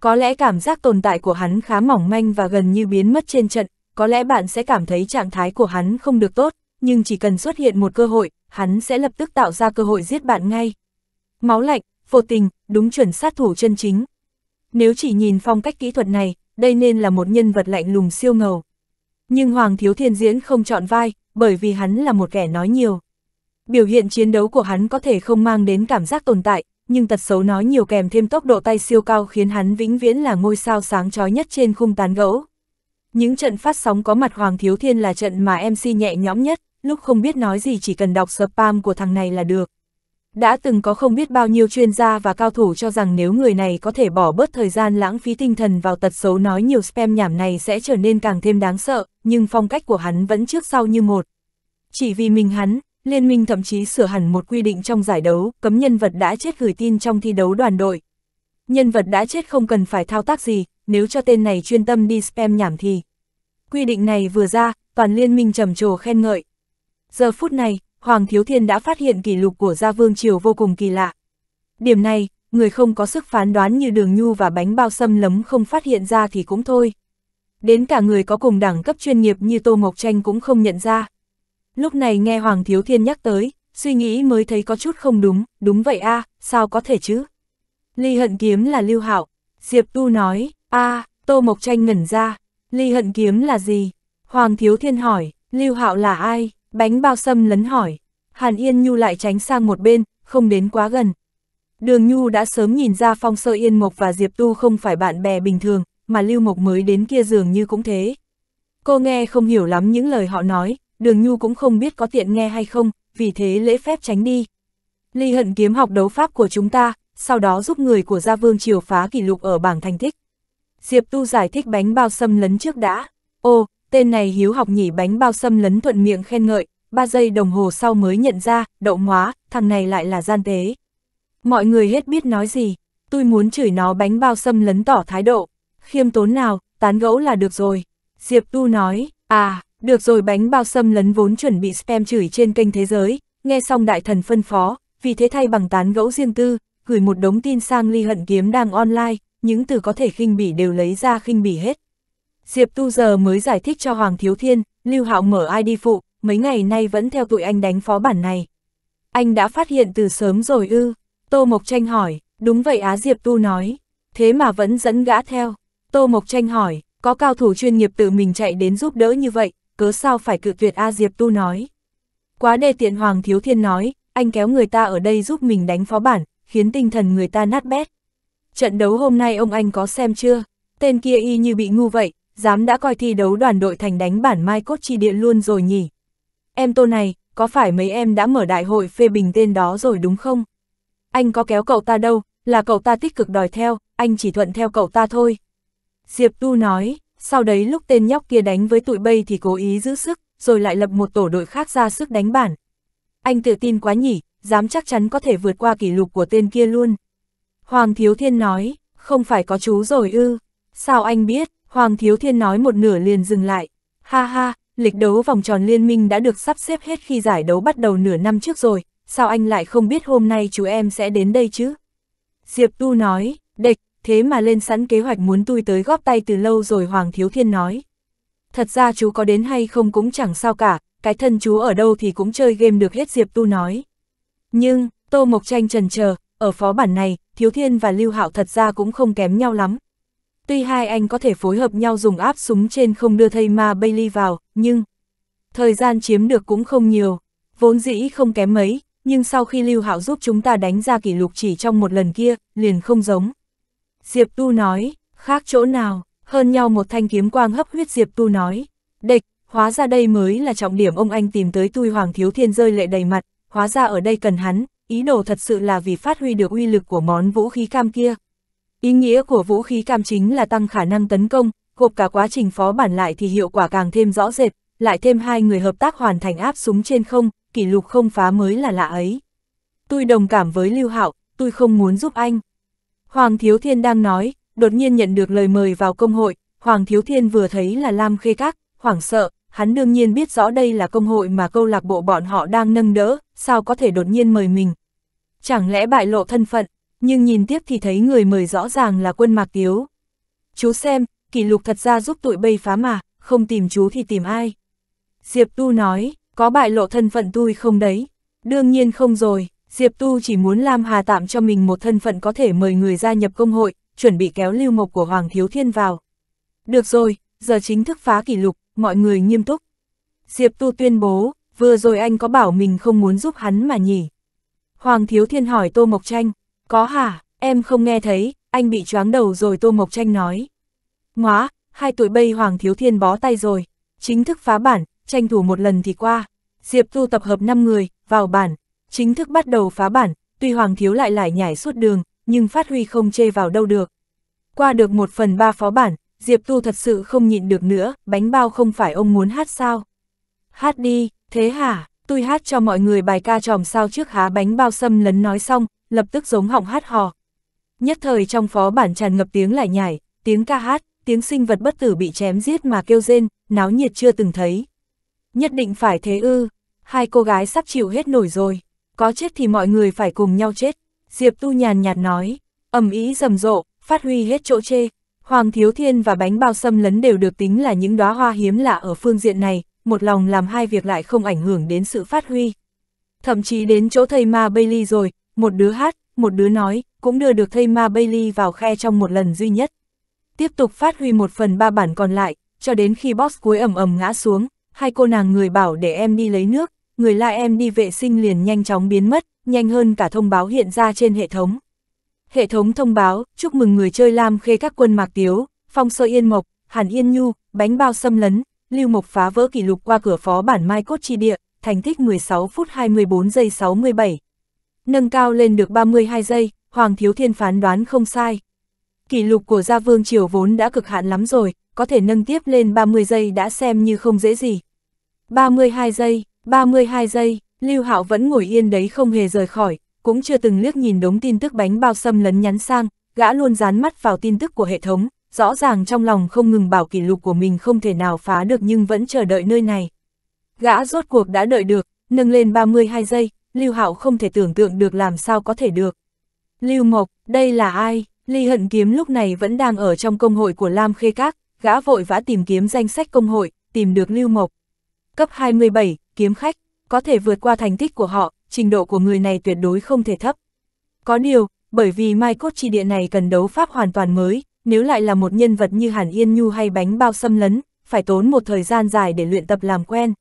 Có lẽ cảm giác tồn tại của hắn khá mỏng manh và gần như biến mất trên trận, có lẽ bạn sẽ cảm thấy trạng thái của hắn không được tốt, nhưng chỉ cần xuất hiện một cơ hội, hắn sẽ lập tức tạo ra cơ hội giết bạn ngay. Máu lạnh, vô tình, đúng chuẩn sát thủ chân chính. Nếu chỉ nhìn phong cách kỹ thuật này, đây nên là một nhân vật lạnh lùng siêu ngầu. Nhưng Hoàng Thiếu Thiên Diễn không chọn vai, bởi vì hắn là một kẻ nói nhiều biểu hiện chiến đấu của hắn có thể không mang đến cảm giác tồn tại, nhưng tật xấu nói nhiều kèm thêm tốc độ tay siêu cao khiến hắn vĩnh viễn là ngôi sao sáng chói nhất trên khung tán gẫu. Những trận phát sóng có mặt Hoàng Thiếu Thiên là trận mà MC nhẹ nhõm nhất, lúc không biết nói gì chỉ cần đọc spam của thằng này là được. Đã từng có không biết bao nhiêu chuyên gia và cao thủ cho rằng nếu người này có thể bỏ bớt thời gian lãng phí tinh thần vào tật xấu nói nhiều spam nhảm này sẽ trở nên càng thêm đáng sợ, nhưng phong cách của hắn vẫn trước sau như một. Chỉ vì mình hắn, Liên minh thậm chí sửa hẳn một quy định trong giải đấu, cấm nhân vật đã chết gửi tin trong thi đấu đoàn đội. Nhân vật đã chết không cần phải thao tác gì, nếu cho tên này chuyên tâm đi spam nhảm thì. Quy định này vừa ra, toàn liên minh trầm trồ khen ngợi. Giờ phút này, Hoàng Thiếu Thiên đã phát hiện kỷ lục của Gia Vương Triều vô cùng kỳ lạ. Điểm này, người không có sức phán đoán như đường nhu và bánh bao xâm lấm không phát hiện ra thì cũng thôi. Đến cả người có cùng đẳng cấp chuyên nghiệp như Tô Mộc Tranh cũng không nhận ra. Lúc này nghe Hoàng Thiếu Thiên nhắc tới, suy nghĩ mới thấy có chút không đúng, đúng vậy a à, sao có thể chứ? Ly hận kiếm là lưu hạo, Diệp Tu nói, a à, Tô Mộc Tranh ngẩn ra, ly hận kiếm là gì? Hoàng Thiếu Thiên hỏi, lưu hạo là ai? Bánh bao sâm lấn hỏi, Hàn Yên Nhu lại tránh sang một bên, không đến quá gần. Đường Nhu đã sớm nhìn ra Phong Sơ Yên Mộc và Diệp Tu không phải bạn bè bình thường, mà Lưu Mộc mới đến kia dường như cũng thế. Cô nghe không hiểu lắm những lời họ nói, đường nhu cũng không biết có tiện nghe hay không, vì thế lễ phép tránh đi. Ly hận kiếm học đấu pháp của chúng ta, sau đó giúp người của Gia Vương Triều phá kỷ lục ở bảng thành tích. Diệp Tu giải thích bánh bao xâm lấn trước đã. Ô, tên này hiếu học nhỉ bánh bao xâm lấn thuận miệng khen ngợi, ba giây đồng hồ sau mới nhận ra, đậu hóa, thằng này lại là gian tế. Mọi người hết biết nói gì, tôi muốn chửi nó bánh bao xâm lấn tỏ thái độ. Khiêm tốn nào, tán gẫu là được rồi. Diệp Tu nói, à, được rồi bánh bao xâm lấn vốn chuẩn bị spam chửi trên kênh thế giới, nghe xong đại thần phân phó, vì thế thay bằng tán gẫu riêng tư, gửi một đống tin sang ly hận kiếm đang online, những từ có thể khinh bỉ đều lấy ra khinh bỉ hết. Diệp Tu giờ mới giải thích cho Hoàng Thiếu Thiên, Lưu Hạo mở ID phụ, mấy ngày nay vẫn theo tụi anh đánh phó bản này. Anh đã phát hiện từ sớm rồi ư, Tô Mộc Tranh hỏi, đúng vậy á Diệp Tu nói, thế mà vẫn dẫn gã theo. Tô Mộc Tranh hỏi, có cao thủ chuyên nghiệp tự mình chạy đến giúp đỡ như vậy, cớ sao phải cự tuyệt A Diệp Tu nói. Quá đề tiện Hoàng Thiếu Thiên nói, anh kéo người ta ở đây giúp mình đánh phó bản, khiến tinh thần người ta nát bét. Trận đấu hôm nay ông anh có xem chưa? Tên kia y như bị ngu vậy, dám đã coi thi đấu đoàn đội thành đánh bản Mai Cốt Chi Điện luôn rồi nhỉ? Em tô này, có phải mấy em đã mở đại hội phê bình tên đó rồi đúng không? Anh có kéo cậu ta đâu, là cậu ta tích cực đòi theo, anh chỉ thuận theo cậu ta thôi. Diệp Tu nói, sau đấy lúc tên nhóc kia đánh với tụi bay thì cố ý giữ sức, rồi lại lập một tổ đội khác ra sức đánh bản. Anh tự tin quá nhỉ, dám chắc chắn có thể vượt qua kỷ lục của tên kia luôn. Hoàng Thiếu Thiên nói, không phải có chú rồi ư. Sao anh biết, Hoàng Thiếu Thiên nói một nửa liền dừng lại. Ha ha, lịch đấu vòng tròn liên minh đã được sắp xếp hết khi giải đấu bắt đầu nửa năm trước rồi, sao anh lại không biết hôm nay chú em sẽ đến đây chứ? Diệp Tu nói, địch, thế mà lên sẵn kế hoạch muốn tôi tới góp tay từ lâu rồi Hoàng Thiếu Thiên nói. Thật ra chú có đến hay không cũng chẳng sao cả, cái thân chú ở đâu thì cũng chơi game được hết Diệp Tu nói. Nhưng, Tô Mộc Tranh trần chờ ở phó bản này, Thiếu Thiên và Lưu Hạo thật ra cũng không kém nhau lắm. Tuy hai anh có thể phối hợp nhau dùng áp súng trên không đưa thây ma Bailey vào, nhưng thời gian chiếm được cũng không nhiều, vốn dĩ không kém mấy, nhưng sau khi Lưu Hạo giúp chúng ta đánh ra kỷ lục chỉ trong một lần kia, liền không giống. Diệp Tu nói, khác chỗ nào, hơn nhau một thanh kiếm quang hấp huyết Diệp Tu nói. Địch, hóa ra đây mới là trọng điểm ông anh tìm tới tui Hoàng Thiếu Thiên rơi lệ đầy mặt, hóa ra ở đây cần hắn, ý đồ thật sự là vì phát huy được uy lực của món vũ khí cam kia. Ý nghĩa của vũ khí cam chính là tăng khả năng tấn công, gộp cả quá trình phó bản lại thì hiệu quả càng thêm rõ rệt, lại thêm hai người hợp tác hoàn thành áp súng trên không, kỷ lục không phá mới là lạ ấy. Tôi đồng cảm với Lưu Hạo, tôi không muốn giúp anh. Hoàng Thiếu Thiên đang nói, đột nhiên nhận được lời mời vào công hội, Hoàng Thiếu Thiên vừa thấy là Lam Khê Các, hoảng sợ, hắn đương nhiên biết rõ đây là công hội mà câu lạc bộ bọn họ đang nâng đỡ, sao có thể đột nhiên mời mình. Chẳng lẽ bại lộ thân phận, nhưng nhìn tiếp thì thấy người mời rõ ràng là quân Mạc Tiếu. Chú xem, kỷ lục thật ra giúp tụi bây phá mà, không tìm chú thì tìm ai. Diệp Tu nói, có bại lộ thân phận tôi không đấy, đương nhiên không rồi, Diệp Tu chỉ muốn Lam Hà tạm cho mình một thân phận có thể mời người gia nhập công hội, chuẩn bị kéo lưu mộc của Hoàng Thiếu Thiên vào. Được rồi, giờ chính thức phá kỷ lục, mọi người nghiêm túc. Diệp Tu tuyên bố, vừa rồi anh có bảo mình không muốn giúp hắn mà nhỉ. Hoàng Thiếu Thiên hỏi Tô Mộc Tranh, có hả, em không nghe thấy, anh bị choáng đầu rồi Tô Mộc Tranh nói. Ngóa, hai tuổi bây Hoàng Thiếu Thiên bó tay rồi, chính thức phá bản, tranh thủ một lần thì qua. Diệp Tu tập hợp 5 người, vào bản, chính thức bắt đầu phá bản, tuy Hoàng Thiếu lại lại nhảy suốt đường, nhưng phát huy không chê vào đâu được. Qua được một phần ba phó bản, Diệp Tu thật sự không nhịn được nữa, bánh bao không phải ông muốn hát sao? Hát đi, thế hả? Tôi hát cho mọi người bài ca tròm sao trước há bánh bao xâm lấn nói xong, lập tức giống họng hát hò. Nhất thời trong phó bản tràn ngập tiếng lại nhảy, tiếng ca hát, tiếng sinh vật bất tử bị chém giết mà kêu rên, náo nhiệt chưa từng thấy. Nhất định phải thế ư, hai cô gái sắp chịu hết nổi rồi có chết thì mọi người phải cùng nhau chết. Diệp Tu nhàn nhạt nói, ầm ý rầm rộ, phát huy hết chỗ chê. Hoàng Thiếu Thiên và bánh bao xâm lấn đều được tính là những đóa hoa hiếm lạ ở phương diện này, một lòng làm hai việc lại không ảnh hưởng đến sự phát huy. Thậm chí đến chỗ thầy ma Bailey rồi, một đứa hát, một đứa nói, cũng đưa được thầy ma Bailey vào khe trong một lần duy nhất. Tiếp tục phát huy một phần ba bản còn lại, cho đến khi boss cuối ầm ầm ngã xuống, hai cô nàng người bảo để em đi lấy nước, người la em đi vệ sinh liền nhanh chóng biến mất, nhanh hơn cả thông báo hiện ra trên hệ thống. Hệ thống thông báo, chúc mừng người chơi Lam Khê các quân Mạc Tiếu, Phong Sơ Yên Mộc, Hàn Yên Nhu, Bánh Bao Xâm Lấn, Lưu Mộc phá vỡ kỷ lục qua cửa phó bản Mai Cốt Chi Địa, thành tích 16 phút 24 giây 67. Nâng cao lên được 32 giây, Hoàng Thiếu Thiên phán đoán không sai. Kỷ lục của Gia Vương Triều vốn đã cực hạn lắm rồi, có thể nâng tiếp lên 30 giây đã xem như không dễ gì. 32 giây, 32 giây, Lưu Hạo vẫn ngồi yên đấy không hề rời khỏi, cũng chưa từng liếc nhìn đống tin tức bánh bao xâm lấn nhắn sang, gã luôn dán mắt vào tin tức của hệ thống, rõ ràng trong lòng không ngừng bảo kỷ lục của mình không thể nào phá được nhưng vẫn chờ đợi nơi này. Gã rốt cuộc đã đợi được, nâng lên 32 giây, Lưu Hạo không thể tưởng tượng được làm sao có thể được. Lưu Mộc, đây là ai? Ly Hận Kiếm lúc này vẫn đang ở trong công hội của Lam Khê Các, gã vội vã tìm kiếm danh sách công hội, tìm được Lưu Mộc. Cấp 27, kiếm khách, có thể vượt qua thành tích của họ, trình độ của người này tuyệt đối không thể thấp. Có điều, bởi vì mai cốt chi địa này cần đấu pháp hoàn toàn mới, nếu lại là một nhân vật như Hàn Yên Nhu hay bánh bao xâm lấn, phải tốn một thời gian dài để luyện tập làm quen.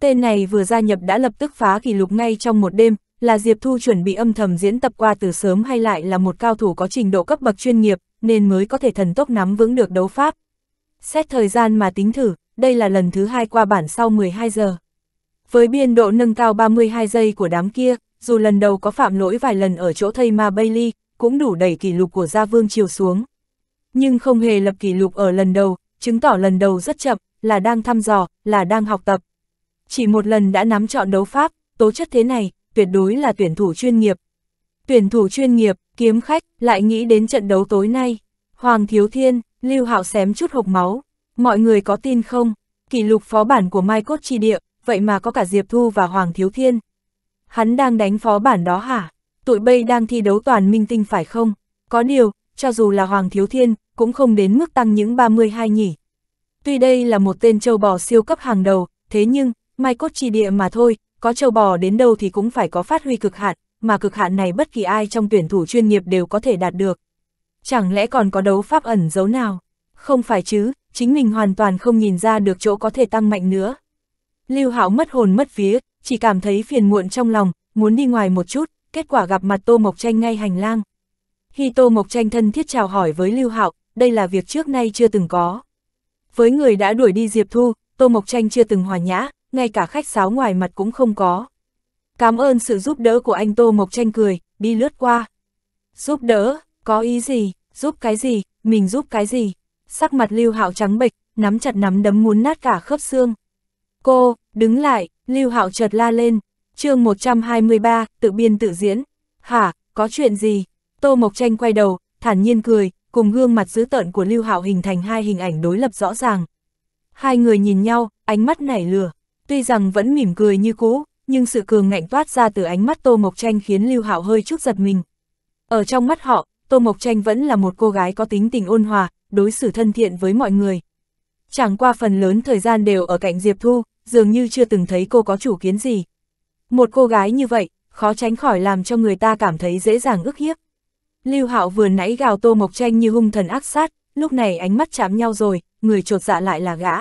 Tên này vừa gia nhập đã lập tức phá kỷ lục ngay trong một đêm, là Diệp Thu chuẩn bị âm thầm diễn tập qua từ sớm hay lại là một cao thủ có trình độ cấp bậc chuyên nghiệp, nên mới có thể thần tốc nắm vững được đấu pháp. Xét thời gian mà tính thử, đây là lần thứ hai qua bản sau 12 giờ. Với biên độ nâng cao 32 giây của đám kia, dù lần đầu có phạm lỗi vài lần ở chỗ thây ma Bailey, cũng đủ đẩy kỷ lục của Gia Vương chiều xuống. Nhưng không hề lập kỷ lục ở lần đầu, chứng tỏ lần đầu rất chậm, là đang thăm dò, là đang học tập. Chỉ một lần đã nắm chọn đấu pháp, tố chất thế này, tuyệt đối là tuyển thủ chuyên nghiệp. Tuyển thủ chuyên nghiệp, kiếm khách, lại nghĩ đến trận đấu tối nay. Hoàng Thiếu Thiên, Lưu Hạo xém chút hộc máu. Mọi người có tin không? Kỷ lục phó bản của Mai Cốt tri Địa, vậy mà có cả Diệp Thu và Hoàng Thiếu Thiên. Hắn đang đánh phó bản đó hả? Tụi bây đang thi đấu toàn minh tinh phải không? Có điều, cho dù là Hoàng Thiếu Thiên, cũng không đến mức tăng những 32 nhỉ. Tuy đây là một tên châu bò siêu cấp hàng đầu, thế nhưng, mai cốt chi địa mà thôi, có châu bò đến đâu thì cũng phải có phát huy cực hạn, mà cực hạn này bất kỳ ai trong tuyển thủ chuyên nghiệp đều có thể đạt được. Chẳng lẽ còn có đấu pháp ẩn giấu nào? Không phải chứ, chính mình hoàn toàn không nhìn ra được chỗ có thể tăng mạnh nữa. Lưu Hạo mất hồn mất phía, chỉ cảm thấy phiền muộn trong lòng, muốn đi ngoài một chút, kết quả gặp mặt Tô Mộc Tranh ngay hành lang. Khi Tô Mộc Tranh thân thiết chào hỏi với Lưu Hạo, đây là việc trước nay chưa từng có. Với người đã đuổi đi Diệp Thu, Tô Mộc Tranh chưa từng hòa nhã, ngay cả khách sáo ngoài mặt cũng không có. Cảm ơn sự giúp đỡ của anh Tô Mộc Tranh cười, đi lướt qua. Giúp đỡ, có ý gì, giúp cái gì, mình giúp cái gì. Sắc mặt Lưu Hạo trắng bệch, nắm chặt nắm đấm muốn nát cả khớp xương. Cô, đứng lại, Lưu Hạo chợt la lên, chương 123, tự biên tự diễn. Hả, có chuyện gì? Tô Mộc Tranh quay đầu, thản nhiên cười, cùng gương mặt dữ tợn của Lưu Hạo hình thành hai hình ảnh đối lập rõ ràng. Hai người nhìn nhau, ánh mắt nảy lửa, tuy rằng vẫn mỉm cười như cũ, nhưng sự cường ngạnh toát ra từ ánh mắt Tô Mộc Tranh khiến Lưu Hạo hơi chút giật mình. Ở trong mắt họ, Tô Mộc Tranh vẫn là một cô gái có tính tình ôn hòa, đối xử thân thiện với mọi người chẳng qua phần lớn thời gian đều ở cạnh Diệp Thu, dường như chưa từng thấy cô có chủ kiến gì. Một cô gái như vậy, khó tránh khỏi làm cho người ta cảm thấy dễ dàng ức hiếp. Lưu Hạo vừa nãy gào Tô Mộc Tranh như hung thần ác sát, lúc này ánh mắt chạm nhau rồi, người trột dạ lại là gã.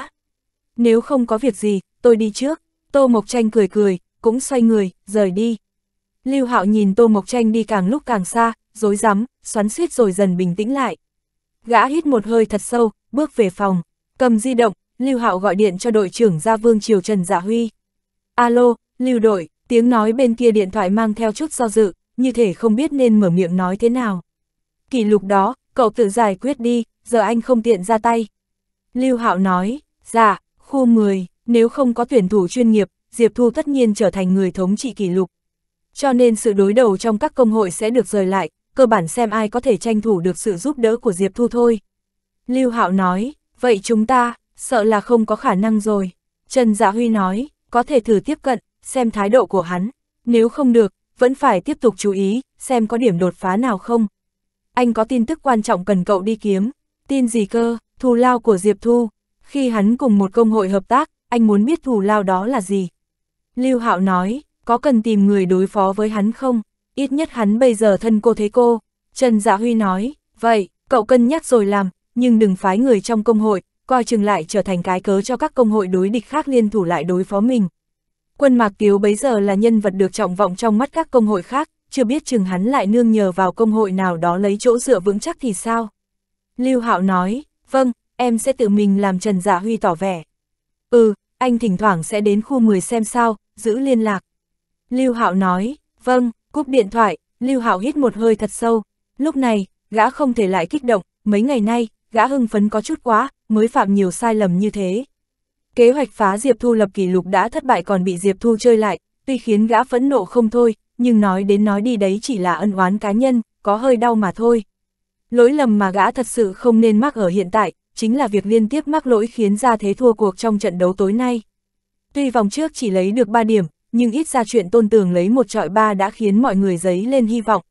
Nếu không có việc gì, tôi đi trước. Tô Mộc Tranh cười cười, cũng xoay người, rời đi. Lưu Hạo nhìn Tô Mộc Tranh đi càng lúc càng xa, rối rắm, xoắn xuýt rồi dần bình tĩnh lại. Gã hít một hơi thật sâu, bước về phòng. Cầm di động, Lưu Hạo gọi điện cho đội trưởng Gia Vương Triều Trần Dạ Huy. Alo, Lưu đội, tiếng nói bên kia điện thoại mang theo chút do dự, như thể không biết nên mở miệng nói thế nào. Kỷ lục đó, cậu tự giải quyết đi, giờ anh không tiện ra tay. Lưu Hạo nói, dạ, khu 10, nếu không có tuyển thủ chuyên nghiệp, Diệp Thu tất nhiên trở thành người thống trị kỷ lục. Cho nên sự đối đầu trong các công hội sẽ được rời lại, cơ bản xem ai có thể tranh thủ được sự giúp đỡ của Diệp Thu thôi. Lưu Hạo nói, vậy chúng ta, sợ là không có khả năng rồi. Trần Dạ Huy nói, có thể thử tiếp cận, xem thái độ của hắn, nếu không được, vẫn phải tiếp tục chú ý, xem có điểm đột phá nào không. Anh có tin tức quan trọng cần cậu đi kiếm, tin gì cơ, thù lao của Diệp Thu, khi hắn cùng một công hội hợp tác, anh muốn biết thù lao đó là gì. Lưu Hạo nói, có cần tìm người đối phó với hắn không, ít nhất hắn bây giờ thân cô thế cô, Trần Dạ Huy nói, vậy, cậu cân nhắc rồi làm, nhưng đừng phái người trong công hội, coi chừng lại trở thành cái cớ cho các công hội đối địch khác liên thủ lại đối phó mình. Quân Mạc Tiếu bấy giờ là nhân vật được trọng vọng trong mắt các công hội khác, chưa biết chừng hắn lại nương nhờ vào công hội nào đó lấy chỗ dựa vững chắc thì sao. Lưu Hạo nói, vâng, em sẽ tự mình làm Trần Dạ Huy tỏ vẻ. Ừ, anh thỉnh thoảng sẽ đến khu 10 xem sao, giữ liên lạc. Lưu Hạo nói, vâng, cúp điện thoại, Lưu Hạo hít một hơi thật sâu. Lúc này, gã không thể lại kích động, mấy ngày nay, gã hưng phấn có chút quá, mới phạm nhiều sai lầm như thế. Kế hoạch phá Diệp Thu lập kỷ lục đã thất bại còn bị Diệp Thu chơi lại, tuy khiến gã phẫn nộ không thôi, nhưng nói đến nói đi đấy chỉ là ân oán cá nhân, có hơi đau mà thôi. Lỗi lầm mà gã thật sự không nên mắc ở hiện tại, chính là việc liên tiếp mắc lỗi khiến ra thế thua cuộc trong trận đấu tối nay. Tuy vòng trước chỉ lấy được 3 điểm, nhưng ít ra chuyện tôn tường lấy một trọi ba đã khiến mọi người giấy lên hy vọng.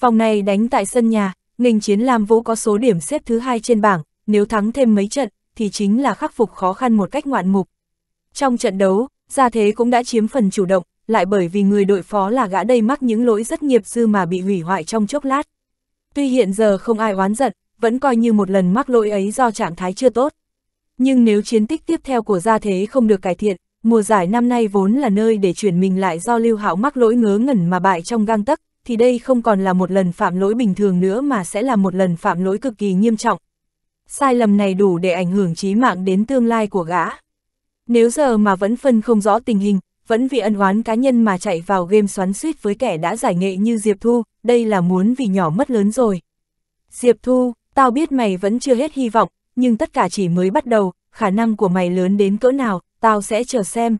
Vòng này đánh tại sân nhà, Ninh chiến Lam Vũ có số điểm xếp thứ hai trên bảng, nếu thắng thêm mấy trận, thì chính là khắc phục khó khăn một cách ngoạn mục. Trong trận đấu, gia thế cũng đã chiếm phần chủ động, lại bởi vì người đội phó là gã đây mắc những lỗi rất nghiệp dư mà bị hủy hoại trong chốc lát. Tuy hiện giờ không ai oán giận, vẫn coi như một lần mắc lỗi ấy do trạng thái chưa tốt. Nhưng nếu chiến tích tiếp theo của gia thế không được cải thiện, mùa giải năm nay vốn là nơi để chuyển mình lại do Lưu Hạo mắc lỗi ngớ ngẩn mà bại trong gang tấc, thì đây không còn là một lần phạm lỗi bình thường nữa mà sẽ là một lần phạm lỗi cực kỳ nghiêm trọng. Sai lầm này đủ để ảnh hưởng chí mạng đến tương lai của gã. Nếu giờ mà vẫn phân không rõ tình hình, vẫn vì ân oán cá nhân mà chạy vào game xoắn suýt với kẻ đã giải nghệ như Diệp Thu, đây là muốn vì nhỏ mất lớn rồi. Diệp Thu, tao biết mày vẫn chưa hết hy vọng, nhưng tất cả chỉ mới bắt đầu, khả năng của mày lớn đến cỡ nào, tao sẽ chờ xem.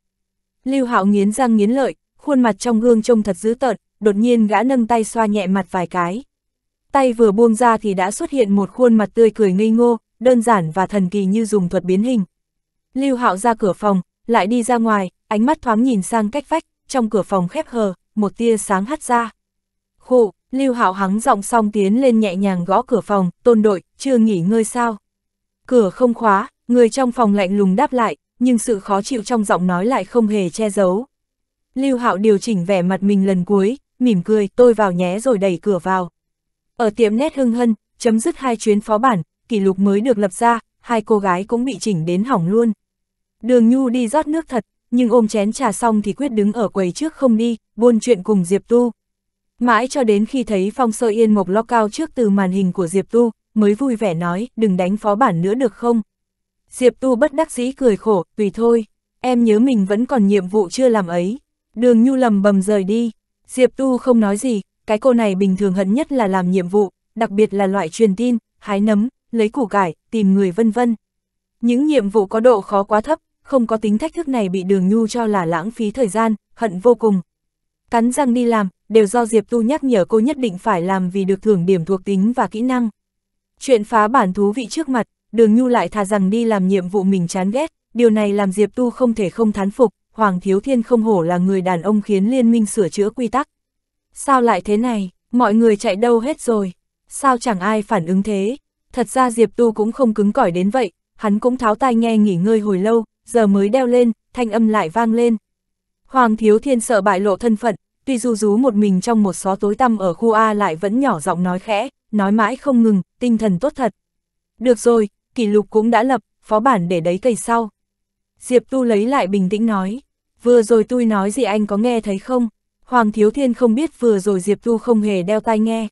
Lưu Hạo nghiến răng nghiến lợi, khuôn mặt trong gương trông thật dữ tợn, đột nhiên gã nâng tay xoa nhẹ mặt vài cái. Tay vừa buông ra thì đã xuất hiện một khuôn mặt tươi cười ngây ngô, đơn giản và thần kỳ như dùng thuật biến hình. Lưu Hạo ra cửa phòng, lại đi ra ngoài, ánh mắt thoáng nhìn sang cách vách, trong cửa phòng khép hờ, một tia sáng hắt ra. Khụ, Lưu Hạo hắng giọng xong tiến lên nhẹ nhàng gõ cửa phòng, "Tôn đội, chưa nghỉ ngơi sao?" Cửa không khóa, người trong phòng lạnh lùng đáp lại, nhưng sự khó chịu trong giọng nói lại không hề che giấu. Lưu Hạo điều chỉnh vẻ mặt mình lần cuối, mỉm cười, tôi vào nhé rồi đẩy cửa vào. Ở tiệm nét hưng hân, chấm dứt hai chuyến phó bản, kỷ lục mới được lập ra, hai cô gái cũng bị chỉnh đến hỏng luôn. Đường Nhu đi rót nước thật, nhưng ôm chén trà xong thì quyết đứng ở quầy trước không đi, buôn chuyện cùng Diệp Tu. Mãi cho đến khi thấy Phong Sơ Yên mộc lo cao trước từ màn hình của Diệp Tu, mới vui vẻ nói, đừng đánh phó bản nữa được không? Diệp Tu bất đắc dĩ cười khổ, tùy thôi, em nhớ mình vẫn còn nhiệm vụ chưa làm ấy. Đường Nhu lầm bầm rời đi, Diệp Tu không nói gì, cái cô này bình thường hận nhất là làm nhiệm vụ, đặc biệt là loại truyền tin, hái nấm, lấy củ cải, tìm người vân vân. Những nhiệm vụ có độ khó quá thấp, không có tính thách thức này bị đường nhu cho là lãng phí thời gian, hận vô cùng. Cắn răng đi làm, đều do Diệp Tu nhắc nhở cô nhất định phải làm vì được thưởng điểm thuộc tính và kỹ năng. Chuyện phá bản thú vị trước mặt, đường nhu lại thà rằng đi làm nhiệm vụ mình chán ghét, điều này làm Diệp Tu không thể không thán phục. Hoàng Thiếu Thiên không hổ là người đàn ông khiến liên minh sửa chữa quy tắc. Sao lại thế này, mọi người chạy đâu hết rồi, sao chẳng ai phản ứng thế. Thật ra Diệp Tu cũng không cứng cỏi đến vậy, hắn cũng tháo tai nghe nghỉ ngơi hồi lâu, giờ mới đeo lên, thanh âm lại vang lên. Hoàng Thiếu Thiên sợ bại lộ thân phận, tuy rú rú một mình trong một xó tối tăm ở khu A lại vẫn nhỏ giọng nói khẽ, nói mãi không ngừng, tinh thần tốt thật. Được rồi, kỷ lục cũng đã lập, phó bản để đấy cây sau. Diệp Tu lấy lại bình tĩnh nói, vừa rồi tôi nói gì anh có nghe thấy không? Hoàng Thiếu Thiên không biết vừa rồi Diệp Tu không hề đeo tai nghe.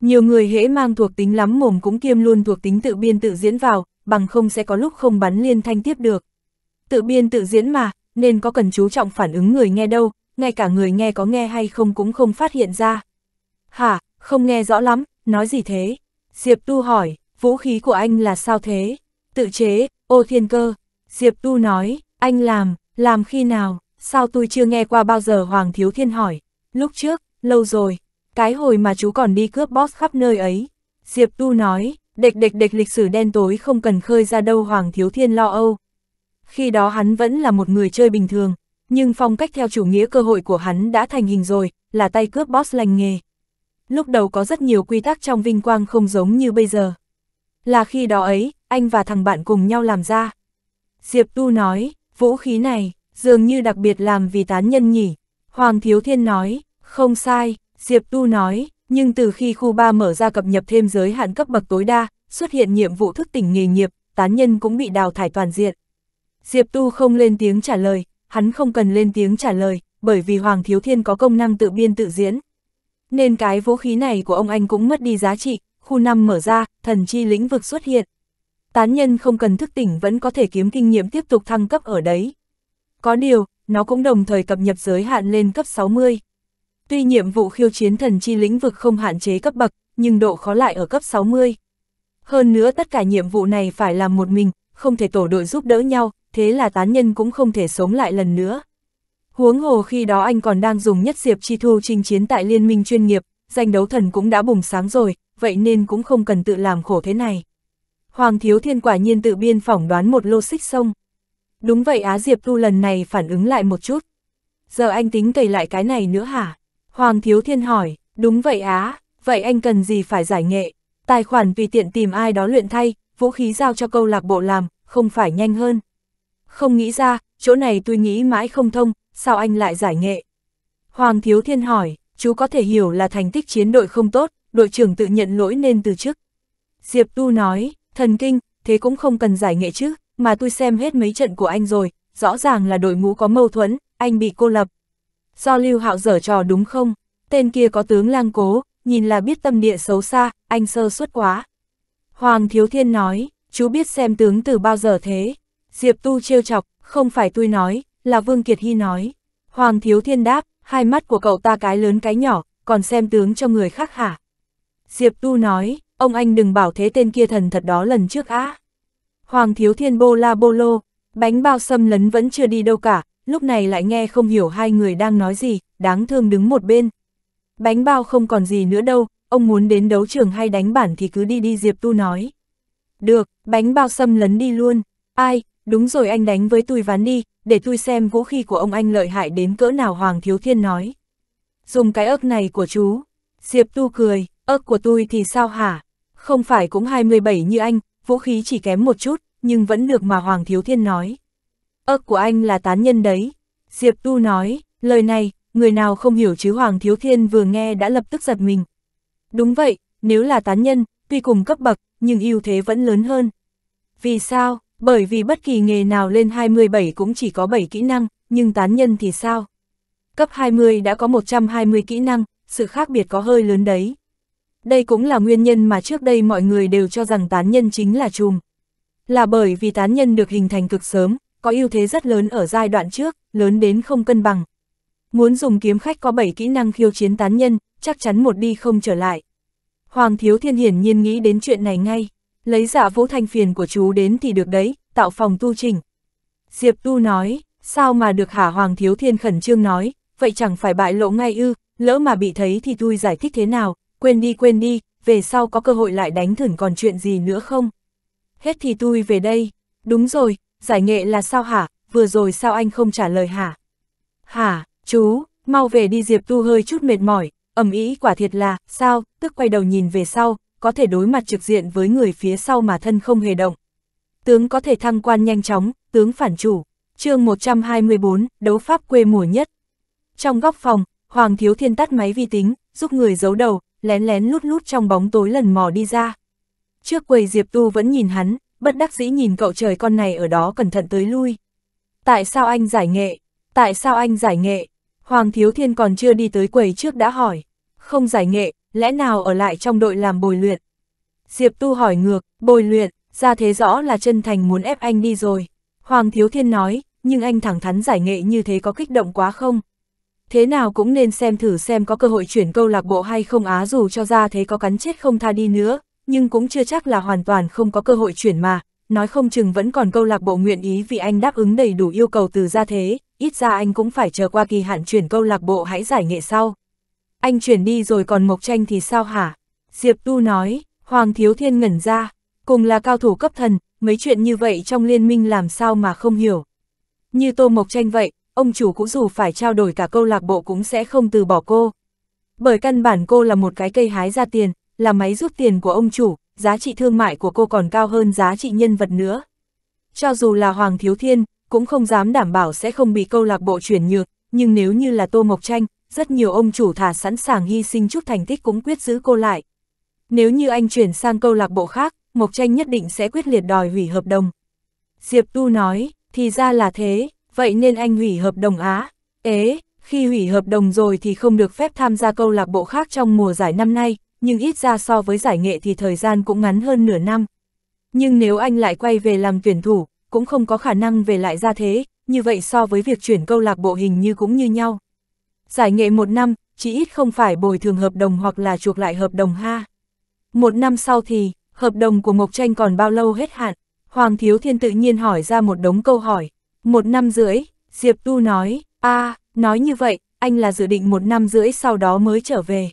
Nhiều người hễ mang thuộc tính lắm mồm cũng kiêm luôn thuộc tính tự biên tự diễn vào, bằng không sẽ có lúc không bắn liên thanh tiếp được. Tự biên tự diễn mà, nên có cần chú trọng phản ứng người nghe đâu, ngay cả người nghe có nghe hay không cũng không phát hiện ra. Hả, không nghe rõ lắm, nói gì thế? Diệp Tu hỏi, vũ khí của anh là sao thế? Tự chế, ô thiên cơ, Diệp Tu nói, anh làm, làm khi nào, sao tôi chưa nghe qua bao giờ Hoàng Thiếu Thiên hỏi, lúc trước, lâu rồi, cái hồi mà chú còn đi cướp boss khắp nơi ấy. Diệp Tu nói, địch địch địch lịch sử đen tối không cần khơi ra đâu Hoàng Thiếu Thiên lo âu. Khi đó hắn vẫn là một người chơi bình thường, nhưng phong cách theo chủ nghĩa cơ hội của hắn đã thành hình rồi, là tay cướp boss lành nghề. Lúc đầu có rất nhiều quy tắc trong vinh quang không giống như bây giờ. Là khi đó ấy, anh và thằng bạn cùng nhau làm ra. Diệp Tu nói, vũ khí này, dường như đặc biệt làm vì tán nhân nhỉ. Hoàng Thiếu Thiên nói, không sai, Diệp Tu nói, nhưng từ khi khu ba mở ra cập nhập thêm giới hạn cấp bậc tối đa, xuất hiện nhiệm vụ thức tỉnh nghề nghiệp, tán nhân cũng bị đào thải toàn diện. Diệp Tu không lên tiếng trả lời, hắn không cần lên tiếng trả lời, bởi vì Hoàng Thiếu Thiên có công năng tự biên tự diễn. Nên cái vũ khí này của ông anh cũng mất đi giá trị, khu năm mở ra, thần chi lĩnh vực xuất hiện tán nhân không cần thức tỉnh vẫn có thể kiếm kinh nghiệm tiếp tục thăng cấp ở đấy. Có điều, nó cũng đồng thời cập nhật giới hạn lên cấp 60. Tuy nhiệm vụ khiêu chiến thần chi lĩnh vực không hạn chế cấp bậc, nhưng độ khó lại ở cấp 60. Hơn nữa tất cả nhiệm vụ này phải làm một mình, không thể tổ đội giúp đỡ nhau, thế là tán nhân cũng không thể sống lại lần nữa. Huống hồ khi đó anh còn đang dùng nhất diệp chi thu chinh chiến tại liên minh chuyên nghiệp, danh đấu thần cũng đã bùng sáng rồi, vậy nên cũng không cần tự làm khổ thế này. Hoàng Thiếu Thiên quả nhiên tự biên phỏng đoán một lô xích sông. Đúng vậy Á Diệp Tu lần này phản ứng lại một chút. Giờ anh tính cày lại cái này nữa hả? Hoàng Thiếu Thiên hỏi, đúng vậy Á, vậy anh cần gì phải giải nghệ? Tài khoản vì tiện tìm ai đó luyện thay, vũ khí giao cho câu lạc bộ làm, không phải nhanh hơn. Không nghĩ ra, chỗ này tôi nghĩ mãi không thông, sao anh lại giải nghệ? Hoàng Thiếu Thiên hỏi, chú có thể hiểu là thành tích chiến đội không tốt, đội trưởng tự nhận lỗi nên từ chức. Diệp Tu nói, Thần kinh, thế cũng không cần giải nghệ chứ, mà tôi xem hết mấy trận của anh rồi, rõ ràng là đội ngũ có mâu thuẫn, anh bị cô lập. Do Lưu Hạo dở trò đúng không? Tên kia có tướng lang cố, nhìn là biết tâm địa xấu xa, anh sơ suất quá. Hoàng Thiếu Thiên nói, chú biết xem tướng từ bao giờ thế? Diệp Tu trêu chọc, không phải tôi nói, là Vương Kiệt Hy nói. Hoàng Thiếu Thiên đáp, hai mắt của cậu ta cái lớn cái nhỏ, còn xem tướng cho người khác hả? Diệp Tu nói, ông anh đừng bảo thế tên kia thần thật đó lần trước á. Hoàng thiếu thiên bô la bô lô, bánh bao xâm lấn vẫn chưa đi đâu cả, lúc này lại nghe không hiểu hai người đang nói gì, đáng thương đứng một bên. Bánh bao không còn gì nữa đâu, ông muốn đến đấu trường hay đánh bản thì cứ đi đi Diệp Tu nói. Được, bánh bao xâm lấn đi luôn, ai, đúng rồi anh đánh với tôi ván đi, để tôi xem vũ khí của ông anh lợi hại đến cỡ nào Hoàng Thiếu Thiên nói. Dùng cái ớt này của chú. Diệp Tu cười, ớt của tôi thì sao hả? Không phải cũng 27 như anh, vũ khí chỉ kém một chút, nhưng vẫn được mà Hoàng Thiếu Thiên nói. Ơ của anh là tán nhân đấy. Diệp Tu nói, lời này, người nào không hiểu chứ Hoàng Thiếu Thiên vừa nghe đã lập tức giật mình. Đúng vậy, nếu là tán nhân, tuy cùng cấp bậc, nhưng ưu thế vẫn lớn hơn. Vì sao? Bởi vì bất kỳ nghề nào lên 27 cũng chỉ có 7 kỹ năng, nhưng tán nhân thì sao? Cấp 20 đã có 120 kỹ năng, sự khác biệt có hơi lớn đấy. Đây cũng là nguyên nhân mà trước đây mọi người đều cho rằng tán nhân chính là chùm. Là bởi vì tán nhân được hình thành cực sớm, có ưu thế rất lớn ở giai đoạn trước, lớn đến không cân bằng. Muốn dùng kiếm khách có 7 kỹ năng khiêu chiến tán nhân, chắc chắn một đi không trở lại. Hoàng Thiếu Thiên hiển nhiên nghĩ đến chuyện này ngay, lấy giả dạ vũ thanh phiền của chú đến thì được đấy, tạo phòng tu chỉnh Diệp Tu nói, sao mà được hả Hoàng Thiếu Thiên khẩn trương nói, vậy chẳng phải bại lộ ngay ư, lỡ mà bị thấy thì tôi giải thích thế nào, quên đi quên đi, về sau có cơ hội lại đánh thửng còn chuyện gì nữa không? Hết thì tôi về đây, đúng rồi, giải nghệ là sao hả, vừa rồi sao anh không trả lời hả? Hả, chú, mau về đi Diệp Tu hơi chút mệt mỏi, ẩm ý quả thiệt là, sao, tức quay đầu nhìn về sau, có thể đối mặt trực diện với người phía sau mà thân không hề động. Tướng có thể thăng quan nhanh chóng, tướng phản chủ, chương 124, đấu pháp quê mùa nhất. Trong góc phòng, Hoàng Thiếu Thiên tắt máy vi tính, giúp người giấu đầu, lén lén lút lút trong bóng tối lần mò đi ra. Trước quầy Diệp Tu vẫn nhìn hắn, bất đắc dĩ nhìn cậu trời con này ở đó cẩn thận tới lui. Tại sao anh giải nghệ? Tại sao anh giải nghệ? Hoàng Thiếu Thiên còn chưa đi tới quầy trước đã hỏi. Không giải nghệ, lẽ nào ở lại trong đội làm bồi luyện? Diệp Tu hỏi ngược, bồi luyện, ra thế rõ là chân thành muốn ép anh đi rồi. Hoàng Thiếu Thiên nói, nhưng anh thẳng thắn giải nghệ như thế có kích động quá không? thế nào cũng nên xem thử xem có cơ hội chuyển câu lạc bộ hay không á dù cho ra thế có cắn chết không tha đi nữa, nhưng cũng chưa chắc là hoàn toàn không có cơ hội chuyển mà, nói không chừng vẫn còn câu lạc bộ nguyện ý vì anh đáp ứng đầy đủ yêu cầu từ ra thế, ít ra anh cũng phải chờ qua kỳ hạn chuyển câu lạc bộ hãy giải nghệ sau. Anh chuyển đi rồi còn Mộc Tranh thì sao hả? Diệp Tu nói, Hoàng Thiếu Thiên ngẩn ra, cùng là cao thủ cấp thần, mấy chuyện như vậy trong liên minh làm sao mà không hiểu. Như Tô Mộc Tranh vậy, ông chủ cũng dù phải trao đổi cả câu lạc bộ cũng sẽ không từ bỏ cô. Bởi căn bản cô là một cái cây hái ra tiền, là máy rút tiền của ông chủ, giá trị thương mại của cô còn cao hơn giá trị nhân vật nữa. Cho dù là Hoàng Thiếu Thiên, cũng không dám đảm bảo sẽ không bị câu lạc bộ chuyển nhược, nhưng nếu như là Tô Mộc Tranh, rất nhiều ông chủ thả sẵn sàng hy sinh chút thành tích cũng quyết giữ cô lại. Nếu như anh chuyển sang câu lạc bộ khác, Mộc Tranh nhất định sẽ quyết liệt đòi hủy hợp đồng. Diệp Tu nói, thì ra là thế, vậy nên anh hủy hợp đồng á. Ế, khi hủy hợp đồng rồi thì không được phép tham gia câu lạc bộ khác trong mùa giải năm nay, nhưng ít ra so với giải nghệ thì thời gian cũng ngắn hơn nửa năm. Nhưng nếu anh lại quay về làm tuyển thủ, cũng không có khả năng về lại ra thế, như vậy so với việc chuyển câu lạc bộ hình như cũng như nhau. Giải nghệ một năm, chỉ ít không phải bồi thường hợp đồng hoặc là chuộc lại hợp đồng ha. Một năm sau thì, hợp đồng của Mộc Tranh còn bao lâu hết hạn? Hoàng Thiếu Thiên tự nhiên hỏi ra một đống câu hỏi, một năm rưỡi, Diệp Tu nói, a à, nói như vậy, anh là dự định một năm rưỡi sau đó mới trở về.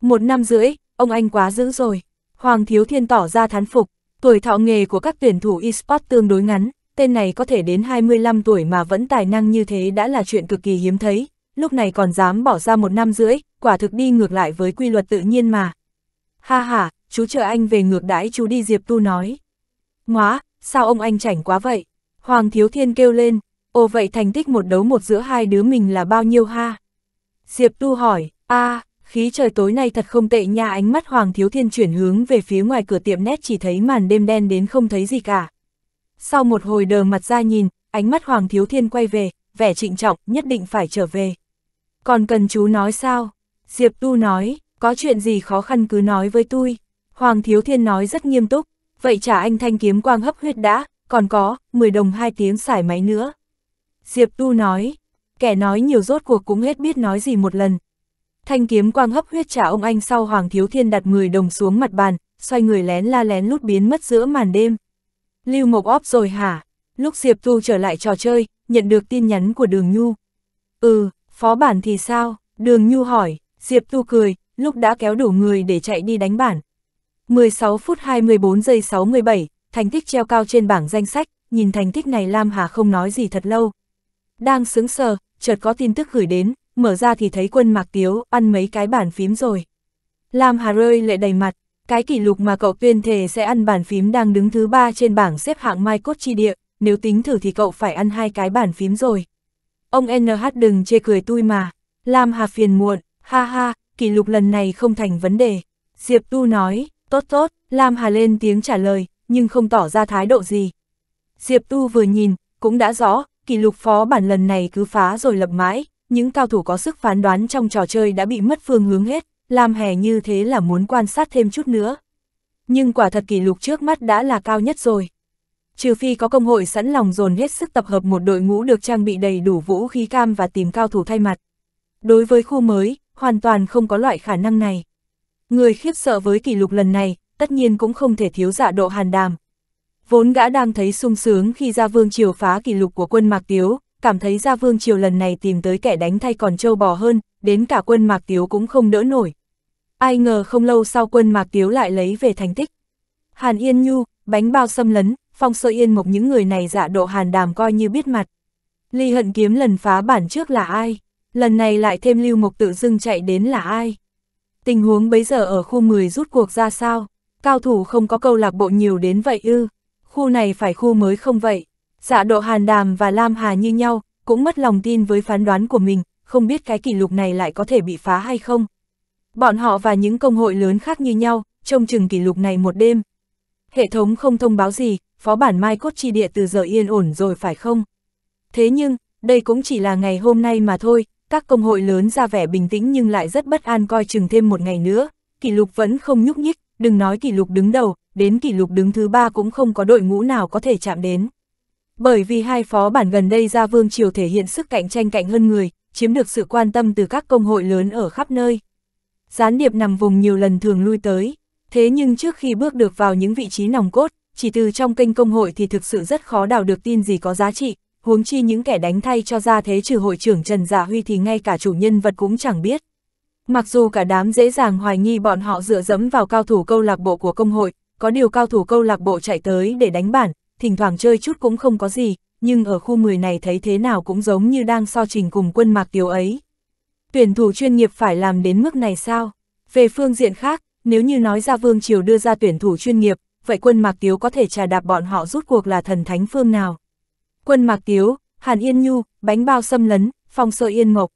Một năm rưỡi, ông anh quá dữ rồi. Hoàng Thiếu Thiên tỏ ra thán phục, tuổi thọ nghề của các tuyển thủ eSports tương đối ngắn, tên này có thể đến 25 tuổi mà vẫn tài năng như thế đã là chuyện cực kỳ hiếm thấy, lúc này còn dám bỏ ra một năm rưỡi, quả thực đi ngược lại với quy luật tự nhiên mà. Ha ha, chú chờ anh về ngược đãi chú đi Diệp Tu nói. Ngoá, sao ông anh chảnh quá vậy? Hoàng Thiếu Thiên kêu lên, ồ vậy thành tích một đấu một giữa hai đứa mình là bao nhiêu ha? Diệp Tu hỏi, a khí trời tối nay thật không tệ nha ánh mắt Hoàng Thiếu Thiên chuyển hướng về phía ngoài cửa tiệm nét chỉ thấy màn đêm đen đến không thấy gì cả. Sau một hồi đờ mặt ra nhìn, ánh mắt Hoàng Thiếu Thiên quay về, vẻ trịnh trọng nhất định phải trở về. Còn cần chú nói sao? Diệp Tu nói, có chuyện gì khó khăn cứ nói với tôi. Hoàng Thiếu Thiên nói rất nghiêm túc, vậy trả anh thanh kiếm quang hấp huyết đã, còn có, 10 đồng hai tiếng xải máy nữa. Diệp Tu nói, kẻ nói nhiều rốt cuộc cũng hết biết nói gì một lần. Thanh kiếm quang hấp huyết trả ông anh sau Hoàng Thiếu Thiên đặt 10 đồng xuống mặt bàn, xoay người lén la lén lút biến mất giữa màn đêm. Lưu Mộc óp rồi hả? Lúc Diệp Tu trở lại trò chơi, nhận được tin nhắn của Đường Nhu. Ừ, phó bản thì sao? Đường Nhu hỏi, Diệp Tu cười, lúc đã kéo đủ người để chạy đi đánh bản. 16 phút 24 giây 67, thành tích treo cao trên bảng danh sách, nhìn thành tích này Lam Hà không nói gì thật lâu. Đang sướng sờ, chợt có tin tức gửi đến, mở ra thì thấy quân Mạc Tiếu ăn mấy cái bản phím rồi. Lam Hà rơi lệ đầy mặt, cái kỷ lục mà cậu tuyên thề sẽ ăn bản phím đang đứng thứ ba trên bảng xếp hạng Mai Cốt Chi Địa, nếu tính thử thì cậu phải ăn hai cái bản phím rồi. Ông NH đừng chê cười tôi mà, Lam Hà phiền muộn, ha ha, kỷ lục lần này không thành vấn đề. Diệp Tu nói, tốt tốt, Lam Hà lên tiếng trả lời, nhưng không tỏ ra thái độ gì. Diệp Tu vừa nhìn, cũng đã rõ, kỷ lục phó bản lần này cứ phá rồi lập mãi, những cao thủ có sức phán đoán trong trò chơi đã bị mất phương hướng hết, làm hè như thế là muốn quan sát thêm chút nữa. Nhưng quả thật kỷ lục trước mắt đã là cao nhất rồi. Trừ phi có công hội sẵn lòng dồn hết sức tập hợp một đội ngũ được trang bị đầy đủ vũ khí cam và tìm cao thủ thay mặt. Đối với khu mới, hoàn toàn không có loại khả năng này. Người khiếp sợ với kỷ lục lần này, tất nhiên cũng không thể thiếu dạ độ hàn đàm. Vốn gã đang thấy sung sướng khi gia vương triều phá kỷ lục của quân Mạc Tiếu, cảm thấy gia vương triều lần này tìm tới kẻ đánh thay còn trâu bò hơn, đến cả quân Mạc Tiếu cũng không đỡ nổi. Ai ngờ không lâu sau quân Mạc Tiếu lại lấy về thành tích. Hàn Yên Nhu, bánh bao xâm lấn, phong sơ yên mộc những người này dạ độ hàn đàm coi như biết mặt. Ly hận kiếm lần phá bản trước là ai? Lần này lại thêm lưu mộc tự dưng chạy đến là ai? Tình huống bấy giờ ở khu 10 rút cuộc ra sao? Cao thủ không có câu lạc bộ nhiều đến vậy ư, khu này phải khu mới không vậy. Dạ độ Hàn Đàm và Lam Hà như nhau, cũng mất lòng tin với phán đoán của mình, không biết cái kỷ lục này lại có thể bị phá hay không. Bọn họ và những công hội lớn khác như nhau, trông chừng kỷ lục này một đêm. Hệ thống không thông báo gì, phó bản Mai Cốt Chi Địa từ giờ yên ổn rồi phải không? Thế nhưng, đây cũng chỉ là ngày hôm nay mà thôi, các công hội lớn ra vẻ bình tĩnh nhưng lại rất bất an coi chừng thêm một ngày nữa, kỷ lục vẫn không nhúc nhích, đừng nói kỷ lục đứng đầu, đến kỷ lục đứng thứ ba cũng không có đội ngũ nào có thể chạm đến. Bởi vì hai phó bản gần đây ra Vương Triều thể hiện sức cạnh tranh cạnh hơn người, chiếm được sự quan tâm từ các công hội lớn ở khắp nơi. Gián điệp nằm vùng nhiều lần thường lui tới, thế nhưng trước khi bước được vào những vị trí nòng cốt, chỉ từ trong kênh công hội thì thực sự rất khó đào được tin gì có giá trị, huống chi những kẻ đánh thay cho ra thế trừ hội trưởng Trần Dạ Huy thì ngay cả chủ nhân vật cũng chẳng biết. Mặc dù cả đám dễ dàng hoài nghi bọn họ dựa dẫm vào cao thủ câu lạc bộ của công hội, có điều cao thủ câu lạc bộ chạy tới để đánh bản, thỉnh thoảng chơi chút cũng không có gì, nhưng ở khu 10 này thấy thế nào cũng giống như đang so trình cùng quân mạc tiếu ấy. Tuyển thủ chuyên nghiệp phải làm đến mức này sao? Về phương diện khác, nếu như nói ra Vương Triều đưa ra tuyển thủ chuyên nghiệp, vậy quân Mạc Tiếu có thể trà đạp bọn họ rút cuộc là thần thánh phương nào? Quân Mạc Tiếu, Hàn Yên Nhu, Bánh Bao Xâm Lấn, Phong Sơ Yên Mộc.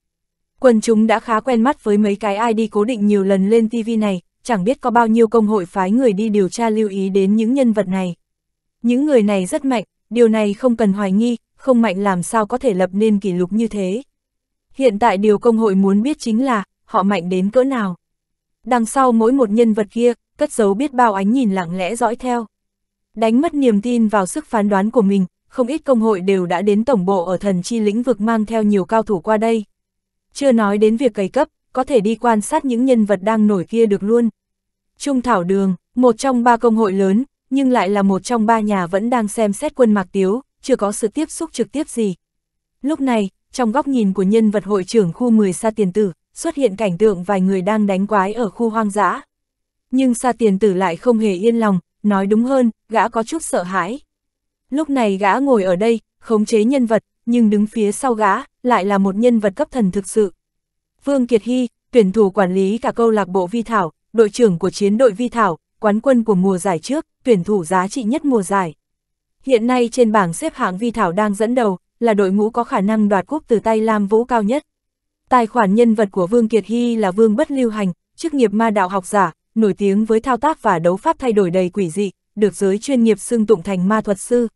Quần chúng đã khá quen mắt với mấy cái ID cố định nhiều lần lên TV này, chẳng biết có bao nhiêu công hội phái người đi điều tra lưu ý đến những nhân vật này. Những người này rất mạnh, điều này không cần hoài nghi, không mạnh làm sao có thể lập nên kỷ lục như thế. Hiện tại điều công hội muốn biết chính là, họ mạnh đến cỡ nào. Đằng sau mỗi một nhân vật kia, cất giấu biết bao ánh nhìn lặng lẽ dõi theo. Đánh mất niềm tin vào sức phán đoán của mình, không ít công hội đều đã đến tổng bộ ở thần chi lĩnh vực mang theo nhiều cao thủ qua đây. Chưa nói đến việc cày cấp, có thể đi quan sát những nhân vật đang nổi kia được luôn. Trung Thảo Đường, một trong ba công hội lớn, nhưng lại là một trong ba nhà vẫn đang xem xét quân Mạc Tiếu, chưa có sự tiếp xúc trực tiếp gì. Lúc này, trong góc nhìn của nhân vật hội trưởng khu 10 Sa Tiền Tử, xuất hiện cảnh tượng vài người đang đánh quái ở khu hoang dã. Nhưng Sa Tiền Tử lại không hề yên lòng, nói đúng hơn, gã có chút sợ hãi. Lúc này gã ngồi ở đây, khống chế nhân vật, nhưng đứng phía sau gã, lại là một nhân vật cấp thần thực sự. Vương Kiệt Hy, tuyển thủ quản lý cả câu lạc bộ Vi Thảo, đội trưởng của chiến đội Vi Thảo, quán quân của mùa giải trước, tuyển thủ giá trị nhất mùa giải. Hiện nay trên bảng xếp hạng Vi Thảo đang dẫn đầu, là đội ngũ có khả năng đoạt cúp từ tay Lam Vũ cao nhất. Tài khoản nhân vật của Vương Kiệt Hy là Vương Bất Lưu Hành, chức nghiệp ma đạo học giả, nổi tiếng với thao tác và đấu pháp thay đổi đầy quỷ dị, được giới chuyên nghiệp xưng tụng thành ma thuật sư.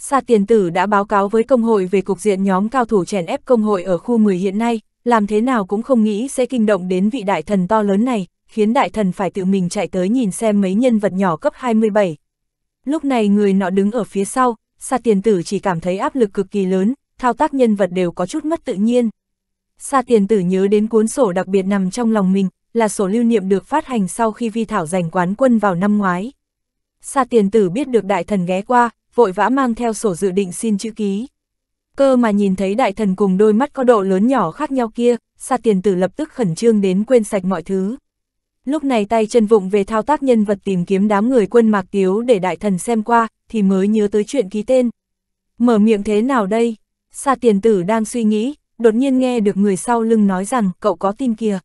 Sa tiền tử đã báo cáo với công hội về cục diện nhóm cao thủ chèn ép công hội ở khu 10 hiện nay, làm thế nào cũng không nghĩ sẽ kinh động đến vị đại thần to lớn này, khiến đại thần phải tự mình chạy tới nhìn xem mấy nhân vật nhỏ cấp 27. Lúc này người nọ đứng ở phía sau, Sa tiền tử chỉ cảm thấy áp lực cực kỳ lớn, thao tác nhân vật đều có chút mất tự nhiên. Sa tiền tử nhớ đến cuốn sổ đặc biệt nằm trong lòng mình, là sổ lưu niệm được phát hành sau khi vi thảo giành quán quân vào năm ngoái. Sa tiền tử biết được đại thần ghé qua, vội vã mang theo sổ dự định xin chữ ký. Cơ mà nhìn thấy đại thần cùng đôi mắt có độ lớn nhỏ khác nhau kia, Sa tiền tử lập tức khẩn trương đến quên sạch mọi thứ. Lúc này tay chân vụng về thao tác nhân vật tìm kiếm đám người quân mạc tiếu để đại thần xem qua, thì mới nhớ tới chuyện ký tên. Mở miệng thế nào đây? Sa tiền tử đang suy nghĩ, đột nhiên nghe được người sau lưng nói rằng cậu có tin kìa.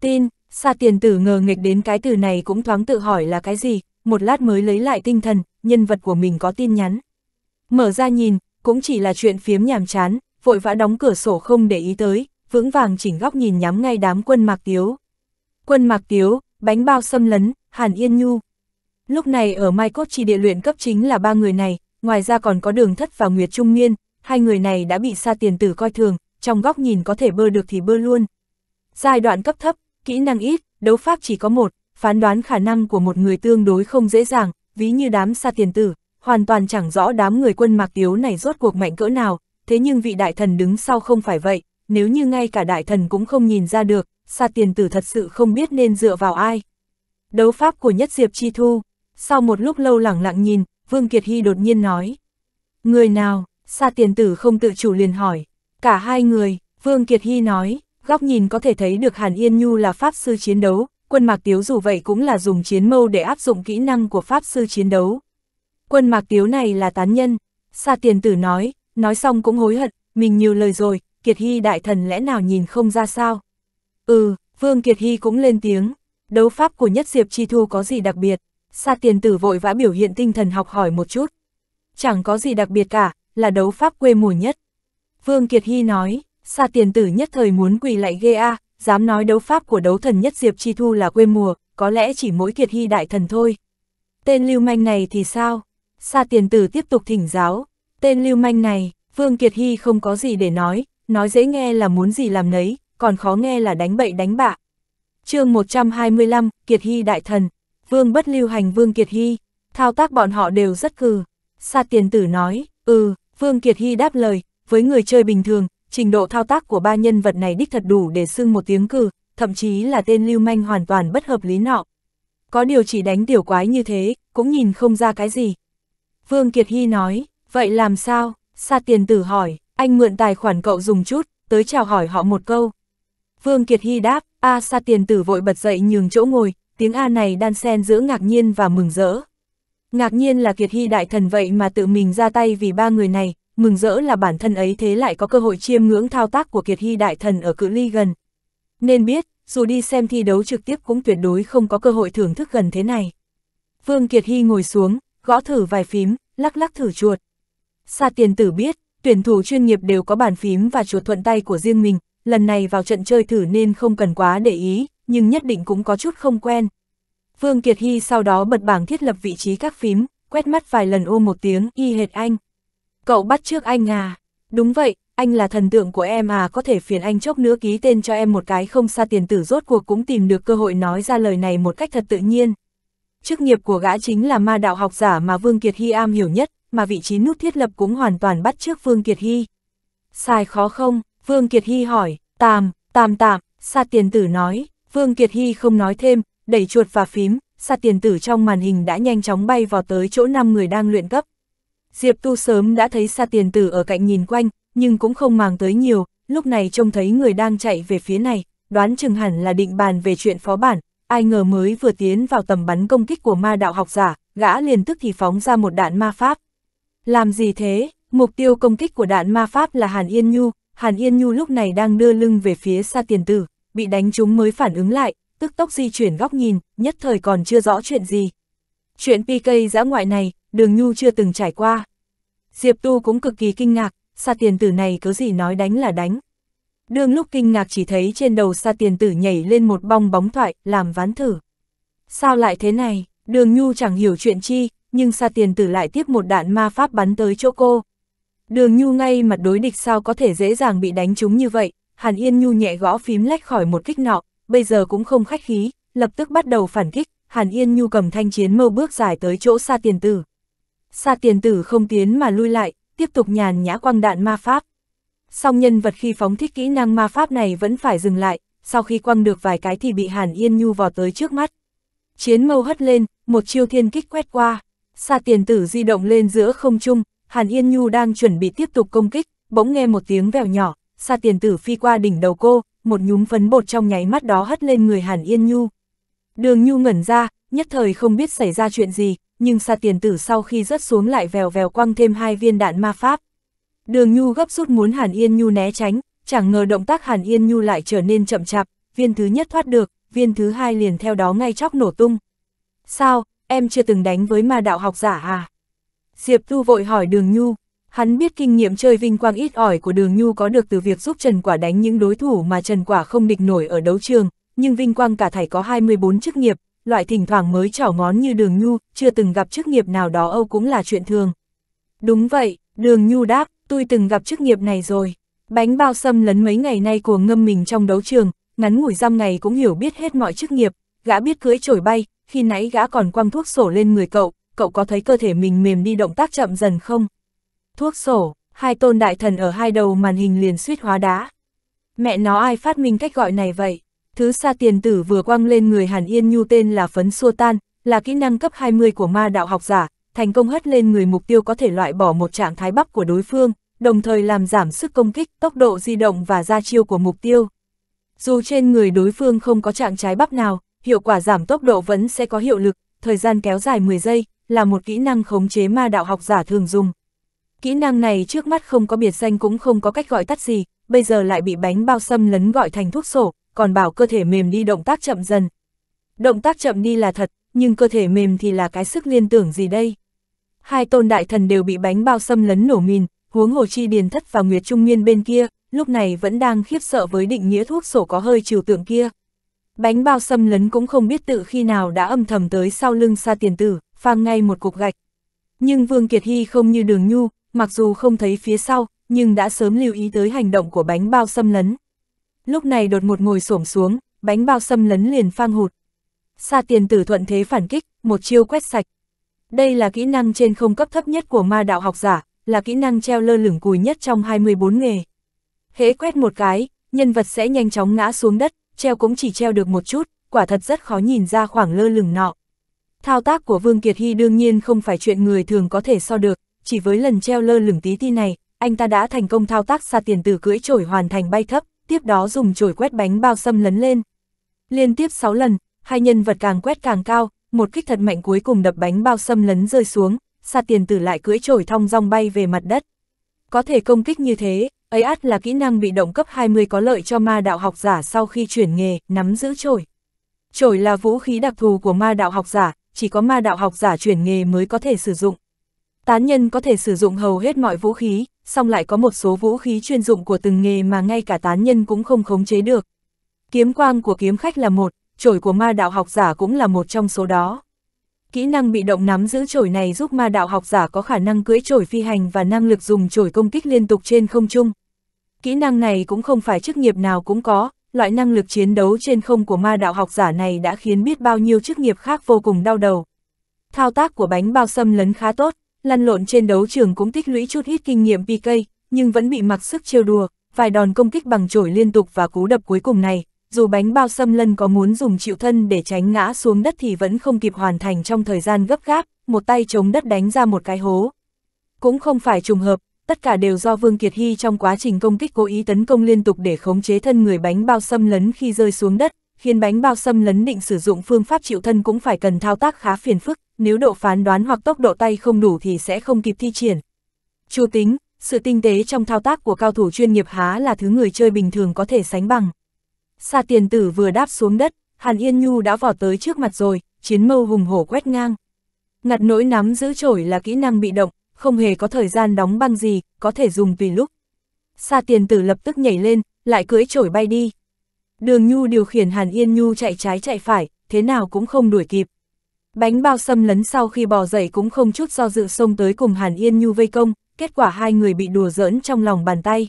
Tin, Sa tiền tử ngờ nghịch đến cái từ này cũng thoáng tự hỏi là cái gì, một lát mới lấy lại tinh thần, nhân vật của mình có tin nhắn. Mở ra nhìn, cũng chỉ là chuyện phiếm nhàm chán, vội vã đóng cửa sổ không để ý tới, vững vàng chỉnh góc nhìn nhắm ngay đám quân Mạc Tiếu. Quân Mạc Tiếu, bánh bao xâm lấn, Hàn Yên Nhu. Lúc này ở Mai Cốt chỉ địa luyện cấp chính là ba người này, ngoài ra còn có Đường Thất và Nguyệt Trung Nguyên, hai người này đã bị sa tiền tử coi thường, trong góc nhìn có thể bơ được thì bơ luôn. Giai đoạn cấp thấp, kỹ năng ít, đấu pháp chỉ có một, phán đoán khả năng của một người tương đối không dễ dàng, ví như đám sa tiền tử, hoàn toàn chẳng rõ đám người quân mạc tiếu này rốt cuộc mạnh cỡ nào, thế nhưng vị đại thần đứng sau không phải vậy, nếu như ngay cả đại thần cũng không nhìn ra được, sa tiền tử thật sự không biết nên dựa vào ai. Đấu pháp của Nhất Diệp Chi Thu, sau một lúc lâu lẳng lặng nhìn, Vương Kiệt Hy đột nhiên nói. Người nào, sa tiền tử không tự chủ liền hỏi, cả hai người, Vương Kiệt Hy nói, góc nhìn có thể thấy được Hàn Yên Nhu là pháp sư chiến đấu, quân Mạc Tiếu dù vậy cũng là dùng chiến mâu để áp dụng kỹ năng của Pháp Sư chiến đấu. Quân Mạc Tiếu này là tán nhân, Sa Tiền Tử nói, nói xong cũng hối hận, mình nhiều lời rồi, Kiệt Hy đại thần lẽ nào nhìn không ra sao? Ừ, Vương Kiệt Hy cũng lên tiếng, đấu pháp của Nhất Diệp Chi Thu có gì đặc biệt? Sa Tiền Tử vội vã biểu hiện tinh thần học hỏi một chút. Chẳng có gì đặc biệt cả, là đấu pháp quê mùa nhất. Vương Kiệt Hy nói, Sa Tiền Tử nhất thời muốn quỳ lại ghê a, à, dám nói đấu pháp của đấu thần nhất Diệp Chi Thu là quê mùa, có lẽ chỉ mỗi kiệt hy đại thần thôi. Tên lưu manh này thì sao? Sa tiền tử tiếp tục thỉnh giáo, tên lưu manh này, Vương Kiệt Hy không có gì để nói, nói dễ nghe là muốn gì làm nấy, còn khó nghe là đánh bậy đánh bạ. chương 125, Kiệt Hy đại thần, Vương bất lưu hành Vương Kiệt Hy, thao tác bọn họ đều rất cừ. Sa tiền tử nói, ừ, Vương Kiệt Hy đáp lời, với người chơi bình thường, trình độ thao tác của ba nhân vật này đích thật đủ để xưng một tiếng cừ, thậm chí là tên lưu manh hoàn toàn bất hợp lý nọ. Có điều chỉ đánh tiểu quái như thế, cũng nhìn không ra cái gì. Vương Kiệt Hy nói, vậy làm sao? Sa tiền tử hỏi, anh mượn tài khoản cậu dùng chút, tới chào hỏi họ một câu. Vương Kiệt Hy đáp, A Sa tiền tử vội bật dậy nhường chỗ ngồi, tiếng A này đan xen giữa ngạc nhiên và mừng rỡ. Ngạc nhiên là Kiệt Hy đại thần vậy mà tự mình ra tay vì ba người này, mừng rỡ là bản thân ấy thế lại có cơ hội chiêm ngưỡng thao tác của Kiệt Hy Đại Thần ở cự ly gần. Nên biết, dù đi xem thi đấu trực tiếp cũng tuyệt đối không có cơ hội thưởng thức gần thế này. Vương Kiệt Hy ngồi xuống, gõ thử vài phím, lắc lắc thử chuột. Sa tiền tử biết, tuyển thủ chuyên nghiệp đều có bàn phím và chuột thuận tay của riêng mình, lần này vào trận chơi thử nên không cần quá để ý, nhưng nhất định cũng có chút không quen. Vương Kiệt Hy sau đó bật bảng thiết lập vị trí các phím, quét mắt vài lần ô một tiếng y hệt anh. Cậu bắt trước anh à? Đúng vậy, anh là thần tượng của em à có thể phiền anh chốc nữa ký tên cho em một cái không xa tiền tử rốt cuộc cũng tìm được cơ hội nói ra lời này một cách thật tự nhiên. Chức nghiệp của gã chính là ma đạo học giả mà Vương Kiệt Hy am hiểu nhất, mà vị trí nút thiết lập cũng hoàn toàn bắt trước Vương Kiệt Hy. xài khó không? Vương Kiệt Hy hỏi, tàm, tàm tạm, xa tiền tử nói, Vương Kiệt Hy không nói thêm, đẩy chuột và phím, xa tiền tử trong màn hình đã nhanh chóng bay vào tới chỗ 5 người đang luyện cấp, Diệp Tu sớm đã thấy xa tiền tử ở cạnh nhìn quanh, nhưng cũng không màng tới nhiều, lúc này trông thấy người đang chạy về phía này, đoán chừng hẳn là định bàn về chuyện phó bản, ai ngờ mới vừa tiến vào tầm bắn công kích của ma đạo học giả, gã liền tức thì phóng ra một đạn ma pháp. Làm gì thế? Mục tiêu công kích của đạn ma pháp là Hàn Yên Nhu, Hàn Yên Nhu lúc này đang đưa lưng về phía xa tiền tử, bị đánh trúng mới phản ứng lại, tức tốc di chuyển góc nhìn, nhất thời còn chưa rõ chuyện gì. Chuyện PK giã ngoại này, đường Nhu chưa từng trải qua. Diệp Tu cũng cực kỳ kinh ngạc, sa tiền tử này cứ gì nói đánh là đánh. Đương lúc kinh ngạc chỉ thấy trên đầu sa tiền tử nhảy lên một bong bóng thoại, làm ván thử. Sao lại thế này, đường nhu chẳng hiểu chuyện chi, nhưng sa tiền tử lại tiếp một đạn ma pháp bắn tới chỗ cô. Đường nhu ngay mặt đối địch sao có thể dễ dàng bị đánh trúng như vậy, Hàn Yên nhu nhẹ gõ phím lách khỏi một kích nọ, bây giờ cũng không khách khí, lập tức bắt đầu phản kích, Hàn Yên nhu cầm thanh chiến mâu bước dài tới chỗ sa tiền tử. Sa tiền tử không tiến mà lui lại, tiếp tục nhàn nhã quăng đạn ma pháp. Song nhân vật khi phóng thích kỹ năng ma pháp này vẫn phải dừng lại, sau khi quăng được vài cái thì bị Hàn Yên Nhu vò tới trước mắt. Chiến mâu hất lên, một chiêu thiên kích quét qua, Sa tiền tử di động lên giữa không trung, Hàn Yên Nhu đang chuẩn bị tiếp tục công kích, bỗng nghe một tiếng vèo nhỏ, Sa tiền tử phi qua đỉnh đầu cô, một nhúm phấn bột trong nháy mắt đó hất lên người Hàn Yên Nhu. Đường Nhu ngẩn ra, nhất thời không biết xảy ra chuyện gì, nhưng xa tiền tử sau khi rớt xuống lại vèo vèo quăng thêm hai viên đạn ma pháp. Đường Nhu gấp rút muốn Hàn Yên Nhu né tránh, chẳng ngờ động tác Hàn Yên Nhu lại trở nên chậm chạp, viên thứ nhất thoát được, viên thứ hai liền theo đó ngay chóc nổ tung. Sao, em chưa từng đánh với ma đạo học giả à? Diệp Tu vội hỏi Đường Nhu, hắn biết kinh nghiệm chơi vinh quang ít ỏi của Đường Nhu có được từ việc giúp Trần Quả đánh những đối thủ mà Trần Quả không địch nổi ở đấu trường, nhưng vinh quang cả thảy có 24 chức nghiệp, loại thỉnh thoảng mới chảo ngón như đường nhu, chưa từng gặp chức nghiệp nào đó Âu cũng là chuyện thường. Đúng vậy, đường nhu đáp, tôi từng gặp chức nghiệp này rồi. Bánh bao sâm lấn mấy ngày nay của ngâm mình trong đấu trường, ngắn ngủi giam ngày cũng hiểu biết hết mọi chức nghiệp, gã biết cưỡi trổi bay, khi nãy gã còn quăng thuốc sổ lên người cậu, cậu có thấy cơ thể mình mềm đi động tác chậm dần không? Thuốc sổ, hai tôn đại thần ở hai đầu màn hình liền suýt hóa đá. Mẹ nó ai phát minh cách gọi này vậy? Thứ xa tiền tử vừa quăng lên người Hàn Yên Nhu tên là Phấn Xua Tan, là kỹ năng cấp 20 của ma đạo học giả, thành công hất lên người mục tiêu có thể loại bỏ một trạng thái bắp của đối phương, đồng thời làm giảm sức công kích, tốc độ di động và gia chiêu của mục tiêu. Dù trên người đối phương không có trạng trái bắp nào, hiệu quả giảm tốc độ vẫn sẽ có hiệu lực, thời gian kéo dài 10 giây, là một kỹ năng khống chế ma đạo học giả thường dùng. Kỹ năng này trước mắt không có biệt danh cũng không có cách gọi tắt gì, bây giờ lại bị bánh bao xâm lấn gọi thành thuốc sổ, còn bảo cơ thể mềm đi động tác chậm dần. Động tác chậm đi là thật, nhưng cơ thể mềm thì là cái sức liên tưởng gì đây? Hai tôn đại thần đều bị bánh bao xâm lấn nổ mìn, huống hồ chi điền thất và Nguyệt Trung Miên bên kia, lúc này vẫn đang khiếp sợ với định nghĩa thuốc sổ có hơi trừu tượng kia. Bánh bao xâm lấn cũng không biết tự khi nào đã âm thầm tới sau lưng xa tiền tử, phang ngay một cục gạch. Nhưng Vương Kiệt Hy không như đường nhu, mặc dù không thấy phía sau, nhưng đã sớm lưu ý tới hành động của bánh bao xâm lấn. Lúc này đột một ngồi xổm xuống, bánh bao xâm lấn liền phang hụt. Sa tiền tử thuận thế phản kích, một chiêu quét sạch. Đây là kỹ năng trên không cấp thấp nhất của ma đạo học giả, là kỹ năng treo lơ lửng cùi nhất trong 24 nghề. Hễ quét một cái, nhân vật sẽ nhanh chóng ngã xuống đất, treo cũng chỉ treo được một chút, quả thật rất khó nhìn ra khoảng lơ lửng nọ. Thao tác của Vương Kiệt Hy đương nhiên không phải chuyện người thường có thể so được, chỉ với lần treo lơ lửng tí ti này, anh ta đã thành công thao tác xa tiền từ cưỡi trổi hoàn thành bay thấp, tiếp đó dùng chổi quét bánh bao xâm lấn lên. Liên tiếp 6 lần, hai nhân vật càng quét càng cao, một kích thật mạnh cuối cùng đập bánh bao xâm lấn rơi xuống, xa tiền tử lại cưỡi trổi thong dong bay về mặt đất. Có thể công kích như thế, ấy át là kỹ năng bị động cấp 20 có lợi cho ma đạo học giả sau khi chuyển nghề, nắm giữ trổi trổi là vũ khí đặc thù của ma đạo học giả, chỉ có ma đạo học giả chuyển nghề mới có thể sử dụng. Tán nhân có thể sử dụng hầu hết mọi vũ khí, song lại có một số vũ khí chuyên dụng của từng nghề mà ngay cả tán nhân cũng không khống chế được. Kiếm quang của kiếm khách là một, trổi của ma đạo học giả cũng là một trong số đó. Kỹ năng bị động nắm giữ trổi này giúp ma đạo học giả có khả năng cưỡi trổi phi hành và năng lực dùng trổi công kích liên tục trên không trung. Kỹ năng này cũng không phải chức nghiệp nào cũng có, loại năng lực chiến đấu trên không của ma đạo học giả này đã khiến biết bao nhiêu chức nghiệp khác vô cùng đau đầu. Thao tác của bánh bao sâm lấn khá tốt, lăn lộn trên đấu trường cũng tích lũy chút ít kinh nghiệm PK, nhưng vẫn bị mặc sức trêu đùa, vài đòn công kích bằng chổi liên tục và cú đập cuối cùng này, dù bánh bao xâm lân có muốn dùng chịu thân để tránh ngã xuống đất thì vẫn không kịp hoàn thành trong thời gian gấp gáp, một tay chống đất đánh ra một cái hố. Cũng không phải trùng hợp, tất cả đều do Vương Kiệt Hy trong quá trình công kích cố ý tấn công liên tục để khống chế thân người bánh bao xâm lấn khi rơi xuống đất, khiến bánh bao xâm lấn định sử dụng phương pháp chịu thân cũng phải cần thao tác khá phiền phức, nếu độ phán đoán hoặc tốc độ tay không đủ thì sẽ không kịp thi triển. Chu tính, sự tinh tế trong thao tác của cao thủ chuyên nghiệp há là thứ người chơi bình thường có thể sánh bằng. Sa tiền tử vừa đáp xuống đất, Hàn Yên Nhu đã vỏ tới trước mặt rồi, chiến mâu hùng hổ quét ngang. Ngặt nỗi nắm giữ trổi là kỹ năng bị động, không hề có thời gian đóng băng gì, có thể dùng tùy lúc. Sa tiền tử lập tức nhảy lên, lại cưỡi trổi bay đi. Đường Nhu điều khiển Hàn Yên Nhu chạy trái chạy phải, thế nào cũng không đuổi kịp. Bánh bao xâm lấn sau khi bò dậy cũng không chút do dự xông tới cùng Hàn Yên Nhu vây công, kết quả hai người bị đùa giỡn trong lòng bàn tay.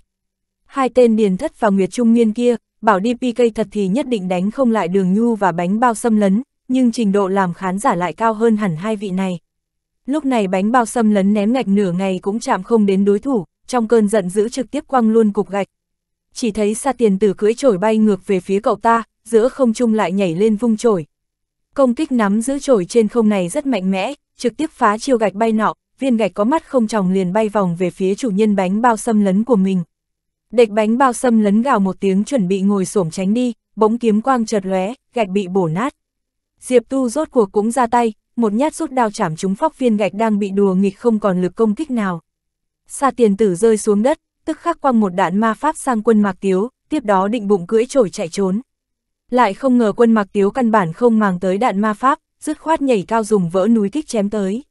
Hai tên Điền Thất và Nguyệt Trung Nguyên kia, bảo đi PK thật thì nhất định đánh không lại đường Nhu và bánh bao xâm lấn, nhưng trình độ làm khán giả lại cao hơn hẳn hai vị này. Lúc này bánh bao xâm lấn ném ngạch nửa ngày cũng chạm không đến đối thủ, trong cơn giận dữ trực tiếp quăng luôn cục gạch, chỉ thấy xa tiền tử cưỡi trổi bay ngược về phía cậu ta, giữa không trung lại nhảy lên vung trổi. Công kích nắm giữ trổi trên không này rất mạnh mẽ, trực tiếp phá chiêu gạch bay nọ, viên gạch có mắt không tròng liền bay vòng về phía chủ nhân bánh bao xâm lấn của mình. Địch bánh bao xâm lấn gào một tiếng chuẩn bị ngồi xổm tránh đi, bỗng kiếm quang chợt lóe, gạch bị bổ nát. Diệp Tu rốt cuộc cũng ra tay, một nhát rút đao chảm trúng phóc viên gạch đang bị đùa nghịch không còn lực công kích nào. Sa tiền tử rơi xuống đất, tức khắc quăng một đạn ma pháp sang quân Mạc Tiếu, tiếp đó định bụng cưỡi trổi chạy trốn. Lại không ngờ quân Mạc Tiếu căn bản không màng tới đạn ma pháp, dứt khoát nhảy cao dùng vỡ núi kích chém tới.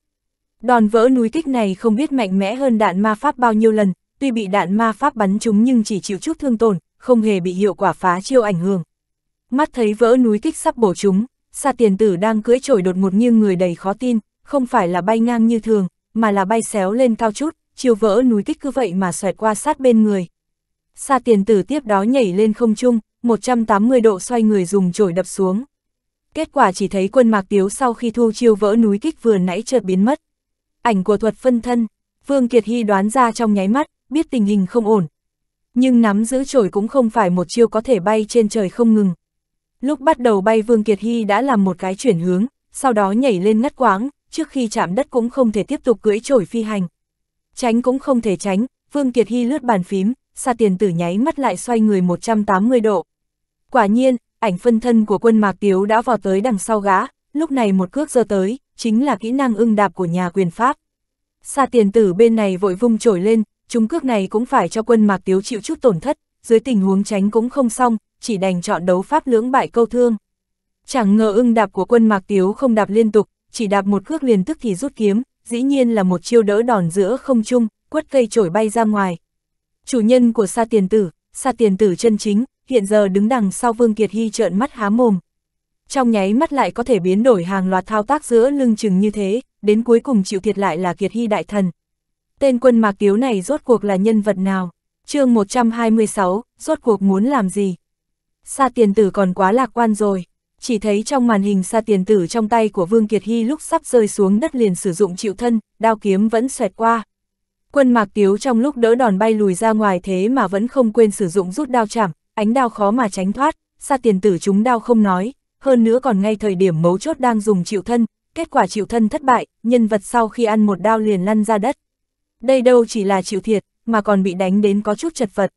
Đòn vỡ núi kích này không biết mạnh mẽ hơn đạn ma pháp bao nhiêu lần, tuy bị đạn ma pháp bắn trúng nhưng chỉ chịu chút thương tổn, không hề bị hiệu quả phá chiêu ảnh hưởng. Mắt thấy vỡ núi kích sắp bổ trúng xa tiền tử đang cưỡi trổi đột ngột nghiêng người đầy khó tin, không phải là bay ngang như thường, mà là bay xéo lên cao chút, chiều vỡ núi kích cứ vậy mà xoẹt qua sát bên người. Sa tiền tử tiếp đó nhảy lên không trung, 180 độ xoay người dùng chổi đập xuống. Kết quả chỉ thấy quân mạc tiếu sau khi thu chiêu vỡ núi kích vừa nãy chợt biến mất. Ảnh của thuật phân thân, Vương Kiệt Hy đoán ra trong nháy mắt, biết tình hình không ổn. Nhưng nắm giữ chổi cũng không phải một chiêu có thể bay trên trời không ngừng. Lúc bắt đầu bay Vương Kiệt Hy đã làm một cái chuyển hướng, sau đó nhảy lên ngắt quáng, trước khi chạm đất cũng không thể tiếp tục cưỡi chổi phi hành. Tránh cũng không thể tránh, Vương Kiệt Hy lướt bàn phím, xa tiền tử nháy mắt lại xoay người 180 độ. Quả nhiên, ảnh phân thân của quân Mạc Tiếu đã vò tới đằng sau gã, lúc này một cước giơ tới, chính là kỹ năng ưng đạp của nhà quyền Pháp. Xa tiền tử bên này vội vung trổi lên, chúng cước này cũng phải cho quân Mạc Tiếu chịu chút tổn thất, dưới tình huống tránh cũng không xong, chỉ đành chọn đấu pháp lưỡng bại câu thương. Chẳng ngờ ưng đạp của quân Mạc Tiếu không đạp liên tục, chỉ đạp một cước liền tức thì rút kiếm, dĩ nhiên là một chiêu đỡ đòn giữa không trung, quất cây trổi bay ra ngoài. Chủ nhân của Sa Tiền Tử, Sa Tiền Tử chân chính, hiện giờ đứng đằng sau Vương Kiệt Hy trợn mắt há mồm. Trong nháy mắt lại có thể biến đổi hàng loạt thao tác giữa lưng chừng như thế, đến cuối cùng chịu thiệt lại là Kiệt Hy đại thần. Tên quân mạc tiếu này rốt cuộc là nhân vật nào? chương 126, rốt cuộc muốn làm gì? Sa Tiền Tử còn quá lạc quan rồi chỉ thấy trong màn hình xa tiền tử trong tay của Vương Kiệt Hy lúc sắp rơi xuống đất liền sử dụng chịu thân, đao kiếm vẫn xoẹt qua. Quân Mạc Tiếu trong lúc đỡ đòn bay lùi ra ngoài thế mà vẫn không quên sử dụng rút đao chạm, ánh đao khó mà tránh thoát, xa tiền tử chúng đao không nói, hơn nữa còn ngay thời điểm mấu chốt đang dùng chịu thân, kết quả chịu thân thất bại, nhân vật sau khi ăn một đao liền lăn ra đất. Đây đâu chỉ là chịu thiệt, mà còn bị đánh đến có chút chật vật.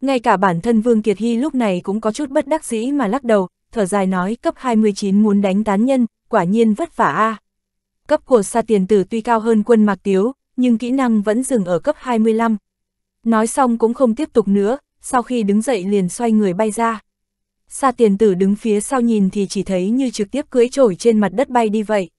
Ngay cả bản thân Vương Kiệt Hy lúc này cũng có chút bất đắc dĩ mà lắc đầu, thở dài nói cấp 29 muốn đánh tán nhân, quả nhiên vất vả a. À. Cấp của sa tiền tử tuy cao hơn quân mạc tiếu, nhưng kỹ năng vẫn dừng ở cấp 25. Nói xong cũng không tiếp tục nữa, sau khi đứng dậy liền xoay người bay ra. Sa tiền tử đứng phía sau nhìn thì chỉ thấy như trực tiếp cưỡi trổi trên mặt đất bay đi vậy.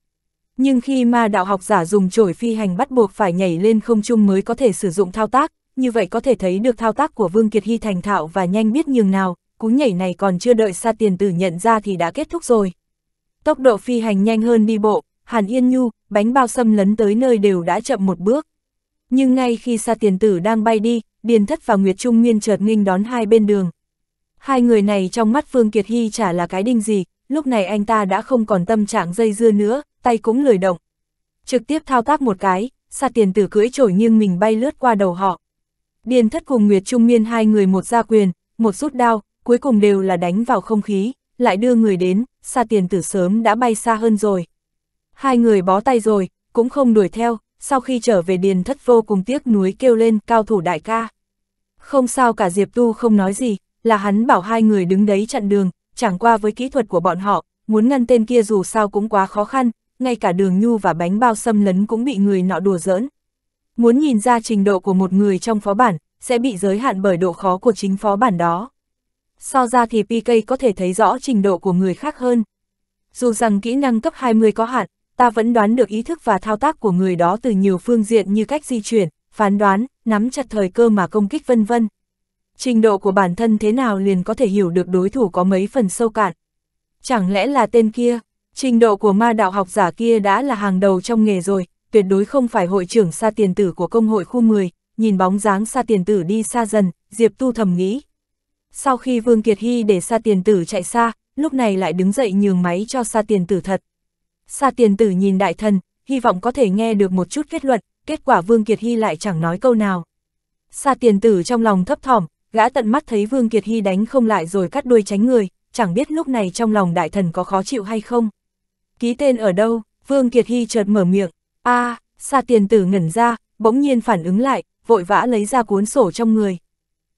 Nhưng khi ma đạo học giả dùng trổi phi hành bắt buộc phải nhảy lên không trung mới có thể sử dụng thao tác, như vậy có thể thấy được thao tác của Vương Kiệt Hy thành thạo và nhanh biết nhường nào, cú nhảy này còn chưa đợi xa tiền tử nhận ra thì đã kết thúc rồi. Tốc độ phi hành nhanh hơn đi bộ, Hàn Yên Nhu, bánh bao xâm lấn tới nơi đều đã chậm một bước. Nhưng ngay khi xa tiền tử đang bay đi, Điền Thất và Nguyệt Trung Nguyên chợt nghênh đón hai bên đường. Hai người này trong mắt Phương Kiệt Hy chả là cái đinh gì, lúc này anh ta đã không còn tâm trạng dây dưa nữa, tay cũng lười động. Trực tiếp thao tác một cái, xa tiền tử cưỡi trổi nghiêng mình bay lướt qua đầu họ. Điền Thất cùng Nguyệt Trung Nguyên hai người một ra quyền, một rút đao, cuối cùng đều là đánh vào không khí, lại đưa người đến, xa tiền tử sớm đã bay xa hơn rồi. Hai người bó tay rồi, cũng không đuổi theo, sau khi trở về điền thất vô cùng tiếc nuối kêu lên cao thủ đại ca. Không sao cả Diệp Tu không nói gì, là hắn bảo hai người đứng đấy chặn đường, chẳng qua với kỹ thuật của bọn họ, muốn ngăn tên kia dù sao cũng quá khó khăn, ngay cả đường nhu và bánh bao xâm lấn cũng bị người nọ đùa giỡn. Muốn nhìn ra trình độ của một người trong phó bản, sẽ bị giới hạn bởi độ khó của chính phó bản đó so ra thì PK có thể thấy rõ trình độ của người khác hơn. Dù rằng kỹ năng cấp 20 có hạn, ta vẫn đoán được ý thức và thao tác của người đó từ nhiều phương diện như cách di chuyển, phán đoán, nắm chặt thời cơ mà công kích vân vân. Trình độ của bản thân thế nào liền có thể hiểu được đối thủ có mấy phần sâu cạn. Chẳng lẽ là tên kia, trình độ của ma đạo học giả kia đã là hàng đầu trong nghề rồi, tuyệt đối không phải hội trưởng sa tiền tử của công hội khu 10, nhìn bóng dáng sa tiền tử đi xa dần, Diệp Tu thầm nghĩ, sau khi Vương Kiệt Hy để Sa Tiền Tử chạy xa, lúc này lại đứng dậy nhường máy cho Sa Tiền Tử thật. Sa Tiền Tử nhìn đại thần, hy vọng có thể nghe được một chút kết luận, kết quả Vương Kiệt Hy lại chẳng nói câu nào. Sa Tiền Tử trong lòng thấp thỏm, gã tận mắt thấy Vương Kiệt Hy đánh không lại rồi cắt đuôi tránh người, chẳng biết lúc này trong lòng đại thần có khó chịu hay không. Ký tên ở đâu, Vương Kiệt Hy chợt mở miệng, a Sa Tiền Tử ngẩn ra, bỗng nhiên phản ứng lại, vội vã lấy ra cuốn sổ trong người.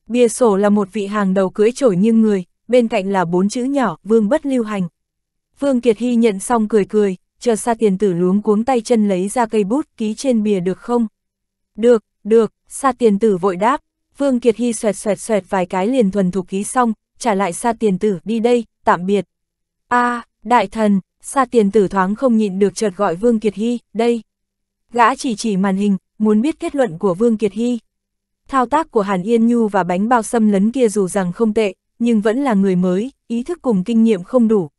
Bìa sổ là một vị hàng đầu cưỡi trổi nghiêng người, bên cạnh là bốn chữ nhỏ, vương bất lưu hành. Vương Kiệt Hy nhận xong cười cười, chờ xa tiền tử luống cuống tay chân lấy ra cây bút ký trên bìa được không? Được, được, xa tiền tử vội đáp. Vương Kiệt Hy xoẹt xoẹt xoẹt vài cái liền thuần thục ký xong, trả lại xa tiền tử đi đây, tạm biệt. a à, đại thần, xa tiền tử thoáng không nhịn được chợt gọi Vương Kiệt Hy, đây. Gã chỉ chỉ màn hình, muốn biết kết luận của Vương Kiệt Hy, Thao tác của Hàn Yên Nhu và bánh bao xâm lấn kia dù rằng không tệ, nhưng vẫn là người mới, ý thức cùng kinh nghiệm không đủ.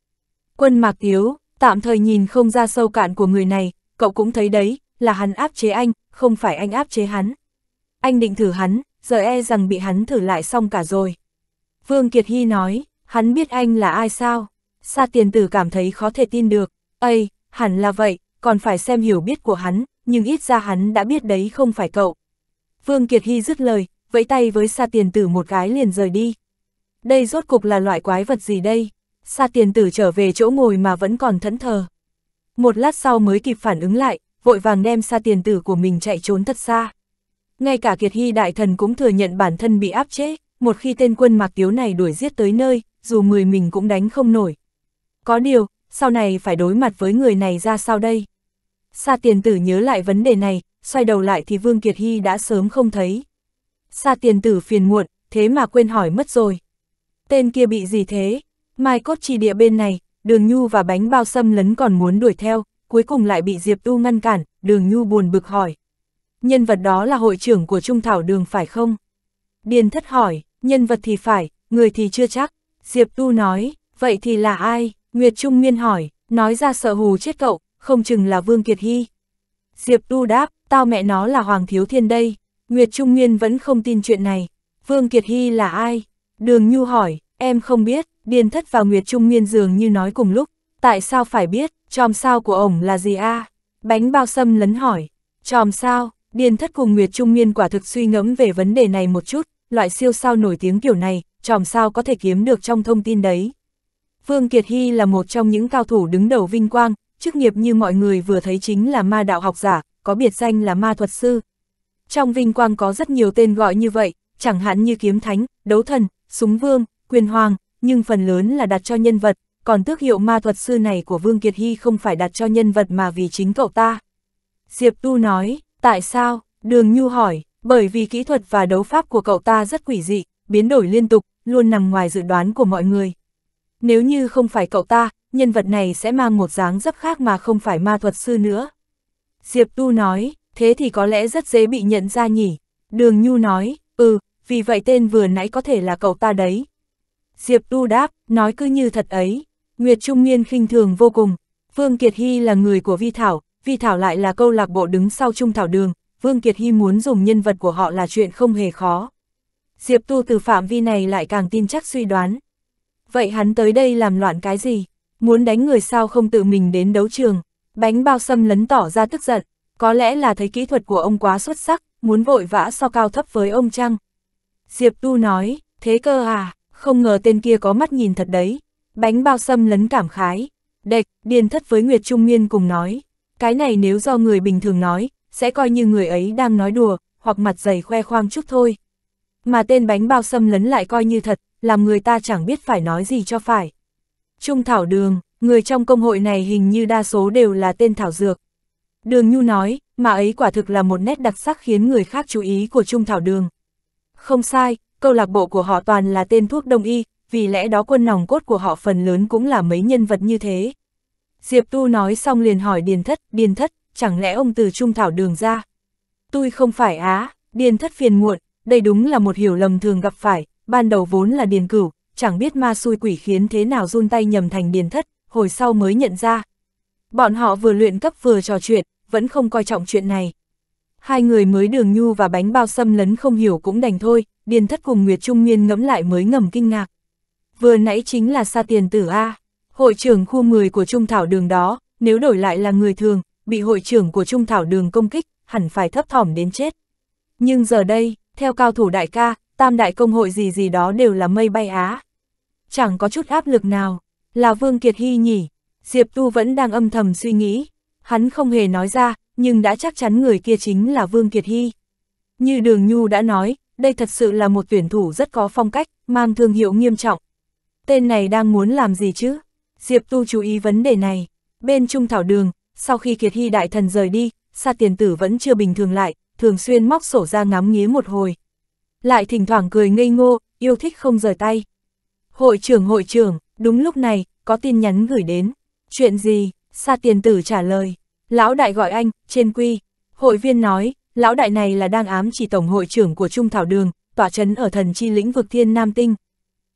Quân Mạc Tiếu, tạm thời nhìn không ra sâu cạn của người này, cậu cũng thấy đấy, là hắn áp chế anh, không phải anh áp chế hắn. Anh định thử hắn, giờ e rằng bị hắn thử lại xong cả rồi. Vương Kiệt Hy nói, hắn biết anh là ai sao? Sa tiền tử cảm thấy khó thể tin được, Ây, hẳn là vậy, còn phải xem hiểu biết của hắn, nhưng ít ra hắn đã biết đấy không phải cậu. Vương Kiệt Hy dứt lời, vẫy tay với Sa Tiền Tử một cái liền rời đi. Đây rốt cục là loại quái vật gì đây? Sa Tiền Tử trở về chỗ ngồi mà vẫn còn thẫn thờ. Một lát sau mới kịp phản ứng lại, vội vàng đem Sa Tiền Tử của mình chạy trốn thật xa. Ngay cả Kiệt Hy Đại Thần cũng thừa nhận bản thân bị áp chế, một khi tên quân mạc tiếu này đuổi giết tới nơi, dù người mình cũng đánh không nổi. Có điều, sau này phải đối mặt với người này ra sao đây? Sa tiền tử nhớ lại vấn đề này, xoay đầu lại thì Vương Kiệt Hy đã sớm không thấy. Sa tiền tử phiền muộn, thế mà quên hỏi mất rồi. Tên kia bị gì thế? Mai cốt chi địa bên này, đường nhu và bánh bao xâm lấn còn muốn đuổi theo, cuối cùng lại bị Diệp Tu ngăn cản, đường nhu buồn bực hỏi. Nhân vật đó là hội trưởng của Trung Thảo Đường phải không? Điền thất hỏi, nhân vật thì phải, người thì chưa chắc. Diệp Tu nói, vậy thì là ai? Nguyệt Trung Nguyên hỏi, nói ra sợ hù chết cậu, không chừng là Vương Kiệt Hy. Diệp Tu đáp, tao mẹ nó là Hoàng Thiếu Thiên đây, Nguyệt Trung Nguyên vẫn không tin chuyện này. Vương Kiệt Hy là ai? Đường Nhu hỏi, em không biết, Điền Thất và Nguyệt Trung Nguyên dường như nói cùng lúc, tại sao phải biết, tròm sao của ổng là gì a? Bánh bao sâm lấn hỏi, tròm sao, Điền Thất cùng Nguyệt Trung Nguyên quả thực suy ngẫm về vấn đề này một chút, loại siêu sao nổi tiếng kiểu này, tròm sao có thể kiếm được trong thông tin đấy. Vương Kiệt Hy là một trong những cao thủ đứng đầu vinh quang, chức nghiệp như mọi người vừa thấy chính là ma đạo học giả, có biệt danh là ma thuật sư. Trong vinh quang có rất nhiều tên gọi như vậy, chẳng hạn như kiếm thánh, đấu thần, súng vương, quyền hoàng, nhưng phần lớn là đặt cho nhân vật, còn tước hiệu ma thuật sư này của Vương Kiệt Hy không phải đặt cho nhân vật mà vì chính cậu ta. Diệp Tu nói, tại sao? Đường Nhu hỏi, bởi vì kỹ thuật và đấu pháp của cậu ta rất quỷ dị, biến đổi liên tục, luôn nằm ngoài dự đoán của mọi người. Nếu như không phải cậu ta, nhân vật này sẽ mang một dáng dấp khác mà không phải ma thuật sư nữa. Diệp Tu nói, thế thì có lẽ rất dễ bị nhận ra nhỉ. Đường Nhu nói, ừ, vì vậy tên vừa nãy có thể là cậu ta đấy. Diệp Tu đáp, nói cứ như thật ấy. Nguyệt Trung Nguyên khinh thường vô cùng. Vương Kiệt Hy là người của Vi Thảo, Vi Thảo lại là câu lạc bộ đứng sau Trung Thảo Đường. Vương Kiệt Hy muốn dùng nhân vật của họ là chuyện không hề khó. Diệp Tu từ phạm vi này lại càng tin chắc suy đoán. Vậy hắn tới đây làm loạn cái gì? Muốn đánh người sao không tự mình đến đấu trường? Bánh bao Sâm lấn tỏ ra tức giận, có lẽ là thấy kỹ thuật của ông quá xuất sắc, muốn vội vã so cao thấp với ông trăng. Diệp Tu nói, thế cơ à, không ngờ tên kia có mắt nhìn thật đấy. Bánh bao Sâm lấn cảm khái, đệch, điền thất với Nguyệt Trung Nguyên cùng nói. Cái này nếu do người bình thường nói, sẽ coi như người ấy đang nói đùa, hoặc mặt dày khoe khoang chút thôi. Mà tên bánh bao Sâm lấn lại coi như thật, làm người ta chẳng biết phải nói gì cho phải. Trung thảo đường, người trong công hội này hình như đa số đều là tên thảo dược. Đường Nhu nói, mà ấy quả thực là một nét đặc sắc khiến người khác chú ý của Trung Thảo Đường. Không sai, câu lạc bộ của họ toàn là tên thuốc đông y, vì lẽ đó quân nòng cốt của họ phần lớn cũng là mấy nhân vật như thế. Diệp Tu nói xong liền hỏi Điền Thất, Điền Thất, chẳng lẽ ông từ Trung Thảo Đường ra? Tôi không phải á, Điền Thất phiền muộn, đây đúng là một hiểu lầm thường gặp phải, ban đầu vốn là Điền Cửu, chẳng biết ma xui quỷ khiến thế nào run tay nhầm thành Điền Thất, hồi sau mới nhận ra. Bọn họ vừa luyện cấp vừa trò chuyện, vẫn không coi trọng chuyện này. Hai người mới đường nhu và bánh bao xâm lấn không hiểu cũng đành thôi, điền thất cùng Nguyệt Trung nguyên ngẫm lại mới ngầm kinh ngạc. Vừa nãy chính là sa tiền tử A, hội trưởng khu 10 của Trung Thảo Đường đó, nếu đổi lại là người thường, bị hội trưởng của Trung Thảo Đường công kích, hẳn phải thấp thỏm đến chết. Nhưng giờ đây, theo cao thủ đại ca, tam đại công hội gì gì đó đều là mây bay á. Chẳng có chút áp lực nào. Là Vương Kiệt Hy nhỉ? Diệp Tu vẫn đang âm thầm suy nghĩ. Hắn không hề nói ra, nhưng đã chắc chắn người kia chính là Vương Kiệt Hy. Như Đường Nhu đã nói, đây thật sự là một tuyển thủ rất có phong cách, mang thương hiệu nghiêm trọng. Tên này đang muốn làm gì chứ? Diệp Tu chú ý vấn đề này. Bên Trung Thảo Đường, sau khi Kiệt Hy đại thần rời đi, Sa Tiền Tử vẫn chưa bình thường lại, thường xuyên móc sổ ra ngắm nghía một hồi. Lại thỉnh thoảng cười ngây ngô, yêu thích không rời tay. Hội trưởng hội trưởng, Đúng lúc này, có tin nhắn gửi đến. Chuyện gì? Sa tiền tử trả lời. Lão đại gọi anh, trên quy. Hội viên nói, lão đại này là đang ám chỉ tổng hội trưởng của Trung Thảo Đường, tỏa chấn ở thần chi lĩnh vực thiên nam tinh.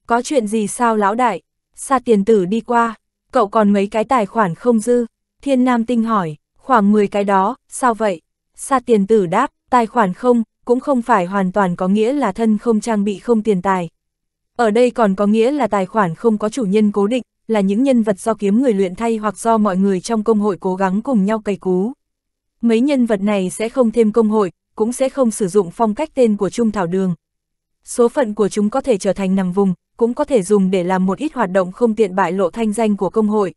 Có chuyện gì sao lão đại? Sa tiền tử đi qua, cậu còn mấy cái tài khoản không dư? Thiên nam tinh hỏi, khoảng 10 cái đó, sao vậy? Sa tiền tử đáp, tài khoản không, cũng không phải hoàn toàn có nghĩa là thân không trang bị không tiền tài, ở đây còn có nghĩa là tài khoản không có chủ nhân cố định, là những nhân vật do kiếm người luyện thay hoặc do mọi người trong công hội cố gắng cùng nhau cày cú. Mấy nhân vật này sẽ không thêm công hội, cũng sẽ không sử dụng phong cách tên của Trung Thảo Đường. Số phận của chúng có thể trở thành nằm vùng, cũng có thể dùng để làm một ít hoạt động không tiện bại lộ thanh danh của công hội.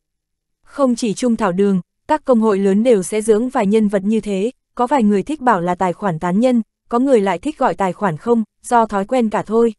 Không chỉ Trung Thảo Đường, các công hội lớn đều sẽ dưỡng vài nhân vật như thế, có vài người thích bảo là tài khoản tán nhân, có người lại thích gọi tài khoản không, do thói quen cả thôi.